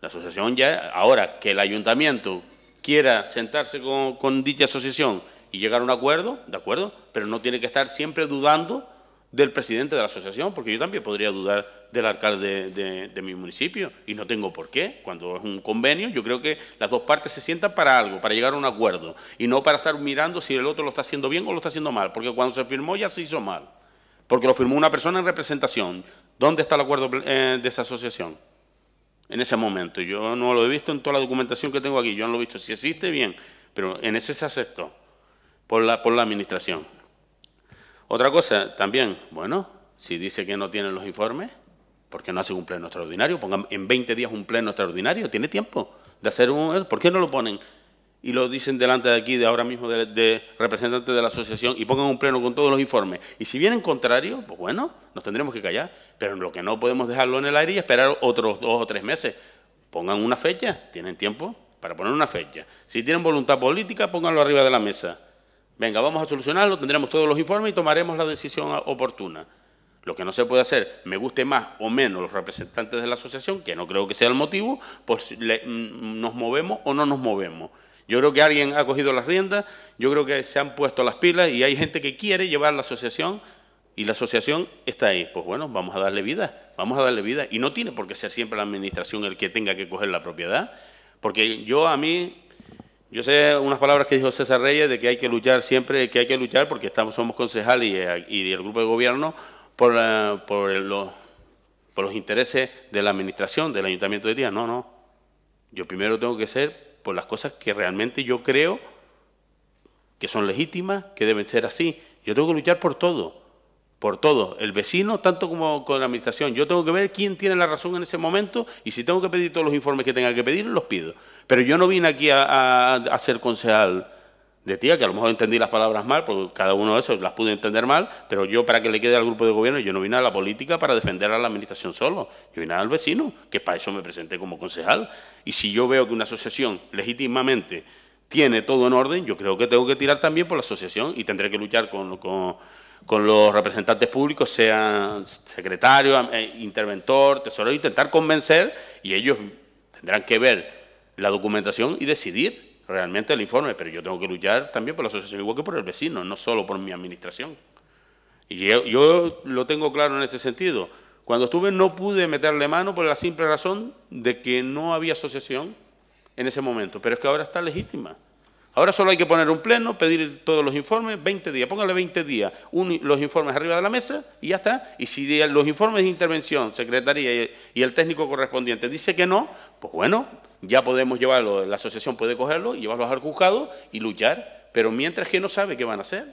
La asociación ya, ahora que el ayuntamiento quiera sentarse con, dicha asociación y llegar a un acuerdo, de acuerdo, pero no tiene que estar siempre dudando del presidente de la asociación, porque yo también podría dudar del alcalde de, mi municipio y no tengo por qué. Cuando es un convenio, yo creo que las dos partes se sientan para algo, para llegar a un acuerdo y no para estar mirando si el otro lo está haciendo bien o lo está haciendo mal, porque cuando se firmó ya se hizo mal porque lo firmó una persona en representación. ¿Dónde está el acuerdo eh, de esa asociación? En ese momento. Yo no lo he visto en toda la documentación que tengo aquí. Yo no lo he visto. Si existe, bien. Pero en ese se aceptó por la, por la administración. Otra cosa también, bueno, si dice que no tienen los informes, ¿por qué no hace un pleno extraordinario? Pongan en 20 días un pleno extraordinario. Tiene tiempo de hacer un... ¿Por qué no lo ponen y lo dicen delante de aquí, de ahora mismo, de, representantes de la asociación, y pongan un pleno con todos los informes. Y si vienen contrario, pues bueno, nos tendremos que callar. Pero lo que no podemos dejarlo en el aire y esperar otros dos o tres meses. Pongan una fecha, tienen tiempo para poner una fecha. Si tienen voluntad política, pónganlo arriba de la mesa. Venga, vamos a solucionarlo, tendremos todos los informes y tomaremos la decisión oportuna. Lo que no se puede hacer, me guste más o menos los representantes de la asociación, que no creo que sea el motivo, pues mm, nos movemos o no nos movemos. Yo creo que alguien ha cogido las riendas, yo creo que se han puesto las pilas y hay gente que quiere llevar la asociación y la asociación está ahí. Pues bueno, vamos a darle vida, vamos a darle vida. Y no tiene por qué ser siempre la administración el que tenga que coger la propiedad, porque yo a mí, yo sé unas palabras que dijo César Reyes de que hay que luchar siempre, que hay que luchar porque estamos, somos concejales y, el grupo de gobierno por, eh, por, los, por los intereses de la administración, del ayuntamiento de Tía. No, no. Yo primero tengo que ser por las cosas que realmente yo creo que son legítimas, que deben ser así. Yo tengo que luchar por todo, por todo. El vecino, tanto como con la administración. Yo tengo que ver quién tiene la razón en ese momento y si tengo que pedir todos los informes que tenga que pedir, los pido. Pero yo no vine aquí a, ser concejal de tía, que a lo mejor entendí las palabras mal, porque cada uno de esos las pude entender mal, pero yo para que le quede al grupo de gobierno, yo no vine a la política para defender a la administración solo, yo vine al vecino, que para eso me presenté como concejal. Y si yo veo que una asociación legítimamente tiene todo en orden, yo creo que tengo que tirar también por la asociación y tendré que luchar con, los representantes públicos, sean secretario, eh, interventor, tesorero, intentar convencer y ellos tendrán que ver la documentación y decidir realmente el informe, pero yo tengo que luchar también por la asociación igual que por el vecino, no solo por mi administración. Y yo, lo tengo claro en este sentido. Cuando estuve no pude meterle mano por la simple razón de que no había asociación en ese momento, pero es que ahora está legítima. Ahora solo hay que poner un pleno, pedir todos los informes, 20 días, póngale 20 días, los informes arriba de la mesa y ya está. Y si los informes de intervención, secretaría y, el técnico correspondiente dice que no, pues bueno, ya podemos llevarlo, la asociación puede cogerlo y llevarlo al juzgado y luchar, pero mientras que no sabe qué van a hacer,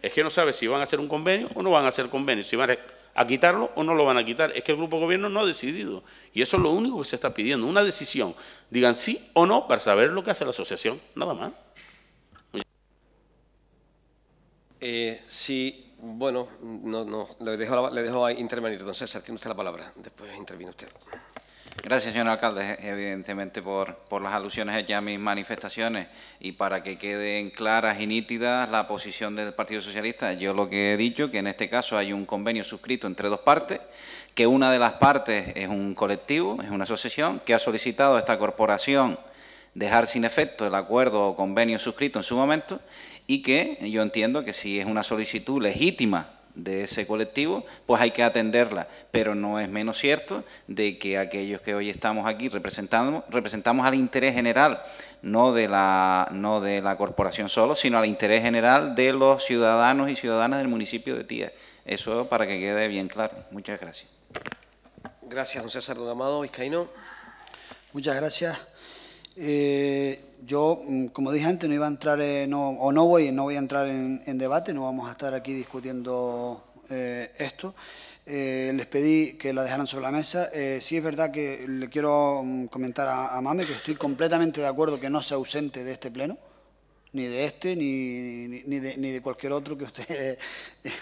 es que no sabe si van a hacer un convenio o no van a hacer convenio, si van a quitarlo o no lo van a quitar. Es que el grupo de gobierno no ha decidido. Y eso es lo único que se está pidiendo, una decisión. Digan sí o no para saber lo que hace la asociación, nada más. Eh, sí, bueno, no, le dejo, le dejo intervenir. Don César, tiene usted la palabra. Después interviene usted. Gracias, señor alcalde, evidentemente por, por, las alusiones ya a mis manifestaciones y para que queden claras y nítidas la posición del Partido Socialista. Yo lo que he dicho es que en este caso hay un convenio suscrito entre dos partes, que una de las partes es un colectivo, es una asociación que ha solicitado a esta corporación dejar sin efecto el acuerdo o convenio suscrito en su momento y que yo entiendo que si es una solicitud legítima de ese colectivo, pues hay que atenderla. Pero no es menos cierto de que aquellos que hoy estamos aquí representamos, representamos al interés general, no de, la, no de la corporación solo, sino al interés general de los ciudadanos y ciudadanas del municipio de Tía. Eso para que quede bien claro. Muchas gracias. Gracias, don César Amado, Vizcaíno. Muchas gracias. Eh, yo, mm, como dije antes, no iba a entrar no, o no voy, no voy a entrar en, debate, no vamos a estar aquí discutiendo eh, esto. Eh, les pedí que la dejaran sobre la mesa. Eh, sí es verdad que le quiero mm, comentar a, Mame que estoy completamente de acuerdo que no sea ausente de este pleno, ni de este, de, ni de, cualquier otro que usted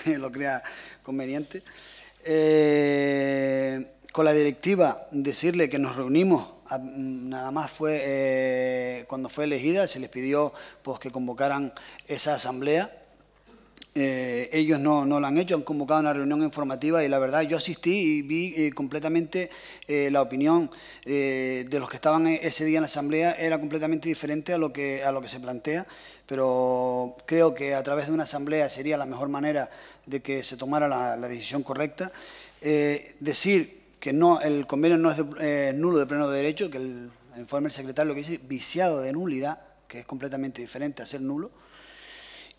(laughs) lo crea conveniente. con la directiva, decirle que nos reunimos nada más fue eh, cuando fue elegida, se les pidió pues, que convocaran esa asamblea. Eh, ellos no, no, lo han hecho, han convocado una reunión informativa y la verdad yo asistí y vi eh, completamente la opinión de los que estaban e, ese día en la asamblea era completamente diferente a lo que a lo que se plantea, pero creo que a través de una asamblea sería la mejor manera de que se tomara la, la decisión correcta. decir que no, el convenio no es eh, nulo de pleno derecho, que el informe del secretario lo que dice viciado de nulidad, que es completamente diferente a ser nulo,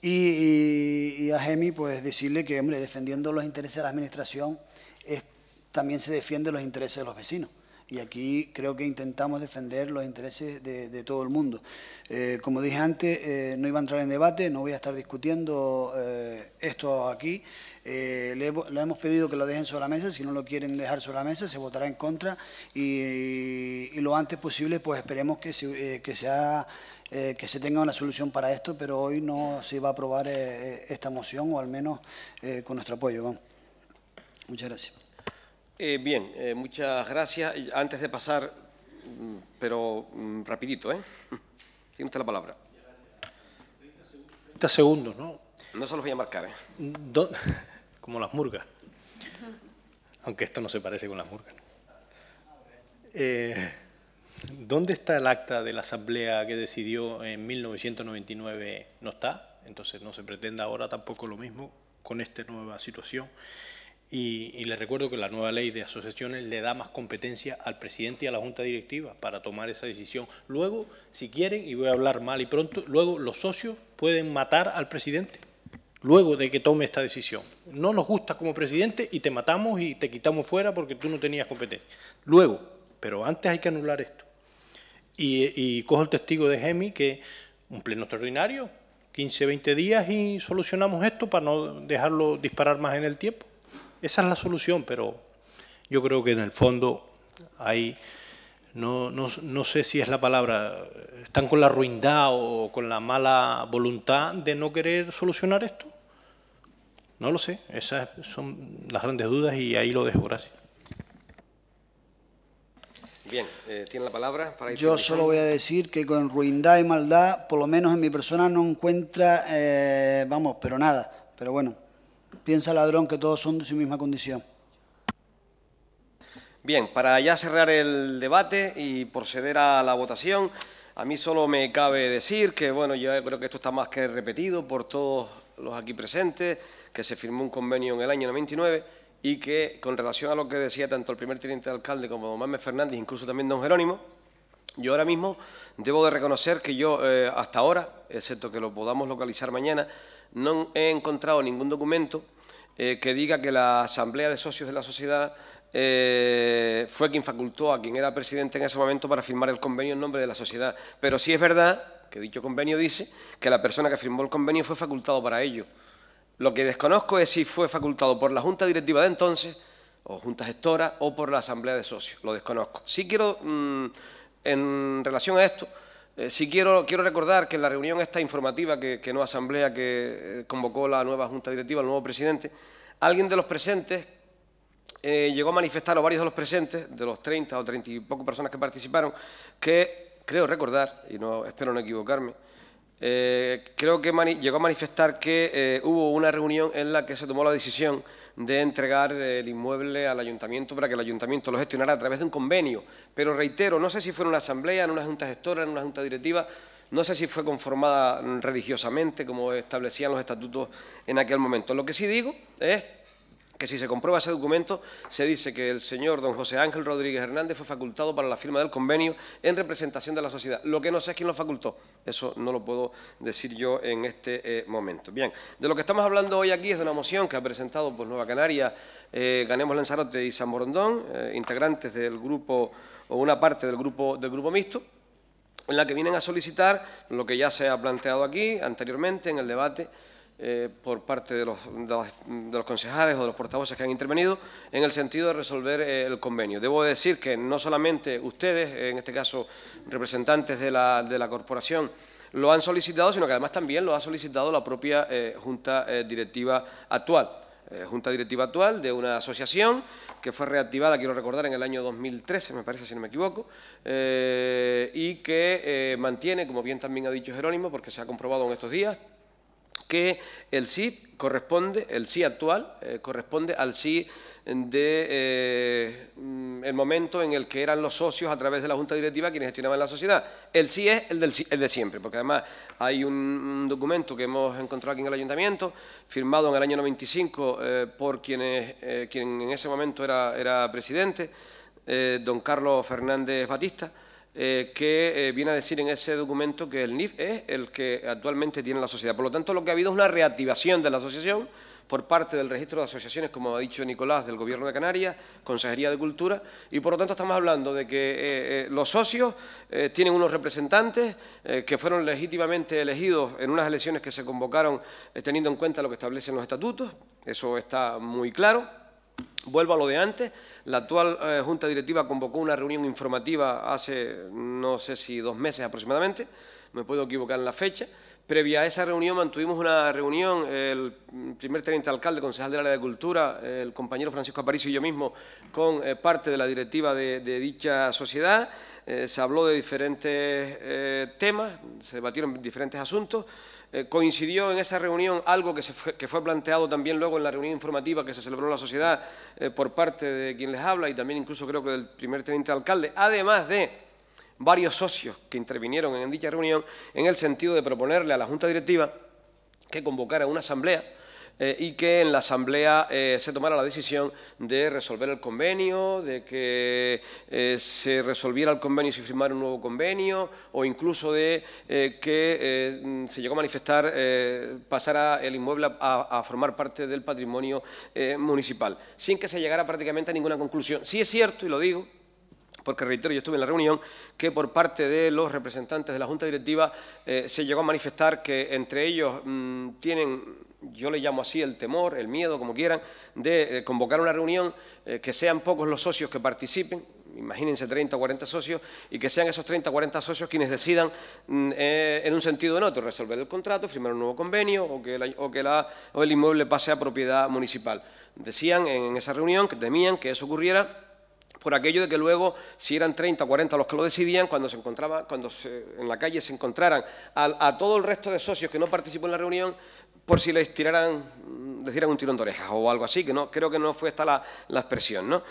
y, a Gemi pues decirle que, hombre, defendiendo los intereses de la administración, también se defienden los intereses de los vecinos. Y aquí creo que intentamos defender los intereses de, todo el mundo. Eh, como dije antes, eh, no iba a entrar en debate, no voy a estar discutiendo esto aquí. Eh, le, hemos pedido que lo dejen sobre la mesa, si no lo quieren dejar sobre la mesa se votará en contra y, lo antes posible pues esperemos que se, eh, que, sea, eh, que se tenga una solución para esto, pero hoy no se va a aprobar esta moción o al menos con nuestro apoyo. Muchas gracias. bien, muchas gracias. Antes de pasar, mm, pero mm, rapidito, ¿eh? (laughs) Tiene usted la palabra. 30 segundos, ¿no? No se los voy a marcar, ¿eh? Mm, (laughs) como las murgas. Aunque esto no se parece con las murgas. Eh, ¿Dónde está el acta de la asamblea que decidió en 1999? No está, entonces no se pretende ahora tampoco lo mismo con esta nueva situación. Y, y, les recuerdo que la nueva ley de asociaciones le da más competencia al presidente y a la junta directiva para tomar esa decisión. Luego, si quieren, y voy a hablar mal y pronto, luego los socios pueden matar al presidente luego de que tome esta decisión. No nos gusta como presidente y te matamos y te quitamos fuera porque tú no tenías competencia. Luego, pero antes hay que anular esto. Y, y cojo el testigo de Gemi que un pleno extraordinario, 15, 20 días y solucionamos esto para no dejarlo disparar más en el tiempo. Esa es la solución, pero yo creo que en el fondo hay no, no, no, sé si es la palabra, están con la ruindad o con la mala voluntad de no querer solucionar esto. No lo sé, esas son las grandes dudas y ahí lo dejo, gracias. Bien, eh, tiene la palabra para Yo solo voy a decir que con ruindad y maldad, por lo menos en mi persona no encuentra, eh, vamos, pero nada. Pero bueno, piensa ladrón que todos son de su misma condición. Bien, para ya cerrar el debate y proceder a la votación, a mí solo me cabe decir que, bueno, yo creo que esto está más que repetido por todos los aquí presentes, que se firmó un convenio en el año 99 y que, con relación a lo que decía tanto el primer teniente de alcalde como don Mames Fernández, incluso también don Jerónimo, yo ahora mismo debo de reconocer que yo eh, hasta ahora, excepto que lo podamos localizar mañana, no he encontrado ningún documento eh, que diga que la Asamblea de Socios de la Sociedad eh, fue quien facultó a quien era presidente en ese momento para firmar el convenio en nombre de la sociedad. Pero sí es verdad que dicho convenio dice que la persona que firmó el convenio fue facultado para ello. Lo que desconozco es si fue facultado por la Junta Directiva de entonces, o Junta Gestora, o por la Asamblea de Socios. Lo desconozco. Sí quiero, mm, en relación a esto, si eh, sí quiero, quiero recordar que en la reunión esta informativa, que, no asamblea, que eh, convocó la nueva Junta Directiva, el nuevo presidente, alguien de los presentes eh, llegó a manifestar a varios de los presentes, de los 30 o 30 y poco personas que participaron, que creo recordar, y no espero no equivocarme, eh, creo que llegó a manifestar que eh, hubo una reunión en la que se tomó la decisión de entregar el inmueble al ayuntamiento para que el ayuntamiento lo gestionara a través de un convenio. Pero reitero, no sé si fue en una asamblea, en una junta gestora, en una junta directiva, no sé si fue conformada mm, religiosamente como establecían los estatutos en aquel momento. Lo que sí digo es que si se comprueba ese documento, se dice que el señor don José Ángel Rodríguez Hernández fue facultado para la firma del convenio en representación de la sociedad. Lo que no sé es quién lo facultó. Eso no lo puedo decir yo en este eh, momento. Bien, de lo que estamos hablando hoy aquí es de una moción que ha presentado pues, Nueva Canaria, eh, Ganemos Lanzarote y San Borondón, eh, integrantes del grupo o una parte del grupo, del grupo mixto, en la que vienen a solicitar lo que ya se ha planteado aquí anteriormente en el debate eh, por parte de los, concejales o de los portavoces que han intervenido en el sentido de resolver eh, el convenio. Debo decir que no solamente ustedes, en este caso representantes de la, corporación, lo han solicitado, sino que además también lo ha solicitado la propia eh, Junta Directiva actual. junta Directiva actual de una asociación que fue reactivada, quiero recordar, en el año 2013, me parece, si no me equivoco, y que mantiene, como bien también ha dicho Jerónimo, porque se ha comprobado en estos días, que el sí corresponde, el sí actual eh, corresponde al sí de eh, mm, el momento en el que eran los socios a través de la junta directiva quienes gestionaban la sociedad. El sí es el, el de siempre, porque además hay un documento que hemos encontrado aquí en el ayuntamiento, firmado en el año 95 eh, por quienes, quien en ese momento era, era presidente, don Carlos Fernández Batista, eh, que eh, viene a decir en ese documento que el NIF es el que actualmente tiene la sociedad. Por lo tanto, lo que ha habido es una reactivación de la asociación por parte del registro de asociaciones, como ha dicho Nicolás, del Gobierno de Canarias, Consejería de Cultura, y por lo tanto estamos hablando de que eh, los socios tienen unos representantes que fueron legítimamente elegidos en unas elecciones que se convocaron teniendo en cuenta lo que establecen los estatutos, eso está muy claro Vuelvo a lo de antes, la actual eh, Junta Directiva convocó una reunión informativa hace, no sé si dos meses aproximadamente, me puedo equivocar en la fecha, Previa a esa reunión mantuvimos una reunión, el primer teniente alcalde, concejal del área de Cultura, el compañero Francisco Aparicio y yo mismo, con eh, parte de la directiva de, dicha sociedad. Eh, se habló de diferentes temas, se debatieron diferentes asuntos. Eh, coincidió en esa reunión algo que, se fue, planteado también luego en la reunión informativa que se celebró en la sociedad eh, por parte de quien les habla y también incluso creo que del primer teniente alcalde, además de varios socios que intervinieron en dicha reunión en el sentido de proponerle a la Junta Directiva que convocara una asamblea eh, y que en la Asamblea eh, se tomara la decisión de resolver el convenio, de que eh, se resolviera el convenio y se firmara un nuevo convenio, o incluso de que se llegó a manifestar pasara el inmueble a, formar parte del patrimonio municipal, sin que se llegara prácticamente a ninguna conclusión. Sí es cierto, y lo digo, porque reitero, yo estuve en la reunión, que por parte de los representantes de la Junta Directiva se llegó a manifestar que entre ellos mm, tienen yo le llamo así el temor, el miedo, como quieran, de eh, convocar una reunión, eh, que sean pocos los socios que participen, imagínense 30 o 40 socios, y que sean esos 30 o 40 socios quienes decidan mm, eh, en un sentido o en otro, resolver el contrato, firmar un nuevo convenio o que, el inmueble pase a propiedad municipal. Decían en esa reunión que temían que eso ocurriera por aquello de que luego, si eran 30 o 40 los que lo decidían, cuando se encontraba, cuando en la calle se encontraran a, todo el resto de socios que no participó en la reunión, por si les tiraran, mm, les dieran un tirón de orejas o algo así, que no, creo que no fue esta la, expresión, ¿no?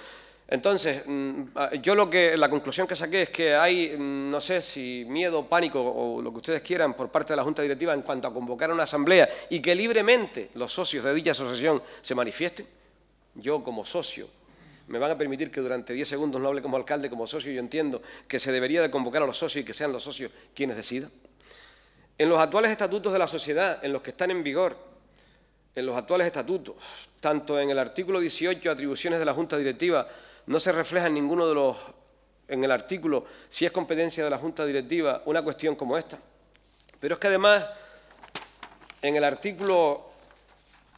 Entonces, mm, ah, yo lo que, la conclusión que saqué es que hay, mm, no sé si miedo, pánico o lo que ustedes quieran por parte de la Junta Directiva en cuanto a convocar una asamblea y que libremente los socios de dicha asociación se manifiesten. Yo como socio, me van a permitir que durante 10 segundos no hable como alcalde, como socio, yo entiendo que se debería de convocar a los socios y que sean los socios quienes decidan. En los actuales estatutos de la sociedad, en los que están en vigor, en los actuales estatutos, tanto en el artículo 18, atribuciones de la Junta Directiva, no se refleja en ninguno de los, en el artículo, si es competencia de la Junta Directiva, una cuestión como esta. Pero es que además, en el artículo,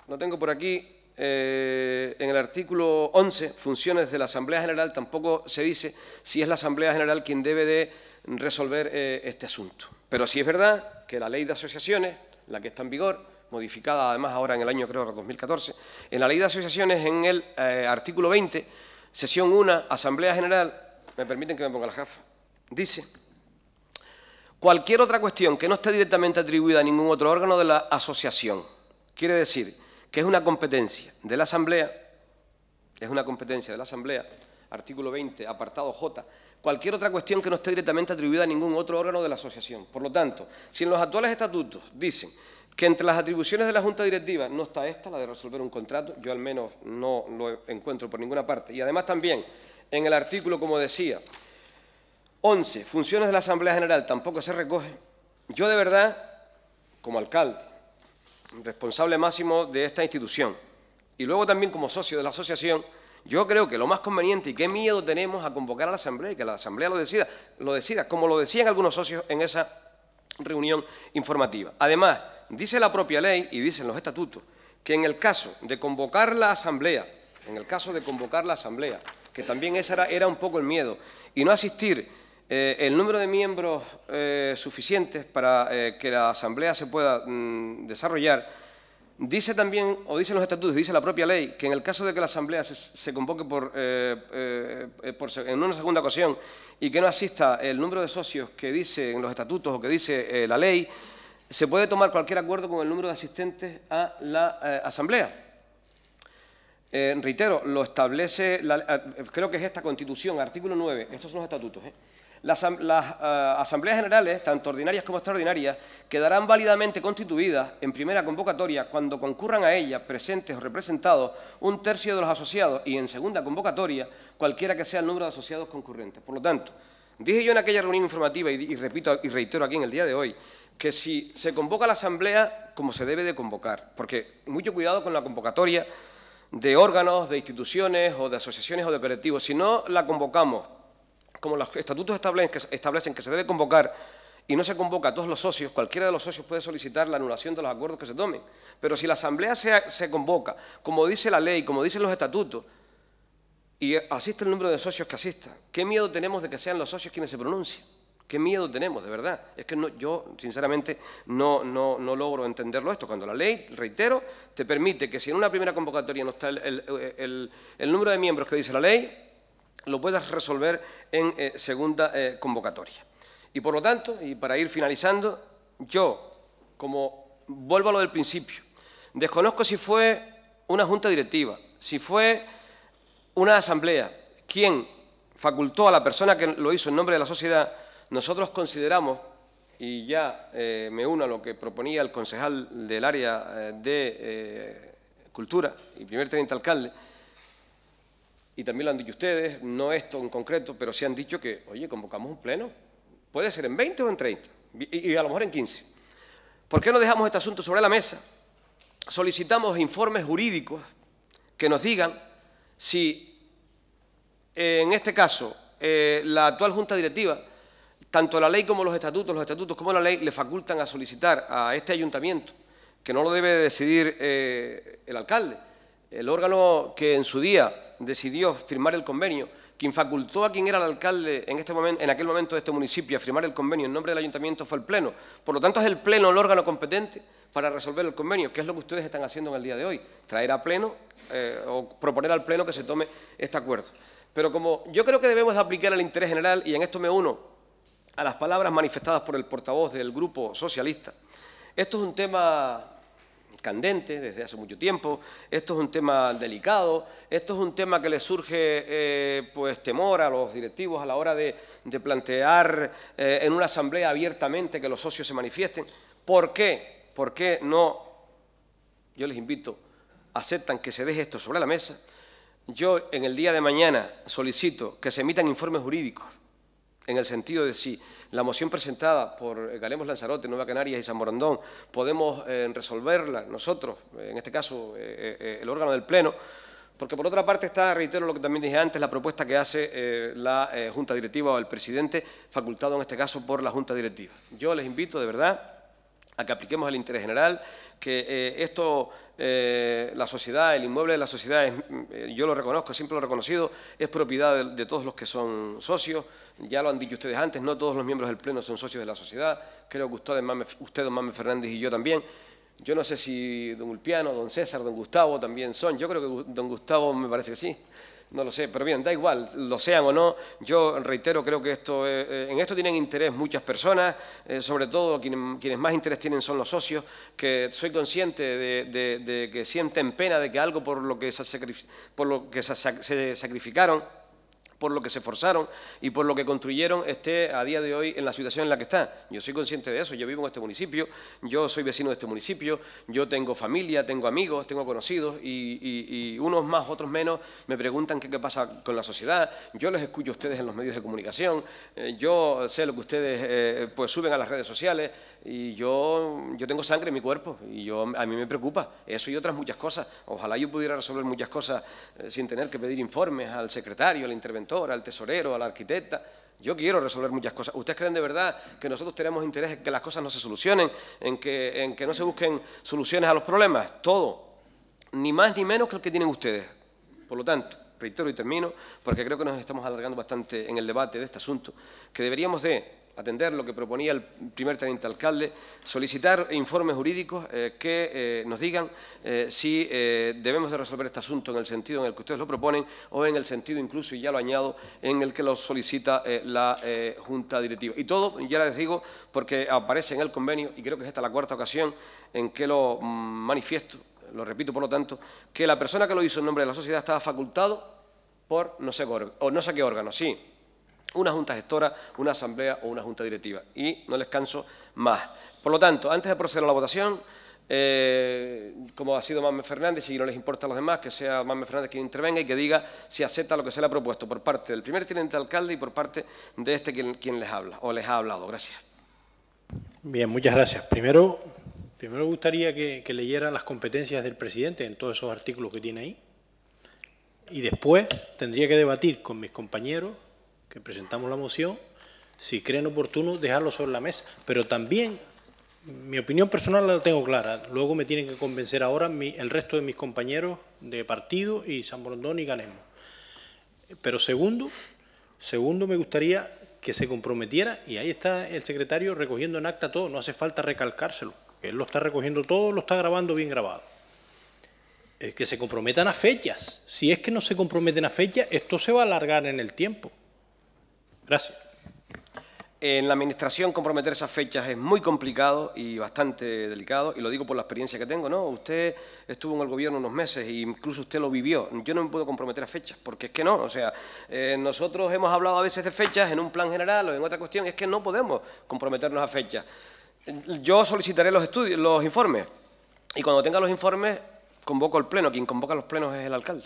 no tengo por aquí, eh, en el artículo 11, funciones de la Asamblea General, tampoco se dice si es la Asamblea General quien debe de resolver eh, este asunto. Pero sí es verdad que la ley de asociaciones, la que está en vigor, modificada además ahora en el año, creo, 2014, en la ley de asociaciones, en el eh, artículo 20, sesión 1, Asamblea General, me permiten que me ponga la jafa, dice, cualquier otra cuestión que no esté directamente atribuida a ningún otro órgano de la asociación, quiere decir que es una competencia de la Asamblea, es una competencia de la Asamblea, artículo 20, apartado J, cualquier otra cuestión que no esté directamente atribuida a ningún otro órgano de la asociación. Por lo tanto, si en los actuales estatutos dicen que entre las atribuciones de la Junta Directiva no está esta, la de resolver un contrato, yo al menos no lo encuentro por ninguna parte. Y además también en el artículo, como decía, 11, funciones de la Asamblea General tampoco se recoge. Yo de verdad, como alcalde, responsable máximo de esta institución, y luego también como socio de la asociación, yo creo que lo más conveniente y qué miedo tenemos a convocar a la Asamblea y que la Asamblea lo decida, lo decida, como lo decían algunos socios en esa reunión informativa. Además, dice la propia ley y dicen los estatutos que en el caso de convocar la Asamblea, en el caso de convocar la Asamblea, que también ese era, un poco el miedo, y no asistir eh, el número de miembros eh, suficientes para eh, que la Asamblea se pueda mm, desarrollar, Dice también, o dicen los estatutos, dice la propia ley, que en el caso de que la Asamblea se, convoque por, eh, eh, eh, en una segunda ocasión y que no asista el número de socios que dice en los estatutos o que dice la ley, se puede tomar cualquier acuerdo con el número de asistentes a la Asamblea. reitero, lo establece, la, creo que es esta Constitución, artículo 9, estos son los estatutos, las, eh, asambleas generales, tanto ordinarias como extraordinarias, quedarán válidamente constituidas en primera convocatoria cuando concurran a ellas presentes o representados un tercio de los asociados y en segunda convocatoria cualquiera que sea el número de asociados concurrentes. Por lo tanto, dije yo en aquella reunión informativa y, y repito y reitero aquí en el día de hoy que si se convoca la asamblea como se debe de convocar, porque mucho cuidado con la convocatoria de órganos, de instituciones o de asociaciones o de colectivos. Si no la convocamos como los estatutos establecen que, establecen que se debe convocar y no se convoca a todos los socios, cualquiera de los socios puede solicitar la anulación de los acuerdos que se tomen. Pero si la asamblea se, se convoca, como dice la ley, como dicen los estatutos, y asiste el número de socios que asista, ¿qué miedo tenemos de que sean los socios quienes se pronuncien? ¿Qué miedo tenemos, de verdad? Es que no, yo, sinceramente, no, no, no, logro entenderlo esto. Cuando la ley, reitero, te permite que si en una primera convocatoria no está el, el número de miembros que dice la ley, lo puedas resolver en eh, segunda eh, convocatoria. Y por lo tanto, y para ir finalizando, yo, como vuelvo a lo del principio, desconozco si fue una junta directiva, si fue una asamblea, quien facultó a la persona que lo hizo en nombre de la sociedad, nosotros consideramos, y ya eh, me uno a lo que proponía el concejal del área de Cultura y primer teniente alcalde, y también lo han dicho ustedes, no esto en concreto, pero sí han dicho que, oye, convocamos un pleno, puede ser en 20 o en 30, y, a lo mejor en 15. ¿Por qué no dejamos este asunto sobre la mesa? Solicitamos informes jurídicos que nos digan si, en este caso, eh, la actual Junta Directiva, tanto la ley como los estatutos, los estatutos como la ley, le facultan a solicitar a este ayuntamiento, que no lo debe decidir eh, el alcalde, el órgano que en su día decidió firmar el convenio, quien facultó a quien era el alcalde este en, aquel momento de este municipio a firmar el convenio en nombre del ayuntamiento fue el Pleno. Por lo tanto, es el Pleno el órgano competente para resolver el convenio, que es lo que ustedes están haciendo en el día de hoy, traer a Pleno eh, o proponer al Pleno que se tome este acuerdo. Pero como yo creo que debemos aplicar el interés general, y en esto me uno a las palabras manifestadas por el portavoz del Grupo Socialista, esto es un tema candente desde hace mucho tiempo, esto es un tema delicado, esto es un tema que le surge eh, pues, temor a los directivos a la hora de, plantear eh, en una asamblea abiertamente que los socios se manifiesten. ¿Por qué? ¿Por qué no? Yo les invito, aceptan que se deje esto sobre la mesa. Yo en el día de mañana solicito que se emitan informes jurídicos en el sentido de si la moción presentada por eh, Galemos Lanzarote, Nueva Canarias y San Morandón, podemos eh, resolverla nosotros, en este caso eh, el órgano del Pleno, porque por otra parte está, reitero lo que también dije antes, la propuesta que hace la Junta Directiva o el presidente, facultado en este caso por la Junta Directiva. Yo les invito de verdad a que apliquemos el interés general, que eh, esto, eh, la sociedad, el inmueble de la sociedad, eh, yo lo reconozco, siempre lo he reconocido, es propiedad de, todos los que son socios, ya lo han dicho ustedes antes, no todos los miembros del Pleno son socios de la sociedad, creo que ustedes, usted, don Mame Fernández y yo también, yo no sé si don Ulpiano, don César, don Gustavo también son, yo creo que don Gustavo me parece que sí, no lo sé, pero bien, da igual, lo sean o no. Yo reitero, creo que esto, eh, eh, en esto tienen interés muchas personas, eh, sobre todo quienes, más interés tienen son los socios, que soy consciente de, que sienten pena de que algo por lo que se sacrificaron por lo que se forzaron y por lo que construyeron esté a día de hoy en la situación en la que está. Yo soy consciente de eso, yo vivo en este municipio, yo soy vecino de este municipio, yo tengo familia, tengo amigos, tengo conocidos y, unos más, otros menos me preguntan qué, pasa con la sociedad, yo les escucho a ustedes en los medios de comunicación, eh, yo sé lo que ustedes eh, pues suben a las redes sociales, y yo, yo tengo sangre en mi cuerpo y yo, a mí me preocupa eso y otras muchas cosas. Ojalá yo pudiera resolver muchas cosas eh, sin tener que pedir informes al secretario, al interventor, al tesorero, al arquitecta. Yo quiero resolver muchas cosas. ¿Ustedes creen de verdad que nosotros tenemos interés en que las cosas no se solucionen, en que, en que no se busquen soluciones a los problemas? Todo. Ni más ni menos que el que tienen ustedes. Por lo tanto, reitero y termino, porque creo que nos estamos alargando bastante en el debate de este asunto, que deberíamos de atender lo que proponía el primer teniente alcalde, solicitar informes jurídicos eh, que eh, nos digan eh, si debemos de resolver este asunto en el sentido en el que ustedes lo proponen o en el sentido incluso, y ya lo añado, en el que lo solicita la Junta Directiva. Y todo, ya les digo, porque aparece en el convenio, y creo que es esta la cuarta ocasión en que lo mm, manifiesto, lo repito por lo tanto, que la persona que lo hizo en nombre de la sociedad estaba facultado por no sé, o no sé qué órgano, sí, una junta gestora, una asamblea o una junta directiva. Y no les canso más. Por lo tanto, antes de proceder a la votación, eh, como ha sido Mame Fernández, y no les importa a los demás, que sea Mame Fernández quien intervenga y que diga si acepta lo que se le ha propuesto por parte del primer teniente alcalde y por parte de este quien, les habla o les ha hablado. Gracias. Bien, muchas gracias. Primero, primero me gustaría que, que leyera las competencias del presidente en todos esos artículos que tiene ahí. Y después tendría que debatir con mis compañeros que presentamos la moción, si creen oportuno, dejarlo sobre la mesa. Pero también, mi opinión personal la tengo clara. Luego me tienen que convencer ahora el resto de mis compañeros de partido y San Borondón y ganemos. Pero segundo, segundo me gustaría que se comprometiera, y ahí está el secretario recogiendo en acta todo, no hace falta recalcárselo. Él lo está recogiendo todo, lo está grabando bien grabado. Eh, que se comprometan a fechas. Si es que no se comprometen a fechas, esto se va a alargar en el tiempo. Gracias. En la administración comprometer esas fechas es muy complicado y bastante delicado, y lo digo por la experiencia que tengo, ¿no? Usted estuvo en el gobierno unos meses e incluso usted lo vivió. Yo no me puedo comprometer a fechas, porque es que no, o sea, eh, nosotros hemos hablado a veces de fechas en un plan general o en otra cuestión, es que no podemos comprometernos a fechas. Yo solicitaré los, estudios, los informes, y cuando tenga los informes convoco el pleno, quien convoca los plenos es el alcalde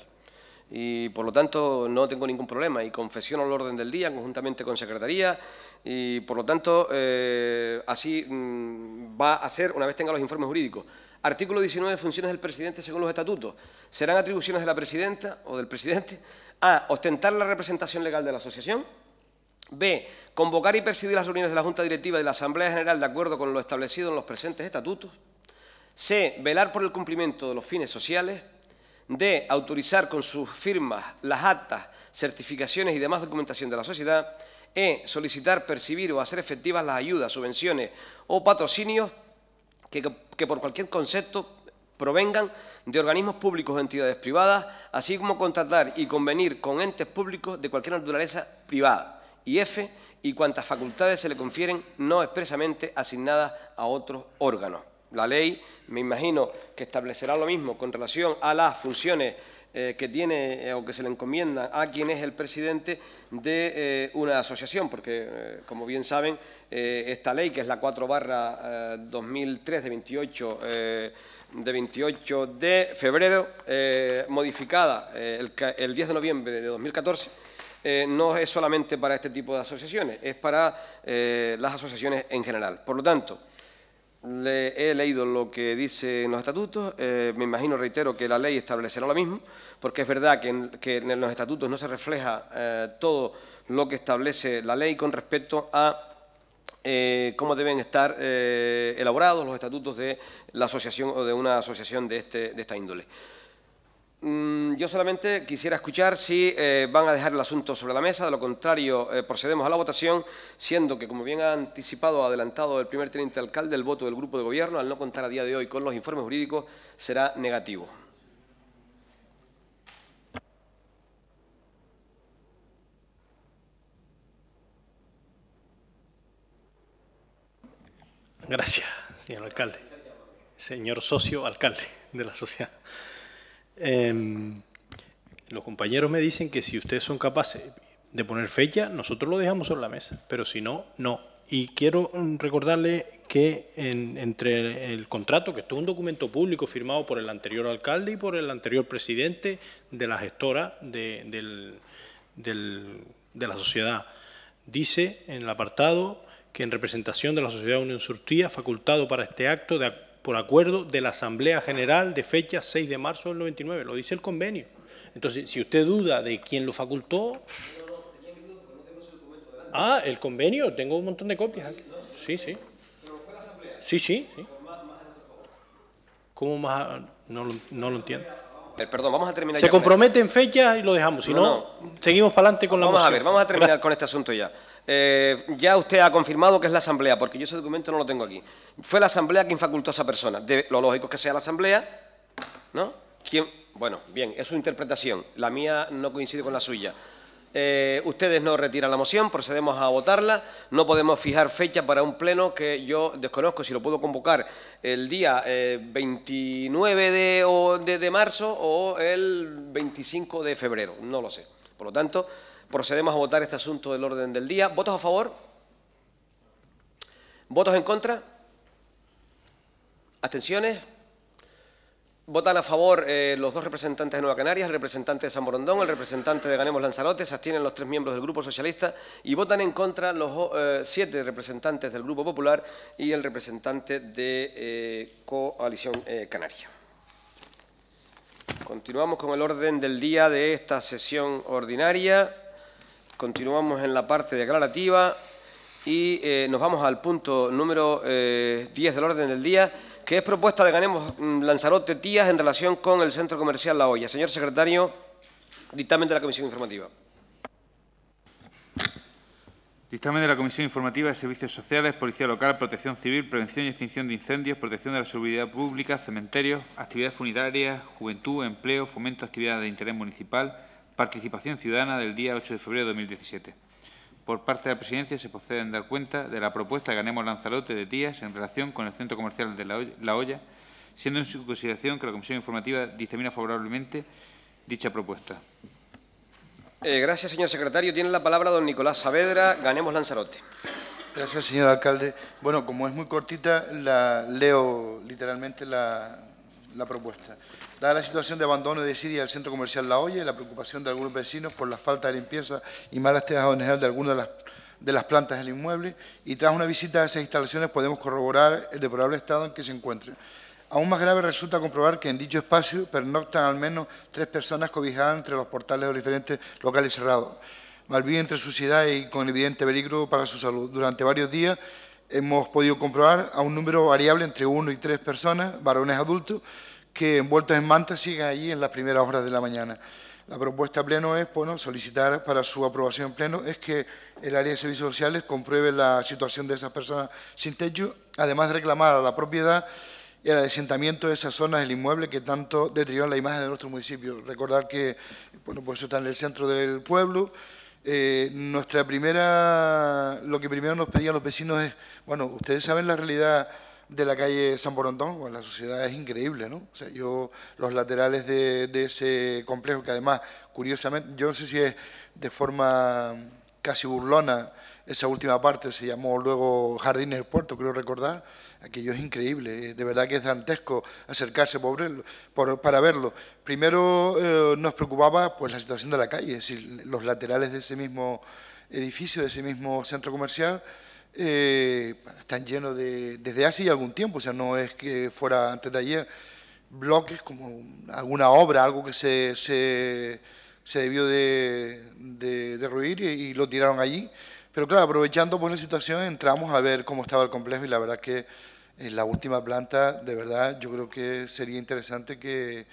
y por lo tanto no tengo ningún problema y confesiono el orden del día conjuntamente con Secretaría y por lo tanto eh, así mm, va a ser una vez tenga los informes jurídicos. Artículo 19. Funciones del presidente según los estatutos. Serán atribuciones de la presidenta o del presidente a ostentar la representación legal de la asociación, B. Convocar y presidir las reuniones de la Junta Directiva y de la Asamblea General de acuerdo con lo establecido en los presentes estatutos. C. Velar por el cumplimiento de los fines sociales de autorizar con sus firmas las actas, certificaciones y demás documentación de la sociedad, e solicitar, percibir o hacer efectivas las ayudas, subvenciones o patrocinios que, que por cualquier concepto provengan de organismos públicos o entidades privadas, así como contratar y convenir con entes públicos de cualquier naturaleza privada. Y F, y cuantas facultades se le confieren no expresamente asignadas a otros órganos. La ley, me imagino, que establecerá lo mismo con relación a las funciones eh, que tiene eh, o que se le encomiendan a quien es el presidente de eh, una asociación, porque, como bien saben, esta ley, que es la 4 barra 2003 de 28, de de febrero, modificada el, 10 de noviembre de 2014, no es solamente para este tipo de asociaciones, es para las asociaciones en general. Por lo tanto, he leído lo que dicen los estatutos, eh, me imagino, reitero, que la ley establecerá lo mismo, porque es verdad que en, los estatutos no se refleja eh, todo lo que establece la ley con respecto a eh, cómo deben estar elaborados los estatutos de la asociación o de una asociación de este, esta índole. Mm, yo solamente quisiera escuchar si eh, van a dejar el asunto sobre la mesa, de lo contrario eh, procedemos a la votación, siendo que, como bien ha anticipado, adelantado el primer teniente alcalde, el voto del grupo de gobierno, al no contar a día de hoy con los informes jurídicos, será negativo. Gracias, señor alcalde. Señor socio alcalde de la sociedad. Em, los compañeros me dicen que si ustedes son capaces de poner fecha, nosotros lo dejamos sobre la mesa, pero si no, no. Y quiero mm, recordarle que entre el contrato, que esto es un documento público firmado por el anterior alcalde y por el anterior presidente de la gestora de, la sociedad, dice en el apartado que en representación de la Sociedad Unión Surtía, facultado para este acto de por acuerdo de la Asamblea General de fecha 6 de marzo del 99, lo dice el convenio. Entonces, si usted duda de quién lo facultó... Ah, el convenio, tengo un montón de copias aquí. Sí, sí. Sí, sí. sí. ¿Cómo más? No lo, no lo entiendo. Eh, perdón, vamos a terminar. Se compromete en fecha y lo dejamos, si no, seguimos para adelante con la moción. Vamos a ver, vamos a terminar con este asunto ya. Eh, ya usted ha confirmado que es la asamblea, porque yo ese documento no lo tengo aquí. Fue la asamblea quien facultó a esa persona. De, lo lógico es que sea la asamblea, ¿no? Bueno, bien, es su interpretación. La mía no coincide con la suya. Eh, ustedes no retiran la moción, procedemos a votarla. No podemos fijar fecha para un pleno que yo desconozco si lo puedo convocar el día 29 eh, de, de marzo o el 25 de febrero. No lo sé. Por lo tanto, procedemos a votar este asunto del orden del día. ¿Votos a favor? ¿Votos en contra? ¿Abstenciones? Votan a favor eh, los dos representantes de Nueva Canarias, el representante de San Borondón, el representante de Ganemos Lanzarote, se abstienen los tres miembros del Grupo Socialista y votan en contra los eh, siete representantes del Grupo Popular y el representante de eh, Coalición Canaria. Continuamos con el orden del día de esta sesión ordinaria. Continuamos en la parte declarativa y eh, nos vamos al punto número 10 eh, del orden del día, que es propuesta de Ganemos mm, Lanzarote Tías en relación con el Centro Comercial La Hoya. Señor secretario, dictamen de la Comisión Informativa. Dictamen de la Comisión Informativa de Servicios Sociales, Policía Local, Protección Civil, Prevención y Extinción de Incendios, Protección de la Seguridad Pública, Cementerios, Actividades Funerarias, Juventud, Empleo, Fomento, Actividades de Interés Municipal, Participación Ciudadana del día 8 de febrero de 2017. Por parte de la Presidencia se procede a dar cuenta de la propuesta ganemos Lanzarote de Díaz en relación con el Centro Comercial de La Hoya, siendo en su consideración que la Comisión Informativa dictamina favorablemente dicha propuesta. Eh, gracias, señor secretario. Tiene la palabra don Nicolás Saavedra. Ganemos Lanzarote. Gracias, señor alcalde. Bueno, como es muy cortita, leo literalmente la propuesta. Dada la situación de abandono de Siria del centro comercial La Hoya y la preocupación de algunos vecinos por la falta de limpieza y malas tejas de algunas de las, plantas del inmueble, y tras una visita a esas instalaciones podemos corroborar el deplorable estado en que se encuentren. Aún más grave resulta comprobar que en dicho espacio pernoctan al menos tres personas cobijadas entre los portales de los diferentes locales cerrados, malviven entre suciedad y con evidente peligro para su salud. Durante varios días hemos podido comprobar a un número variable entre uno y tres personas, varones adultos, que envueltas en manta sigan ahí en las primeras horas de la mañana. La propuesta pleno es, bueno, solicitar para su aprobación pleno es que el área de servicios sociales compruebe la situación de esas personas sin techo, además de reclamar a la propiedad y al asentamiento de esas zonas del inmueble que tanto deterioran la imagen de nuestro municipio. Recordar que, bueno, pues está en el centro del pueblo. Eh, nuestra primera, lo que primero nos pedían los vecinos es, bueno, ustedes saben la realidad de la calle San Borontón, la sociedad es increíble, ¿no? O sea, yo, los laterales de, ese complejo, que además, curiosamente, yo no sé si es de forma casi burlona, esa última parte se llamó luego Jardines del Puerto, creo recordar, aquello es increíble, eh, de verdad que es dantesco acercarse por, para verlo. Primero eh, nos preocupaba pues la situación de la calle, es decir, los laterales de ese mismo edificio, de ese mismo centro comercial, eh, están llenos de, desde hace algún tiempo, o sea, no es que fuera antes de ayer, bloques como alguna obra, algo que se, se, se debió de, de derruir y, lo tiraron allí. Pero claro, aprovechando pues, la situación, entramos a ver cómo estaba el complejo y la verdad que en eh, la última planta, de verdad, yo creo que sería interesante que,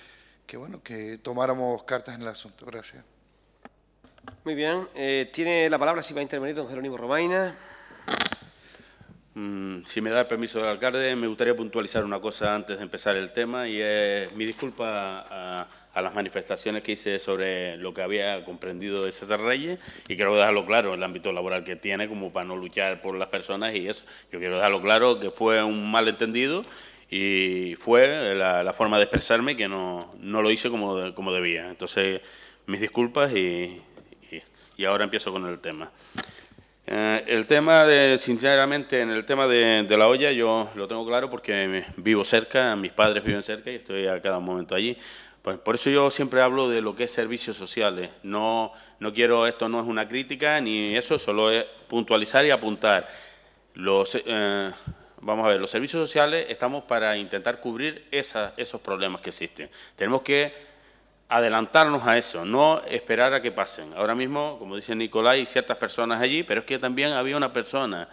que bueno, que tomáramos cartas en el asunto. Gracias. Muy bien. Eh, tiene la palabra, si va a intervenir, don Jerónimo Romaina. Mm, si me da el permiso del alcalde, me gustaría puntualizar una cosa antes de empezar el tema y es mi disculpa a, las manifestaciones que hice sobre lo que había comprendido de César Reyes y quiero dejarlo claro el ámbito laboral que tiene como para no luchar por las personas y eso. Yo quiero dejarlo claro que fue un malentendido y fue la, forma de expresarme que no, no lo hice como, debía. Entonces, mis disculpas y ahora empiezo con el tema. Eh, el tema de, sinceramente, en el tema de, la olla yo lo tengo claro porque vivo cerca, mis padres viven cerca y estoy a cada momento allí. Pues por eso yo siempre hablo de lo que es servicios sociales. No, no quiero, esto no es una crítica ni eso, solo es puntualizar y apuntar. Los, eh, vamos a ver, los servicios sociales estamos para intentar cubrir esos problemas que existen. Tenemos que adelantarnos a eso, no esperar a que pasen. Ahora mismo, como dice Nicolás, hay ciertas personas allí, pero es que también había una persona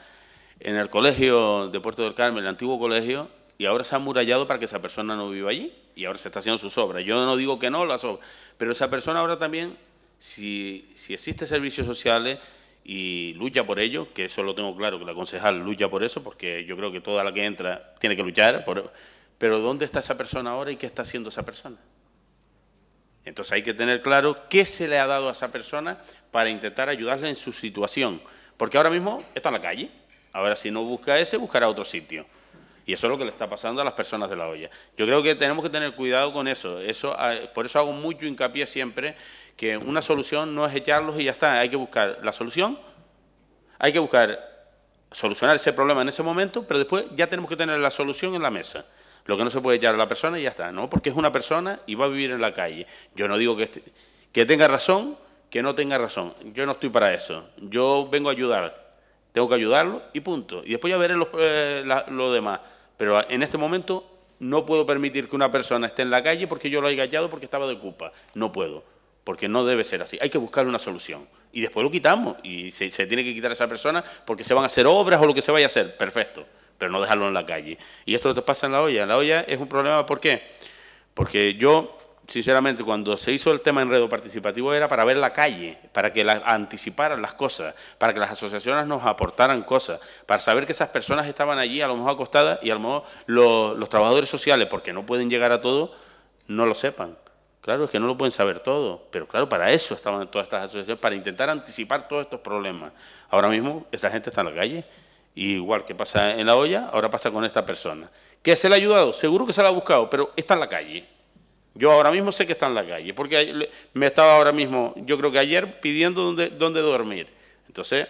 en el colegio de Puerto del Carmen, el antiguo colegio, y ahora se ha murallado para que esa persona no viva allí, y ahora se está haciendo sus obras. Yo no digo que no la obras, pero esa persona ahora también, si, si existe servicios sociales y lucha por ello, que eso lo tengo claro, que la concejal lucha por eso, porque yo creo que toda la que entra tiene que luchar, por, pero ¿dónde está esa persona ahora y qué está haciendo esa persona? Entonces hay que tener claro qué se le ha dado a esa persona para intentar ayudarle en su situación. Porque ahora mismo está en la calle. Ahora si no busca ese, buscará otro sitio. Y eso es lo que le está pasando a las personas de la olla. Yo creo que tenemos que tener cuidado con eso. eso ah, por eso hago mucho hincapié siempre que una solución no es echarlos y ya está. Hay que buscar la solución, hay que buscar solucionar ese problema en ese momento, pero después ya tenemos que tener la solución en la mesa. Lo que no se puede echar a la persona y ya está, ¿no? Porque es una persona y va a vivir en la calle. Yo no digo que, que tenga razón, que no tenga razón. Yo no estoy para eso. Yo vengo a ayudar. Tengo que ayudarlo y punto. Y después ya veré los, eh, lo demás. Pero en este momento no puedo permitir que una persona esté en la calle porque yo lo haya hallado porque estaba de culpa. No puedo, porque no debe ser así. Hay que buscar una solución. Y después lo quitamos. Y se, se tiene que quitar a esa persona porque se van a hacer obras o lo que se vaya a hacer. Perfecto pero no dejarlo en la calle. Y esto te pasa en la olla. la olla es un problema, ¿por qué? Porque yo, sinceramente, cuando se hizo el tema enredo participativo era para ver la calle, para que la anticiparan las cosas, para que las asociaciones nos aportaran cosas, para saber que esas personas estaban allí, a lo mejor acostadas, y a lo mejor los, los trabajadores sociales, porque no pueden llegar a todo, no lo sepan. Claro, es que no lo pueden saber todo, pero claro, para eso estaban todas estas asociaciones, para intentar anticipar todos estos problemas. Ahora mismo esa gente está en la calle igual que pasa en la olla, ahora pasa con esta persona. ¿Qué se le ha ayudado? Seguro que se la ha buscado, pero está en la calle. Yo ahora mismo sé que está en la calle, porque me estaba ahora mismo, yo creo que ayer, pidiendo dónde, dónde dormir. Entonces,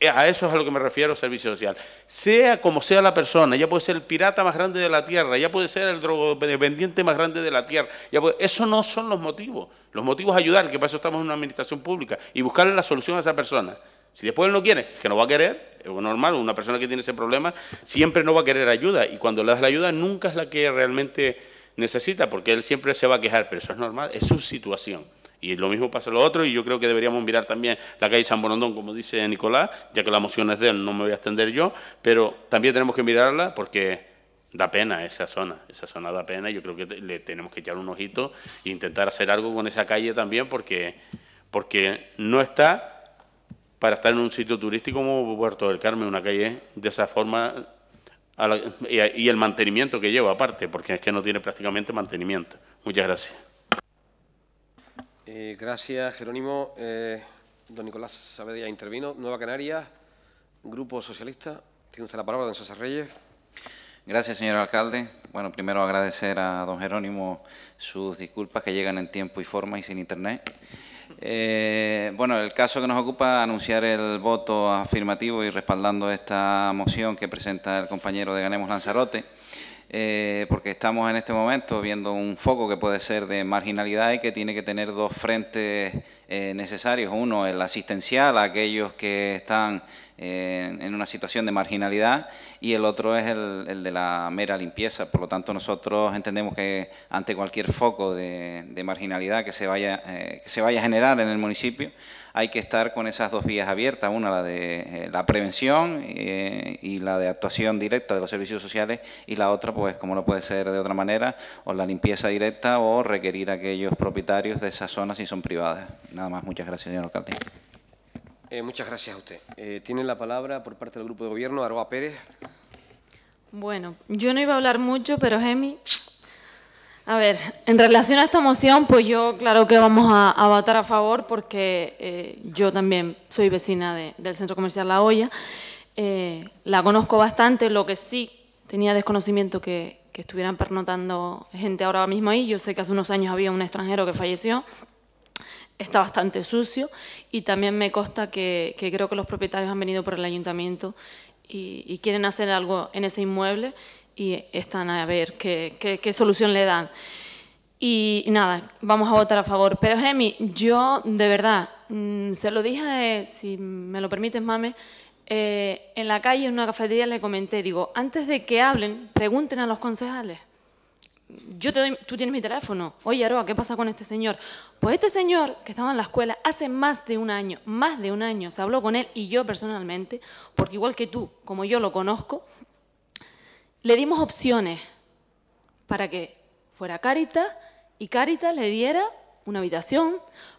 eh, a eso es a lo que me refiero, servicio social. Sea como sea la persona, ya puede ser el pirata más grande de la tierra, ya puede ser el drogodependiente más grande de la tierra. Ya eso no son los motivos. Los motivos es ayudar, que para eso estamos en una administración pública, y buscarle la solución a esa persona. Si después él no quiere, que no va a querer, es normal, una persona que tiene ese problema siempre no va a querer ayuda y cuando le das la ayuda nunca es la que realmente necesita porque él siempre se va a quejar, pero eso es normal, es su situación. Y lo mismo pasa lo otro, y yo creo que deberíamos mirar también la calle San Borondón, como dice Nicolás, ya que la moción es de él, no me voy a extender yo, pero también tenemos que mirarla porque da pena esa zona, esa zona da pena, yo creo que le tenemos que echar un ojito e intentar hacer algo con esa calle también porque, porque no está para estar en un sitio turístico como Puerto del Carmen, una calle de esa forma y, el mantenimiento que lleva aparte, porque es que no tiene prácticamente mantenimiento. Muchas gracias. Eh, gracias, Jerónimo. Eh, don Nicolás Saavedra intervino. Nueva Canaria, Grupo Socialista. Tiene usted la palabra, don César Reyes. Gracias, señor alcalde. Bueno, primero agradecer a don Jerónimo sus disculpas que llegan en tiempo y forma y sin internet. Eh, bueno, el caso que nos ocupa, anunciar el voto afirmativo y respaldando esta moción que presenta el compañero de Ganemos Lanzarote, eh, porque estamos en este momento viendo un foco que puede ser de marginalidad y que tiene que tener dos frentes eh, necesarios. Uno, el asistencial a aquellos que están en una situación de marginalidad y el otro es el, de la mera limpieza. Por lo tanto, nosotros entendemos que ante cualquier foco de, marginalidad que se, vaya, eh, que se vaya a generar en el municipio, hay que estar con esas dos vías abiertas, una la de eh, la prevención eh, y la de actuación directa de los servicios sociales y la otra, pues como no puede ser de otra manera, o la limpieza directa o requerir a aquellos propietarios de esas zonas si son privadas. Nada más, muchas gracias, señor alcalde. Eh, muchas gracias a usted. Eh, tiene la palabra por parte del Grupo de Gobierno Aroa Pérez. Bueno, yo no iba a hablar mucho, pero Gemi, a ver, en relación a esta moción, pues yo claro que vamos a, votar a favor porque eh, yo también soy vecina del Centro Comercial La Hoya, la conozco bastante, lo que sí tenía desconocimiento que, que estuvieran pernotando gente ahora mismo ahí. Yo sé que hace unos años había un extranjero que falleció, está bastante sucio y también me consta que, creo que los propietarios han venido por el ayuntamiento y, quieren hacer algo en ese inmueble y están a ver qué, solución le dan. Y nada, vamos a votar a favor. Pero Gemi, yo de verdad, mm, se lo dije, si me lo permites, mame, eh, en la calle, en una cafetería, le comenté, digo, antes de que hablen, pregunten a los concejales yo te doy, tú tienes mi teléfono. Oye, Aroa, ¿qué pasa con este señor? Pues este señor que estaba en la escuela hace más de un año, más de un año, se habló con él y yo personalmente, porque igual que tú, como yo lo conozco, le dimos opciones para que fuera Carita y Carita le diera una habitación,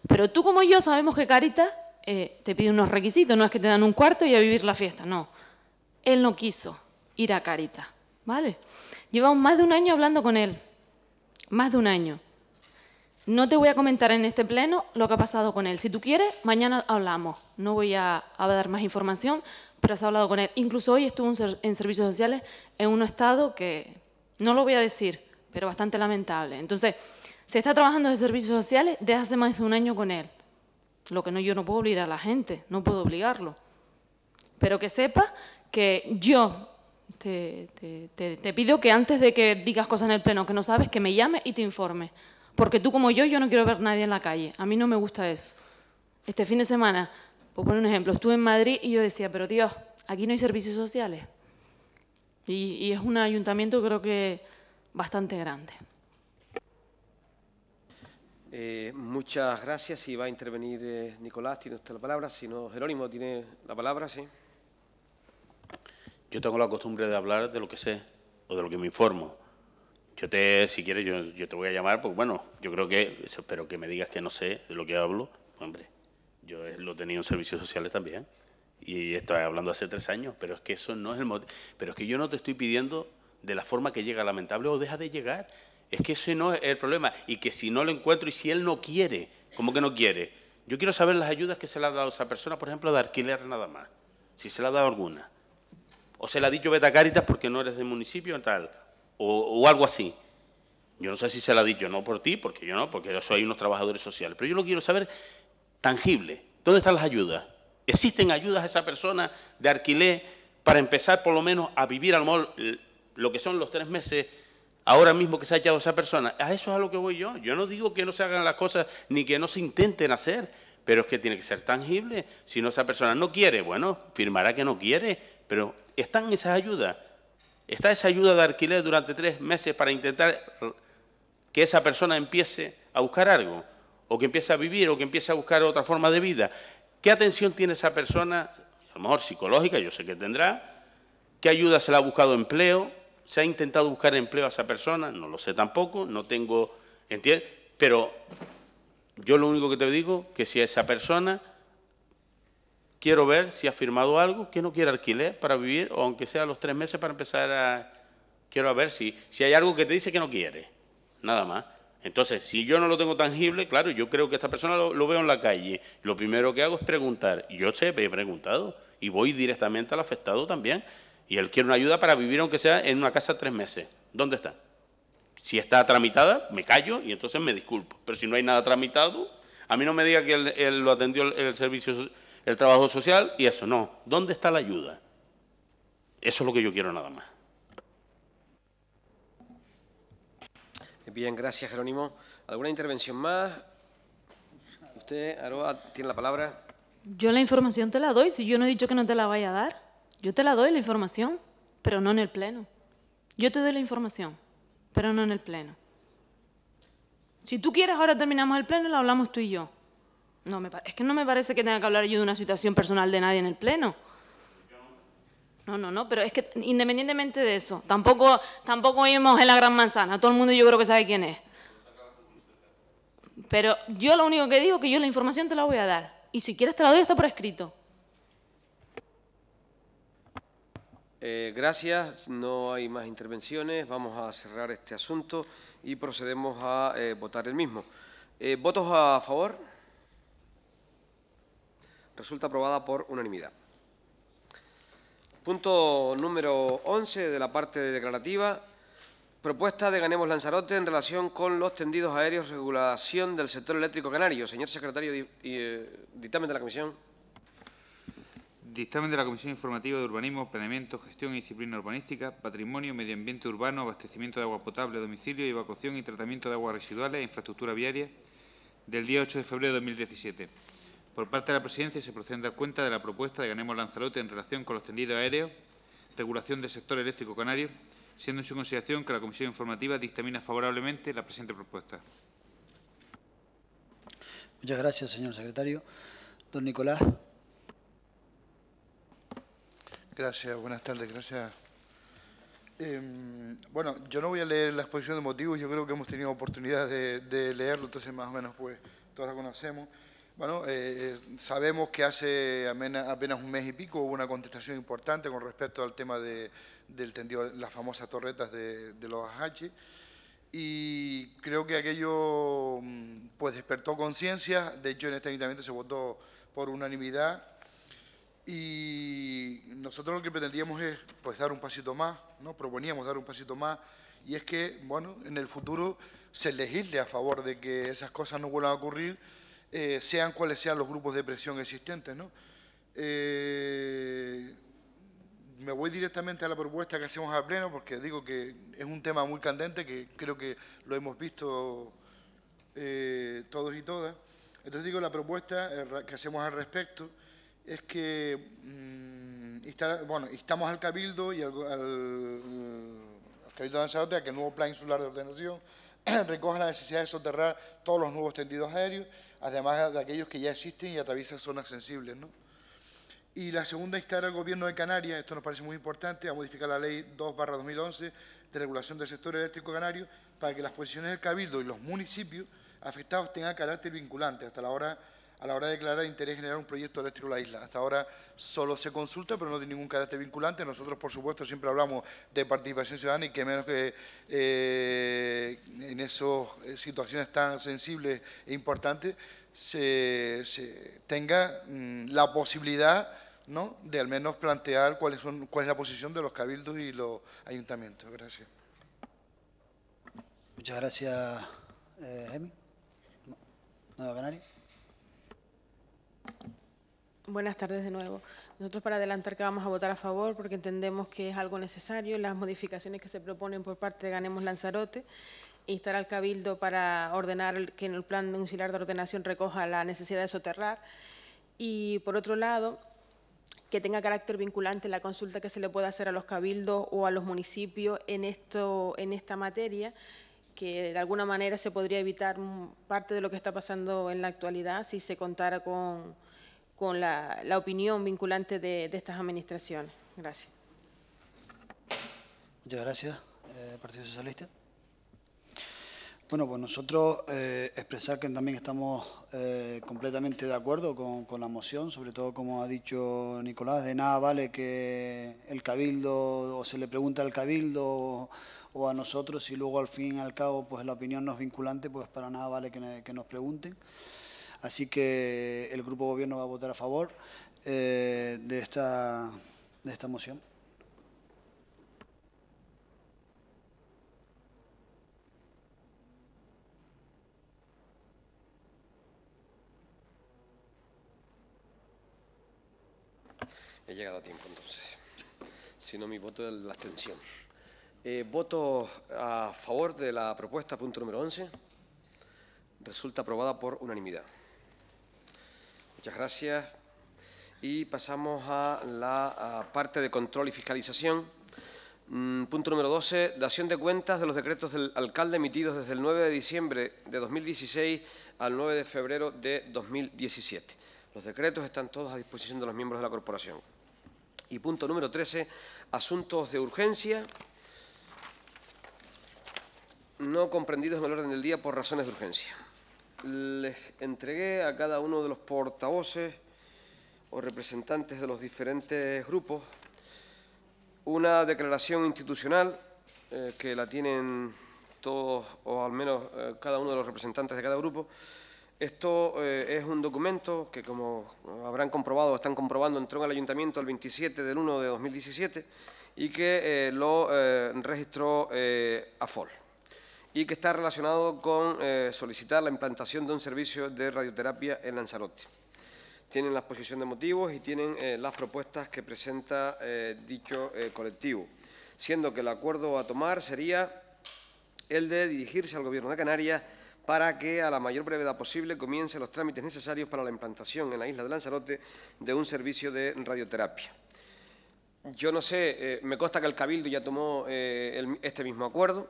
pero tú como yo sabemos que Carita eh, te pide unos requisitos, no es que te dan un cuarto y a vivir la fiesta, no. Él no quiso ir a Carita, ¿vale? Llevamos más de un año hablando con él, más de un año. No te voy a comentar en este pleno lo que ha pasado con él. Si tú quieres, mañana hablamos. No voy a, dar más información, pero has hablado con él. Incluso hoy estuvo en servicios sociales en un estado que, no lo voy a decir, pero bastante lamentable. Entonces, se está trabajando de servicios sociales desde hace más de un año con él. Lo que no, yo no puedo obligar a la gente, no puedo obligarlo. Pero que sepa que yo te, te, pido que antes de que digas cosas en el pleno que no sabes, que me llame y te informe Porque tú como yo, yo no quiero ver a nadie en la calle. A mí no me gusta eso. Este fin de semana, por poner un ejemplo, estuve en Madrid y yo decía, pero Dios, aquí no hay servicios sociales. Y, es un ayuntamiento creo que bastante grande. Eh, muchas gracias. y va a intervenir eh, Nicolás, tiene usted la palabra. Si no, Jerónimo tiene la palabra, sí. Yo tengo la costumbre de hablar de lo que sé o de lo que me informo. Yo te, si quieres, yo, yo te voy a llamar, pues bueno, yo creo que, espero que me digas que no sé de lo que hablo. Hombre, yo eh, lo tenía en servicios sociales también y estoy hablando hace tres años, pero es que eso no es el motivo. Pero es que yo no te estoy pidiendo de la forma que llega lamentable o deja de llegar. Es que ese no es el problema. Y que si no lo encuentro y si él no quiere, ¿cómo que no quiere? Yo quiero saber las ayudas que se le ha dado a esa persona, por ejemplo, de alquiler nada más. Si se le ha dado alguna o se le ha dicho Beta porque no eres de municipio tal, o, algo así. Yo no sé si se la ha dicho, no por ti, porque yo no, porque yo soy unos trabajadores sociales, pero yo lo quiero saber tangible. ¿Dónde están las ayudas? ¿Existen ayudas a esa persona de alquiler para empezar por lo menos a vivir al lo lo que son los tres meses ahora mismo que se ha echado esa persona? A eso es a lo que voy yo. Yo no digo que no se hagan las cosas ni que no se intenten hacer, pero es que tiene que ser tangible. Si no, esa persona no quiere, bueno, firmará que no quiere pero están esas ayudas. Está esa ayuda de alquiler durante tres meses para intentar que esa persona empiece a buscar algo, o que empiece a vivir, o que empiece a buscar otra forma de vida. ¿Qué atención tiene esa persona? A lo mejor psicológica, yo sé que tendrá. ¿Qué ayuda se le ha buscado empleo? ¿Se ha intentado buscar empleo a esa persona? No lo sé tampoco, no tengo... ¿Entiendes? Pero yo lo único que te digo, que si esa persona Quiero ver si ha firmado algo que no quiere alquiler para vivir, o aunque sea los tres meses para empezar a... Quiero ver si, si hay algo que te dice que no quiere, nada más. Entonces, si yo no lo tengo tangible, claro, yo creo que esta persona lo, veo en la calle. Lo primero que hago es preguntar. Yo sé, he preguntado y voy directamente al afectado también. Y él quiere una ayuda para vivir, aunque sea en una casa tres meses. ¿Dónde está? Si está tramitada, me callo y entonces me disculpo. Pero si no hay nada tramitado, a mí no me diga que él, lo atendió el, el servicio el trabajo social y eso. No, ¿dónde está la ayuda? Eso es lo que yo quiero nada más. Bien, gracias Jerónimo. ¿Alguna intervención más? Usted, Aroa, tiene la palabra. Yo la información te la doy, si yo no he dicho que no te la vaya a dar. Yo te la doy la información, pero no en el Pleno. Yo te doy la información, pero no en el Pleno. Si tú quieres, ahora terminamos el Pleno y lo hablamos tú y yo. No me es que no me parece que tenga que hablar yo de una situación personal de nadie en el Pleno. No, no, no, pero es que independientemente de eso, tampoco, tampoco vivimos en la gran manzana, todo el mundo yo creo que sabe quién es. Pero yo lo único que digo es que yo la información te la voy a dar. Y si quieres te la doy, está por escrito. Eh, gracias, no hay más intervenciones, vamos a cerrar este asunto y procedemos a eh, votar el mismo. Eh, ¿Votos a favor? Resulta aprobada por unanimidad. Punto número 11 de la parte declarativa. Propuesta de Ganemos Lanzarote en relación con los tendidos aéreos regulación del sector eléctrico canario. Señor secretario, eh, dictamen de la comisión. Dictamen de la Comisión Informativa de Urbanismo, Planeamiento, Gestión y Disciplina Urbanística, Patrimonio, Medio Ambiente Urbano, Abastecimiento de Agua Potable Domicilio, Evacuación y Tratamiento de Aguas Residuales e Infraestructura Viaria, del día 8 de febrero de 2017. Por parte de la Presidencia se procede a dar cuenta de la propuesta de Ganemos Lanzarote en relación con los tendidos aéreos, regulación del sector eléctrico canario, siendo en su consideración que la Comisión Informativa dictamina favorablemente la presente propuesta. Muchas gracias, señor secretario. Don Nicolás. Gracias, buenas tardes, gracias. Em, bueno, yo no voy a leer la exposición de motivos, yo creo que hemos tenido oportunidad de, leerlo, entonces más o menos pues todos la conocemos. Bueno, eh, eh, sabemos que hace apenas un mes y pico hubo una contestación importante con respecto al tema de, del tendido, las famosas torretas de, los AHACHE. y creo que aquello mm, pues despertó conciencia, de hecho en este ayuntamiento se votó por unanimidad y nosotros lo que pretendíamos es pues dar un pasito más, ¿no? proponíamos dar un pasito más y es que bueno, en el futuro se legisle a favor de que esas cosas no vuelvan a ocurrir eh, sean cuales sean los grupos de presión existentes. ¿no? Eh, me voy directamente a la propuesta que hacemos al Pleno porque digo que es un tema muy candente que creo que lo hemos visto eh, todos y todas. Entonces digo, la propuesta que hacemos al respecto es que mm, bueno, instamos al Cabildo y al, Cabildo de Lanzarote a que el nuevo Plan Insular de Ordenación (clears throat) recoge la necesidad de soterrar todos los nuevos tendidos aéreos, además de aquellos que ya existen y atraviesan zonas sensibles. Y la segunda, instar al Gobierno de Canarias, esto nos parece muy importante, a modificar la Ley 2-2011 de regulación del sector eléctrico canario para que las posiciones del Cabildo y los municipios afectados tengan carácter vinculante. Hasta la hora a la hora de declarar interés generar un proyecto eléctrico de la isla. Hasta ahora solo se consulta, pero no tiene ningún carácter vinculante. Nosotros, por supuesto, siempre hablamos de participación ciudadana y que menos que eh, en esas eh, situaciones tan sensibles e importantes se, tenga mm, la posibilidad ¿no? de al menos plantear cuál es, cuál es la posición de los cabildos y los ayuntamientos. Gracias. Muchas gracias, eh, Nueva Canaria. Buenas tardes de nuevo. Nosotros para adelantar que vamos a votar a favor porque entendemos que es algo necesario, las modificaciones que se proponen por parte de Ganemos Lanzarote, instar al Cabildo para ordenar que en el plan insular de ordenación recoja la necesidad de soterrar y por otro lado que tenga carácter vinculante la consulta que se le pueda hacer a los cabildos o a los municipios en, esto, en esta materia que de alguna manera se podría evitar parte de lo que está pasando en la actualidad si se contara con, con la, la, opinión vinculante de, de, estas administraciones. Gracias. Muchas gracias, eh, Partido Socialista. Bueno, pues nosotros eh, expresar que también estamos eh, completamente de acuerdo con, con, la moción, sobre todo como ha dicho Nicolás, de nada vale que el cabildo o se le pregunta al cabildo o a nosotros y luego al fin y al cabo pues la opinión no es vinculante, pues para nada vale que, nos pregunten. Así que el Grupo Gobierno va a votar a favor eh, de, esta, de esta moción. He llegado a tiempo entonces. Si no, mi voto es la abstención. Eh, voto a favor de la propuesta, punto número 11. Resulta aprobada por unanimidad. Muchas gracias. Y pasamos a la parte de control y fiscalización. Mm, punto número 12. Dación de cuentas de los decretos del alcalde emitidos desde el 9 de diciembre de 2016 al 9 de febrero de 2017. Los decretos están todos a disposición de los miembros de la corporación. Y punto número 13. Asuntos de urgencia no comprendidos en el orden del día por razones de urgencia. Les entregué a cada uno de los portavoces o representantes de los diferentes grupos una declaración institucional eh, que la tienen todos o al menos eh, cada uno de los representantes de cada grupo. Esto eh, es un documento que, como habrán comprobado o están comprobando, entró en el Ayuntamiento el 27 del 1 de 2017 y que lo registró AFOL y que está relacionado con eh, solicitar la implantación de un servicio de radioterapia en Lanzarote. Tienen la exposición de motivos y tienen eh, las propuestas que presenta eh, dicho colectivo, siendo que el acuerdo a tomar sería el de dirigirse al Gobierno de Canarias para que a la mayor brevedad posible comience los trámites necesarios para la implantación en la isla de Lanzarote de un servicio de radioterapia. Yo no sé, me consta que el Cabildo ya tomó este mismo acuerdo,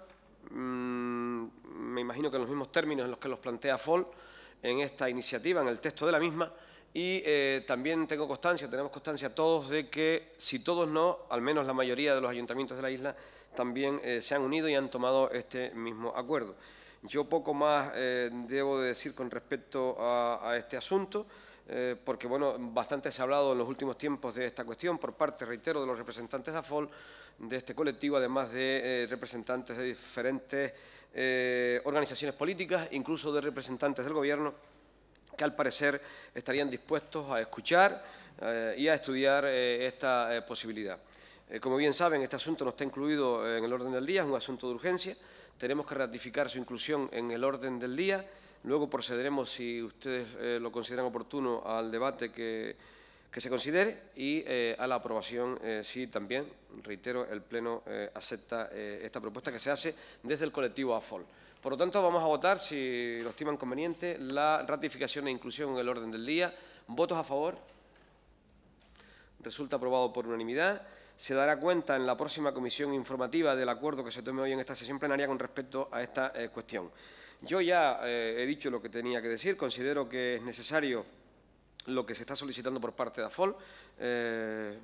Mm, me imagino que en los mismos términos en los que los plantea FOL en esta iniciativa, en el texto de la misma, y eh, también tengo constancia, tenemos constancia todos de que, si todos no, al menos la mayoría de los ayuntamientos de la isla también eh, se han unido y han tomado este mismo acuerdo. Yo poco más eh, debo decir con respecto a, este asunto, porque bueno, bastante se ha hablado en los últimos tiempos de esta cuestión por parte, reitero, de los representantes de AFOL, de este colectivo, además de eh, representantes de diferentes eh, organizaciones políticas, incluso de representantes del Gobierno, que al parecer estarían dispuestos a escuchar eh, y a estudiar esta posibilidad. como bien saben, este asunto no está incluido en el orden del día, es un asunto de urgencia, tenemos que ratificar su inclusión en el orden del día, luego procederemos, si ustedes lo consideran oportuno, al debate que que se considere y eh, a la aprobación, si eh, sí, también, reitero, el Pleno eh, acepta esta propuesta que se hace desde el colectivo AFOL. Por lo tanto, vamos a votar, si lo estiman conveniente, la ratificación e inclusión en el orden del día. ¿Votos a favor? Resulta aprobado por unanimidad. Se dará cuenta en la próxima comisión informativa del acuerdo que se tome hoy en esta sesión plenaria con respecto a esta cuestión. Yo ya he dicho lo que tenía que decir. Considero que es necesario lo que se está solicitando por parte de AFOL. Eh,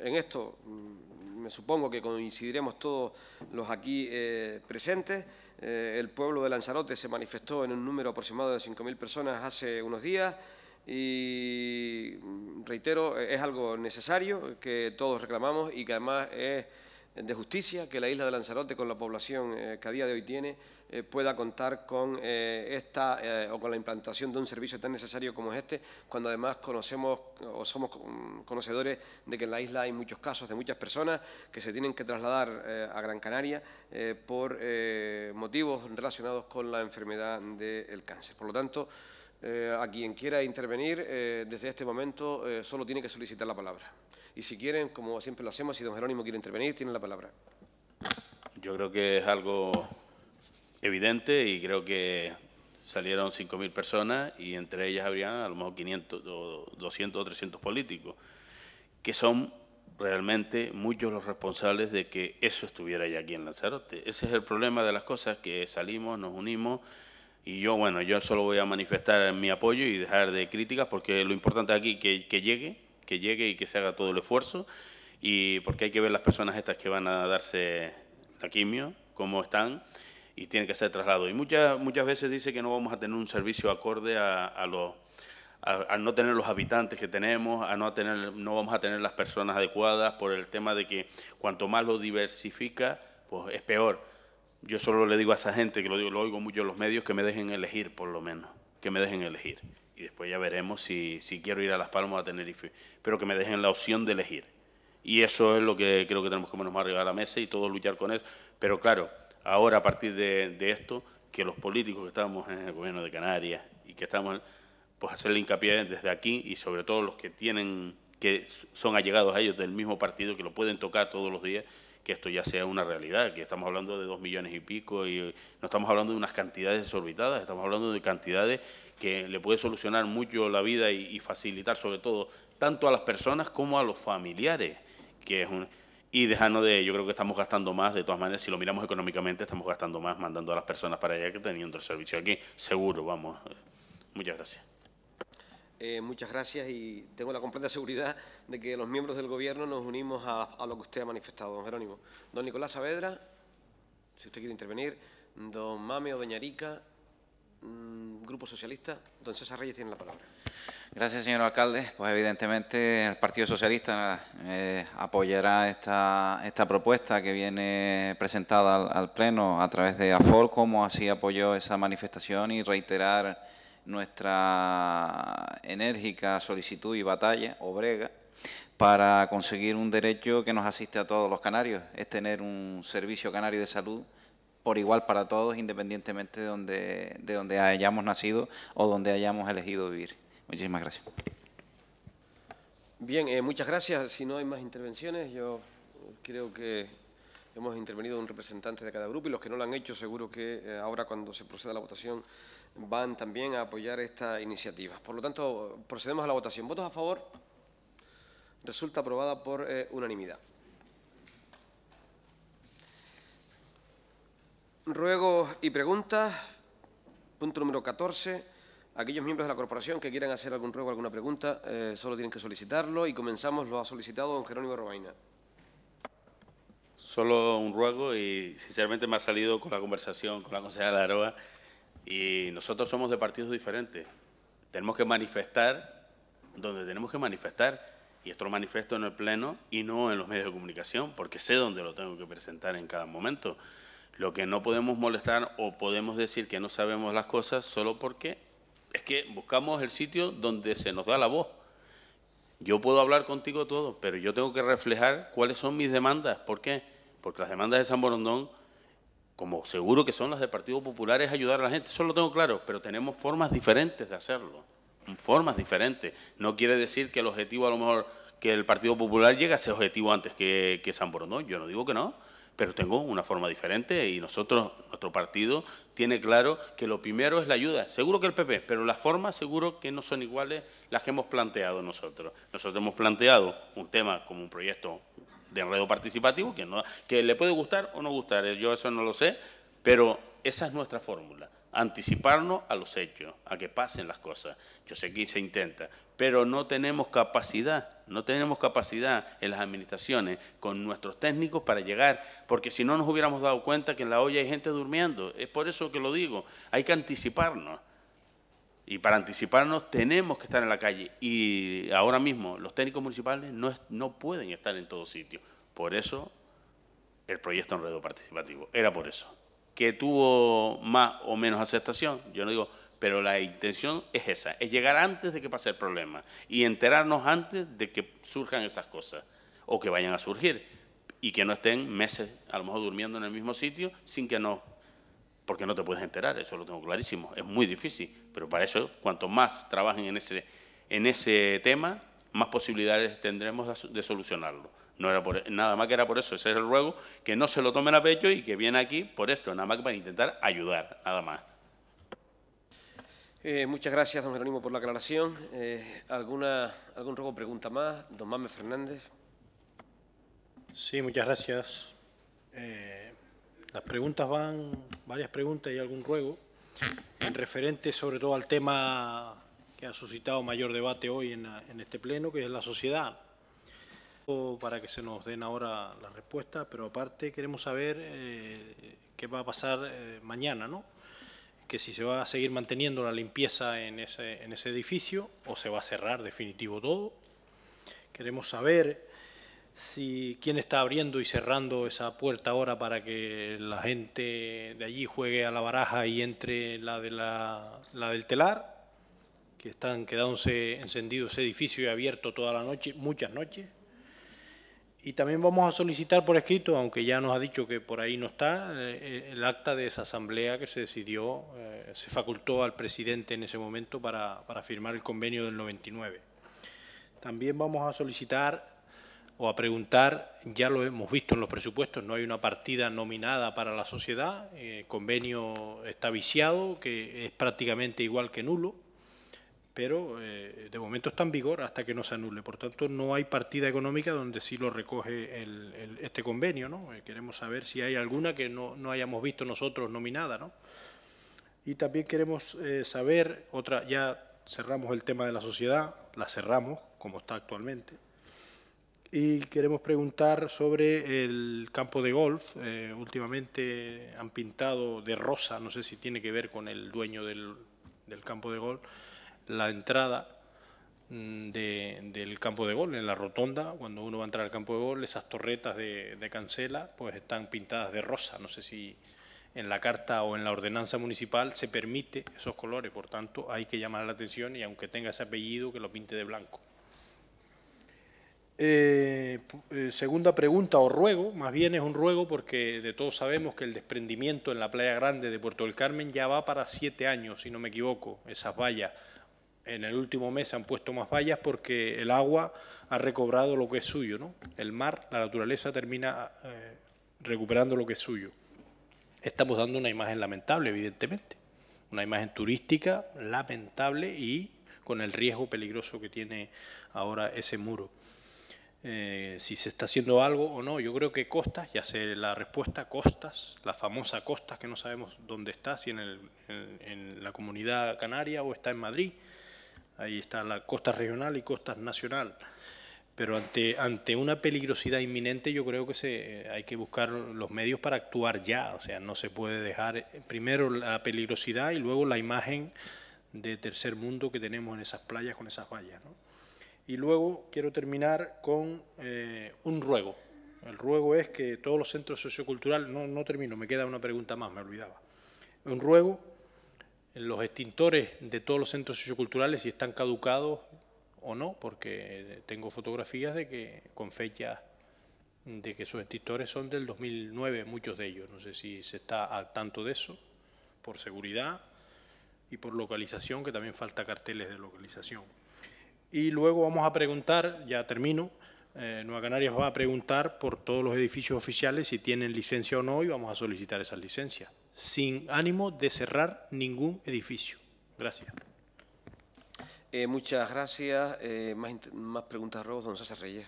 en esto mm, me supongo que coincidiremos todos los aquí eh, presentes. Eh, el pueblo de Lanzarote se manifestó en un número aproximado de 5.000 personas hace unos días y mm, reitero, es algo necesario que todos reclamamos y que además es de justicia que la isla de Lanzarote, con la población eh, que a día de hoy tiene, eh, pueda contar con eh, esta o con la implantación de un servicio tan necesario como es este, cuando además conocemos o somos conocedores de que en la isla hay muchos casos de muchas personas que se tienen que trasladar a Gran Canaria por motivos relacionados con la enfermedad del cáncer. Por lo tanto, a quien quiera intervenir desde este momento solo tiene que solicitar la palabra. Y si quieren, como siempre lo hacemos, si don Jerónimo quiere intervenir, tiene la palabra. Yo creo que es algo evidente y creo que salieron 5.000 personas y entre ellas habrían a lo mejor 500, 200 o 300 políticos, que son realmente muchos los responsables de que eso estuviera ya aquí en Lanzarote. Ese es el problema de las cosas, que salimos, nos unimos y yo, bueno, yo solo voy a manifestar mi apoyo y dejar de críticas porque lo importante aquí es que llegue, que llegue y que se haga todo el esfuerzo, y porque hay que ver las personas estas que van a darse la quimio, cómo están, y tiene que ser traslado. Y muchas, muchas veces dice que no vamos a tener un servicio acorde a, a al no tener los habitantes que tenemos, a no tener, no vamos a tener las personas adecuadas por el tema de que cuanto más lo diversifica, pues es peor. Yo solo le digo a esa gente, que lo, digo, lo oigo mucho en los medios, que me dejen elegir por lo menos, que me dejen elegir y después ya veremos si, si quiero ir a Las Palmas o a Tenerife, pero que me dejen la opción de elegir. Y eso es lo que creo que tenemos que menos más arriba a la mesa y todos luchar con eso. Pero claro, ahora a partir de, de esto, que los políticos que estamos en el gobierno de Canarias y que estamos, pues hacerle hincapié desde aquí y sobre todo los que tienen, que son allegados a ellos del mismo partido, que lo pueden tocar todos los días, que esto ya sea una realidad, que estamos hablando de dos millones y pico y no estamos hablando de unas cantidades desorbitadas, estamos hablando de cantidades que le puede solucionar mucho la vida y, facilitar sobre todo tanto a las personas como a los familiares, que es un y dejando de, yo creo que estamos gastando más, de todas maneras, si lo miramos económicamente, estamos gastando más mandando a las personas para allá que teniendo el servicio aquí, seguro, vamos. Muchas gracias. Eh, muchas gracias y tengo la completa seguridad de que los miembros del Gobierno nos unimos a, lo que usted ha manifestado, don Jerónimo. Don Nicolás Saavedra, si usted quiere intervenir, don Mameo o doña Mm, Grupo Socialista, don César Reyes tiene la palabra. Gracias, señor alcalde. Pues evidentemente el Partido Socialista eh, apoyará esta, esta propuesta que viene presentada al, al, Pleno a través de Afor, como así apoyó esa manifestación y reiterar nuestra enérgica solicitud y batalla obrega para conseguir un derecho que nos asiste a todos los canarios, es tener un servicio canario de salud por igual para todos, independientemente de donde, de donde hayamos nacido o donde hayamos elegido vivir. Muchísimas gracias. Bien, eh, muchas gracias. Si no hay más intervenciones, yo creo que hemos intervenido un representante de cada grupo y los que no lo han hecho seguro que eh, ahora cuando se proceda a la votación van también a apoyar esta iniciativa. Por lo tanto, procedemos a la votación. ¿Votos a favor? Resulta aprobada por eh, unanimidad. Ruegos y preguntas. Punto número 14. Aquellos miembros de la corporación que quieran hacer algún ruego, alguna pregunta, eh, solo tienen que solicitarlo y comenzamos. Lo ha solicitado don Jerónimo Robaina. Solo un ruego y sinceramente me ha salido con la conversación con la consejera de Aroa y nosotros somos de partidos diferentes. Tenemos que manifestar donde tenemos que manifestar y esto lo manifiesto en el Pleno y no en los medios de comunicación porque sé dónde lo tengo que presentar en cada momento. Lo que no podemos molestar o podemos decir que no sabemos las cosas solo porque es que buscamos el sitio donde se nos da la voz. Yo puedo hablar contigo todo, pero yo tengo que reflejar cuáles son mis demandas. ¿Por qué? Porque las demandas de San Borondón, como seguro que son las del Partido Popular, es ayudar a la gente. Eso lo tengo claro, pero tenemos formas diferentes de hacerlo. Formas diferentes. No quiere decir que el objetivo, a lo mejor, que el Partido Popular llegue a ese objetivo antes que, que San Borondón. Yo no digo que no pero tengo una forma diferente y nosotros, nuestro partido, tiene claro que lo primero es la ayuda. Seguro que el PP, pero las formas seguro que no son iguales las que hemos planteado nosotros. Nosotros hemos planteado un tema como un proyecto de enredo participativo que, no, que le puede gustar o no gustar, yo eso no lo sé, pero esa es nuestra fórmula anticiparnos a los hechos, a que pasen las cosas. Yo sé que se intenta, pero no tenemos capacidad, no tenemos capacidad en las administraciones con nuestros técnicos para llegar, porque si no nos hubiéramos dado cuenta que en la olla hay gente durmiendo. Es por eso que lo digo, hay que anticiparnos. Y para anticiparnos tenemos que estar en la calle. Y ahora mismo los técnicos municipales no, es, no pueden estar en todo sitio. Por eso el proyecto Enredo Participativo. Era por eso que tuvo más o menos aceptación, yo no digo, pero la intención es esa, es llegar antes de que pase el problema y enterarnos antes de que surjan esas cosas o que vayan a surgir y que no estén meses a lo mejor durmiendo en el mismo sitio sin que no, porque no te puedes enterar, eso lo tengo clarísimo, es muy difícil, pero para eso cuanto más trabajen en ese, en ese tema, más posibilidades tendremos de solucionarlo. No era nada más que era por eso, ese es el ruego, que no se lo tomen a pecho y que viene aquí por esto, nada más que para intentar ayudar, nada más. Eh, muchas gracias, don Jerónimo, por la aclaración. Eh, ¿alguna, ¿Algún ruego pregunta más? Don Mame Fernández. Sí, muchas gracias. Eh, las preguntas van, varias preguntas y algún ruego, en referente sobre todo al tema que ha suscitado mayor debate hoy en, en este pleno, que es la sociedad para que se nos den ahora la respuesta, pero aparte queremos saber eh, qué va a pasar eh, mañana, ¿no? Que si se va a seguir manteniendo la limpieza en ese, en ese edificio o se va a cerrar definitivo todo. Queremos saber si quién está abriendo y cerrando esa puerta ahora para que la gente de allí juegue a la baraja y entre la, de la, la del telar que están quedándose encendidos ese edificio y abierto toda la noche, muchas noches. Y también vamos a solicitar por escrito, aunque ya nos ha dicho que por ahí no está, eh, eh, el acta de esa asamblea que se decidió, eh, se facultó al presidente en ese momento para, para firmar el convenio del 99. También vamos a solicitar o a preguntar, ya lo hemos visto en los presupuestos, no hay una partida nominada para la sociedad, el convenio está viciado, que es prácticamente igual que nulo, pero eh, de momento está en vigor hasta que no se anule. Por tanto, no hay partida económica donde sí lo recoge este convenio. ¿no? Eh, queremos saber si hay alguna que no, no hayamos visto nosotros nominada. ¿no? Y también queremos eh, saber, otra, ya cerramos el tema de la sociedad, la cerramos como está actualmente. Y queremos preguntar sobre el campo de golf. últimamente han pintado de rosa, no sé si tiene que ver con el dueño del, del campo de golf la entrada mm, del campo de gol, en la rotonda, cuando uno va a entrar al campo de gol, esas torretas de, cancela pues están pintadas de rosa. No sé si en la carta o en la ordenanza municipal se permite esos colores, por tanto hay que llamar la atención y aunque tenga ese apellido que lo pinte de blanco. Eh, eh, segunda pregunta o ruego, más bien es un ruego porque de todos sabemos que el desprendimiento en la playa grande de Puerto del Carmen ya va para siete años, si no me equivoco, esas vallas en el último mes se han puesto más vallas porque el agua ha recobrado lo que es suyo, ¿no? El mar, la naturaleza termina eh, recuperando lo que es suyo. Estamos dando una imagen lamentable, evidentemente, una imagen turística lamentable y con el riesgo peligroso que tiene ahora ese muro. Eh, si se está haciendo algo o no, yo creo que Costas, ya sé la respuesta, Costas, la famosa Costas que no sabemos dónde está, si en la comunidad canaria o está en Madrid, Ahí está la costa regional y costa nacional. Pero ante, ante una peligrosidad inminente yo creo que se, eh, hay que buscar los medios para actuar ya. O sea, no se puede dejar eh, primero la peligrosidad y luego la imagen de tercer mundo que tenemos en esas playas con esas vallas. Y luego quiero terminar con eh, un ruego. El ruego es que todos los centros socioculturales, no, no termino, me queda una pregunta más, me olvidaba. Un ruego los extintores de todos los centros socioculturales si están caducados o no, porque tengo fotografías de que con fechas de que sus extintores son del 2009, muchos de ellos. No sé si se está al tanto de eso, por seguridad y por localización, que también falta carteles de localización. Y luego vamos a preguntar, ya termino, eh, Nueva Canarias va a preguntar por todos los edificios oficiales si tienen licencia o no y vamos a solicitar esas licencias sin ánimo de cerrar ningún edificio. Gracias. Eh, muchas gracias. Eh, más, más, preguntas, Robos, don César Reyes.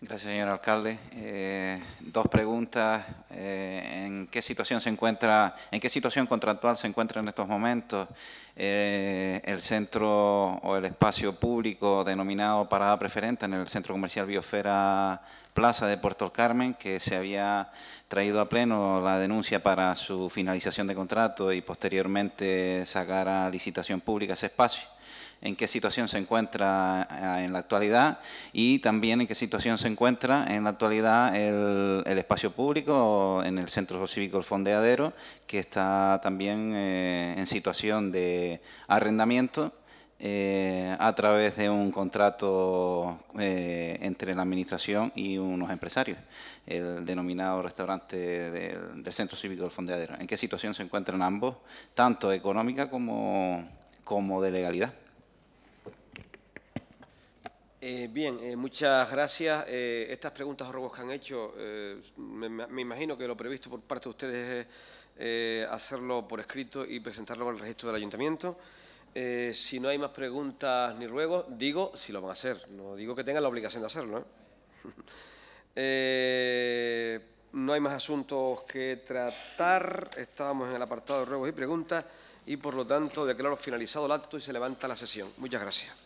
Gracias, señor alcalde. Eh, dos preguntas. ¿En qué situación se encuentra, en qué situación contractual se encuentra en estos momentos? Eh, el centro o el espacio público denominado Parada Preferente en el Centro Comercial Biosfera Plaza de Puerto Carmen, que se había traído a pleno la denuncia para su finalización de contrato y posteriormente sacar a licitación pública ese espacio en qué situación se encuentra eh, en la actualidad y también en qué situación se encuentra en la actualidad el, espacio público en el Centro Cívico del Fondeadero, que está también eh, en situación de arrendamiento eh, a través de un contrato entre la Administración y unos empresarios, el denominado restaurante del, Centro Cívico del Fondeadero. ¿En qué situación se encuentran ambos, tanto económica como, como de legalidad? Eh, bien, eh, muchas gracias. Eh, estas preguntas o ruegos que han hecho, me, me, imagino que lo previsto por parte de ustedes es hacerlo por escrito y presentarlo al registro del ayuntamiento. si no hay más preguntas ni ruegos, digo si lo van a hacer. No digo que tengan la obligación de hacerlo. (laughs) no hay más asuntos que tratar. Estábamos en el apartado de ruegos y preguntas y, por lo tanto, declaro finalizado el acto y se levanta la sesión. Muchas gracias.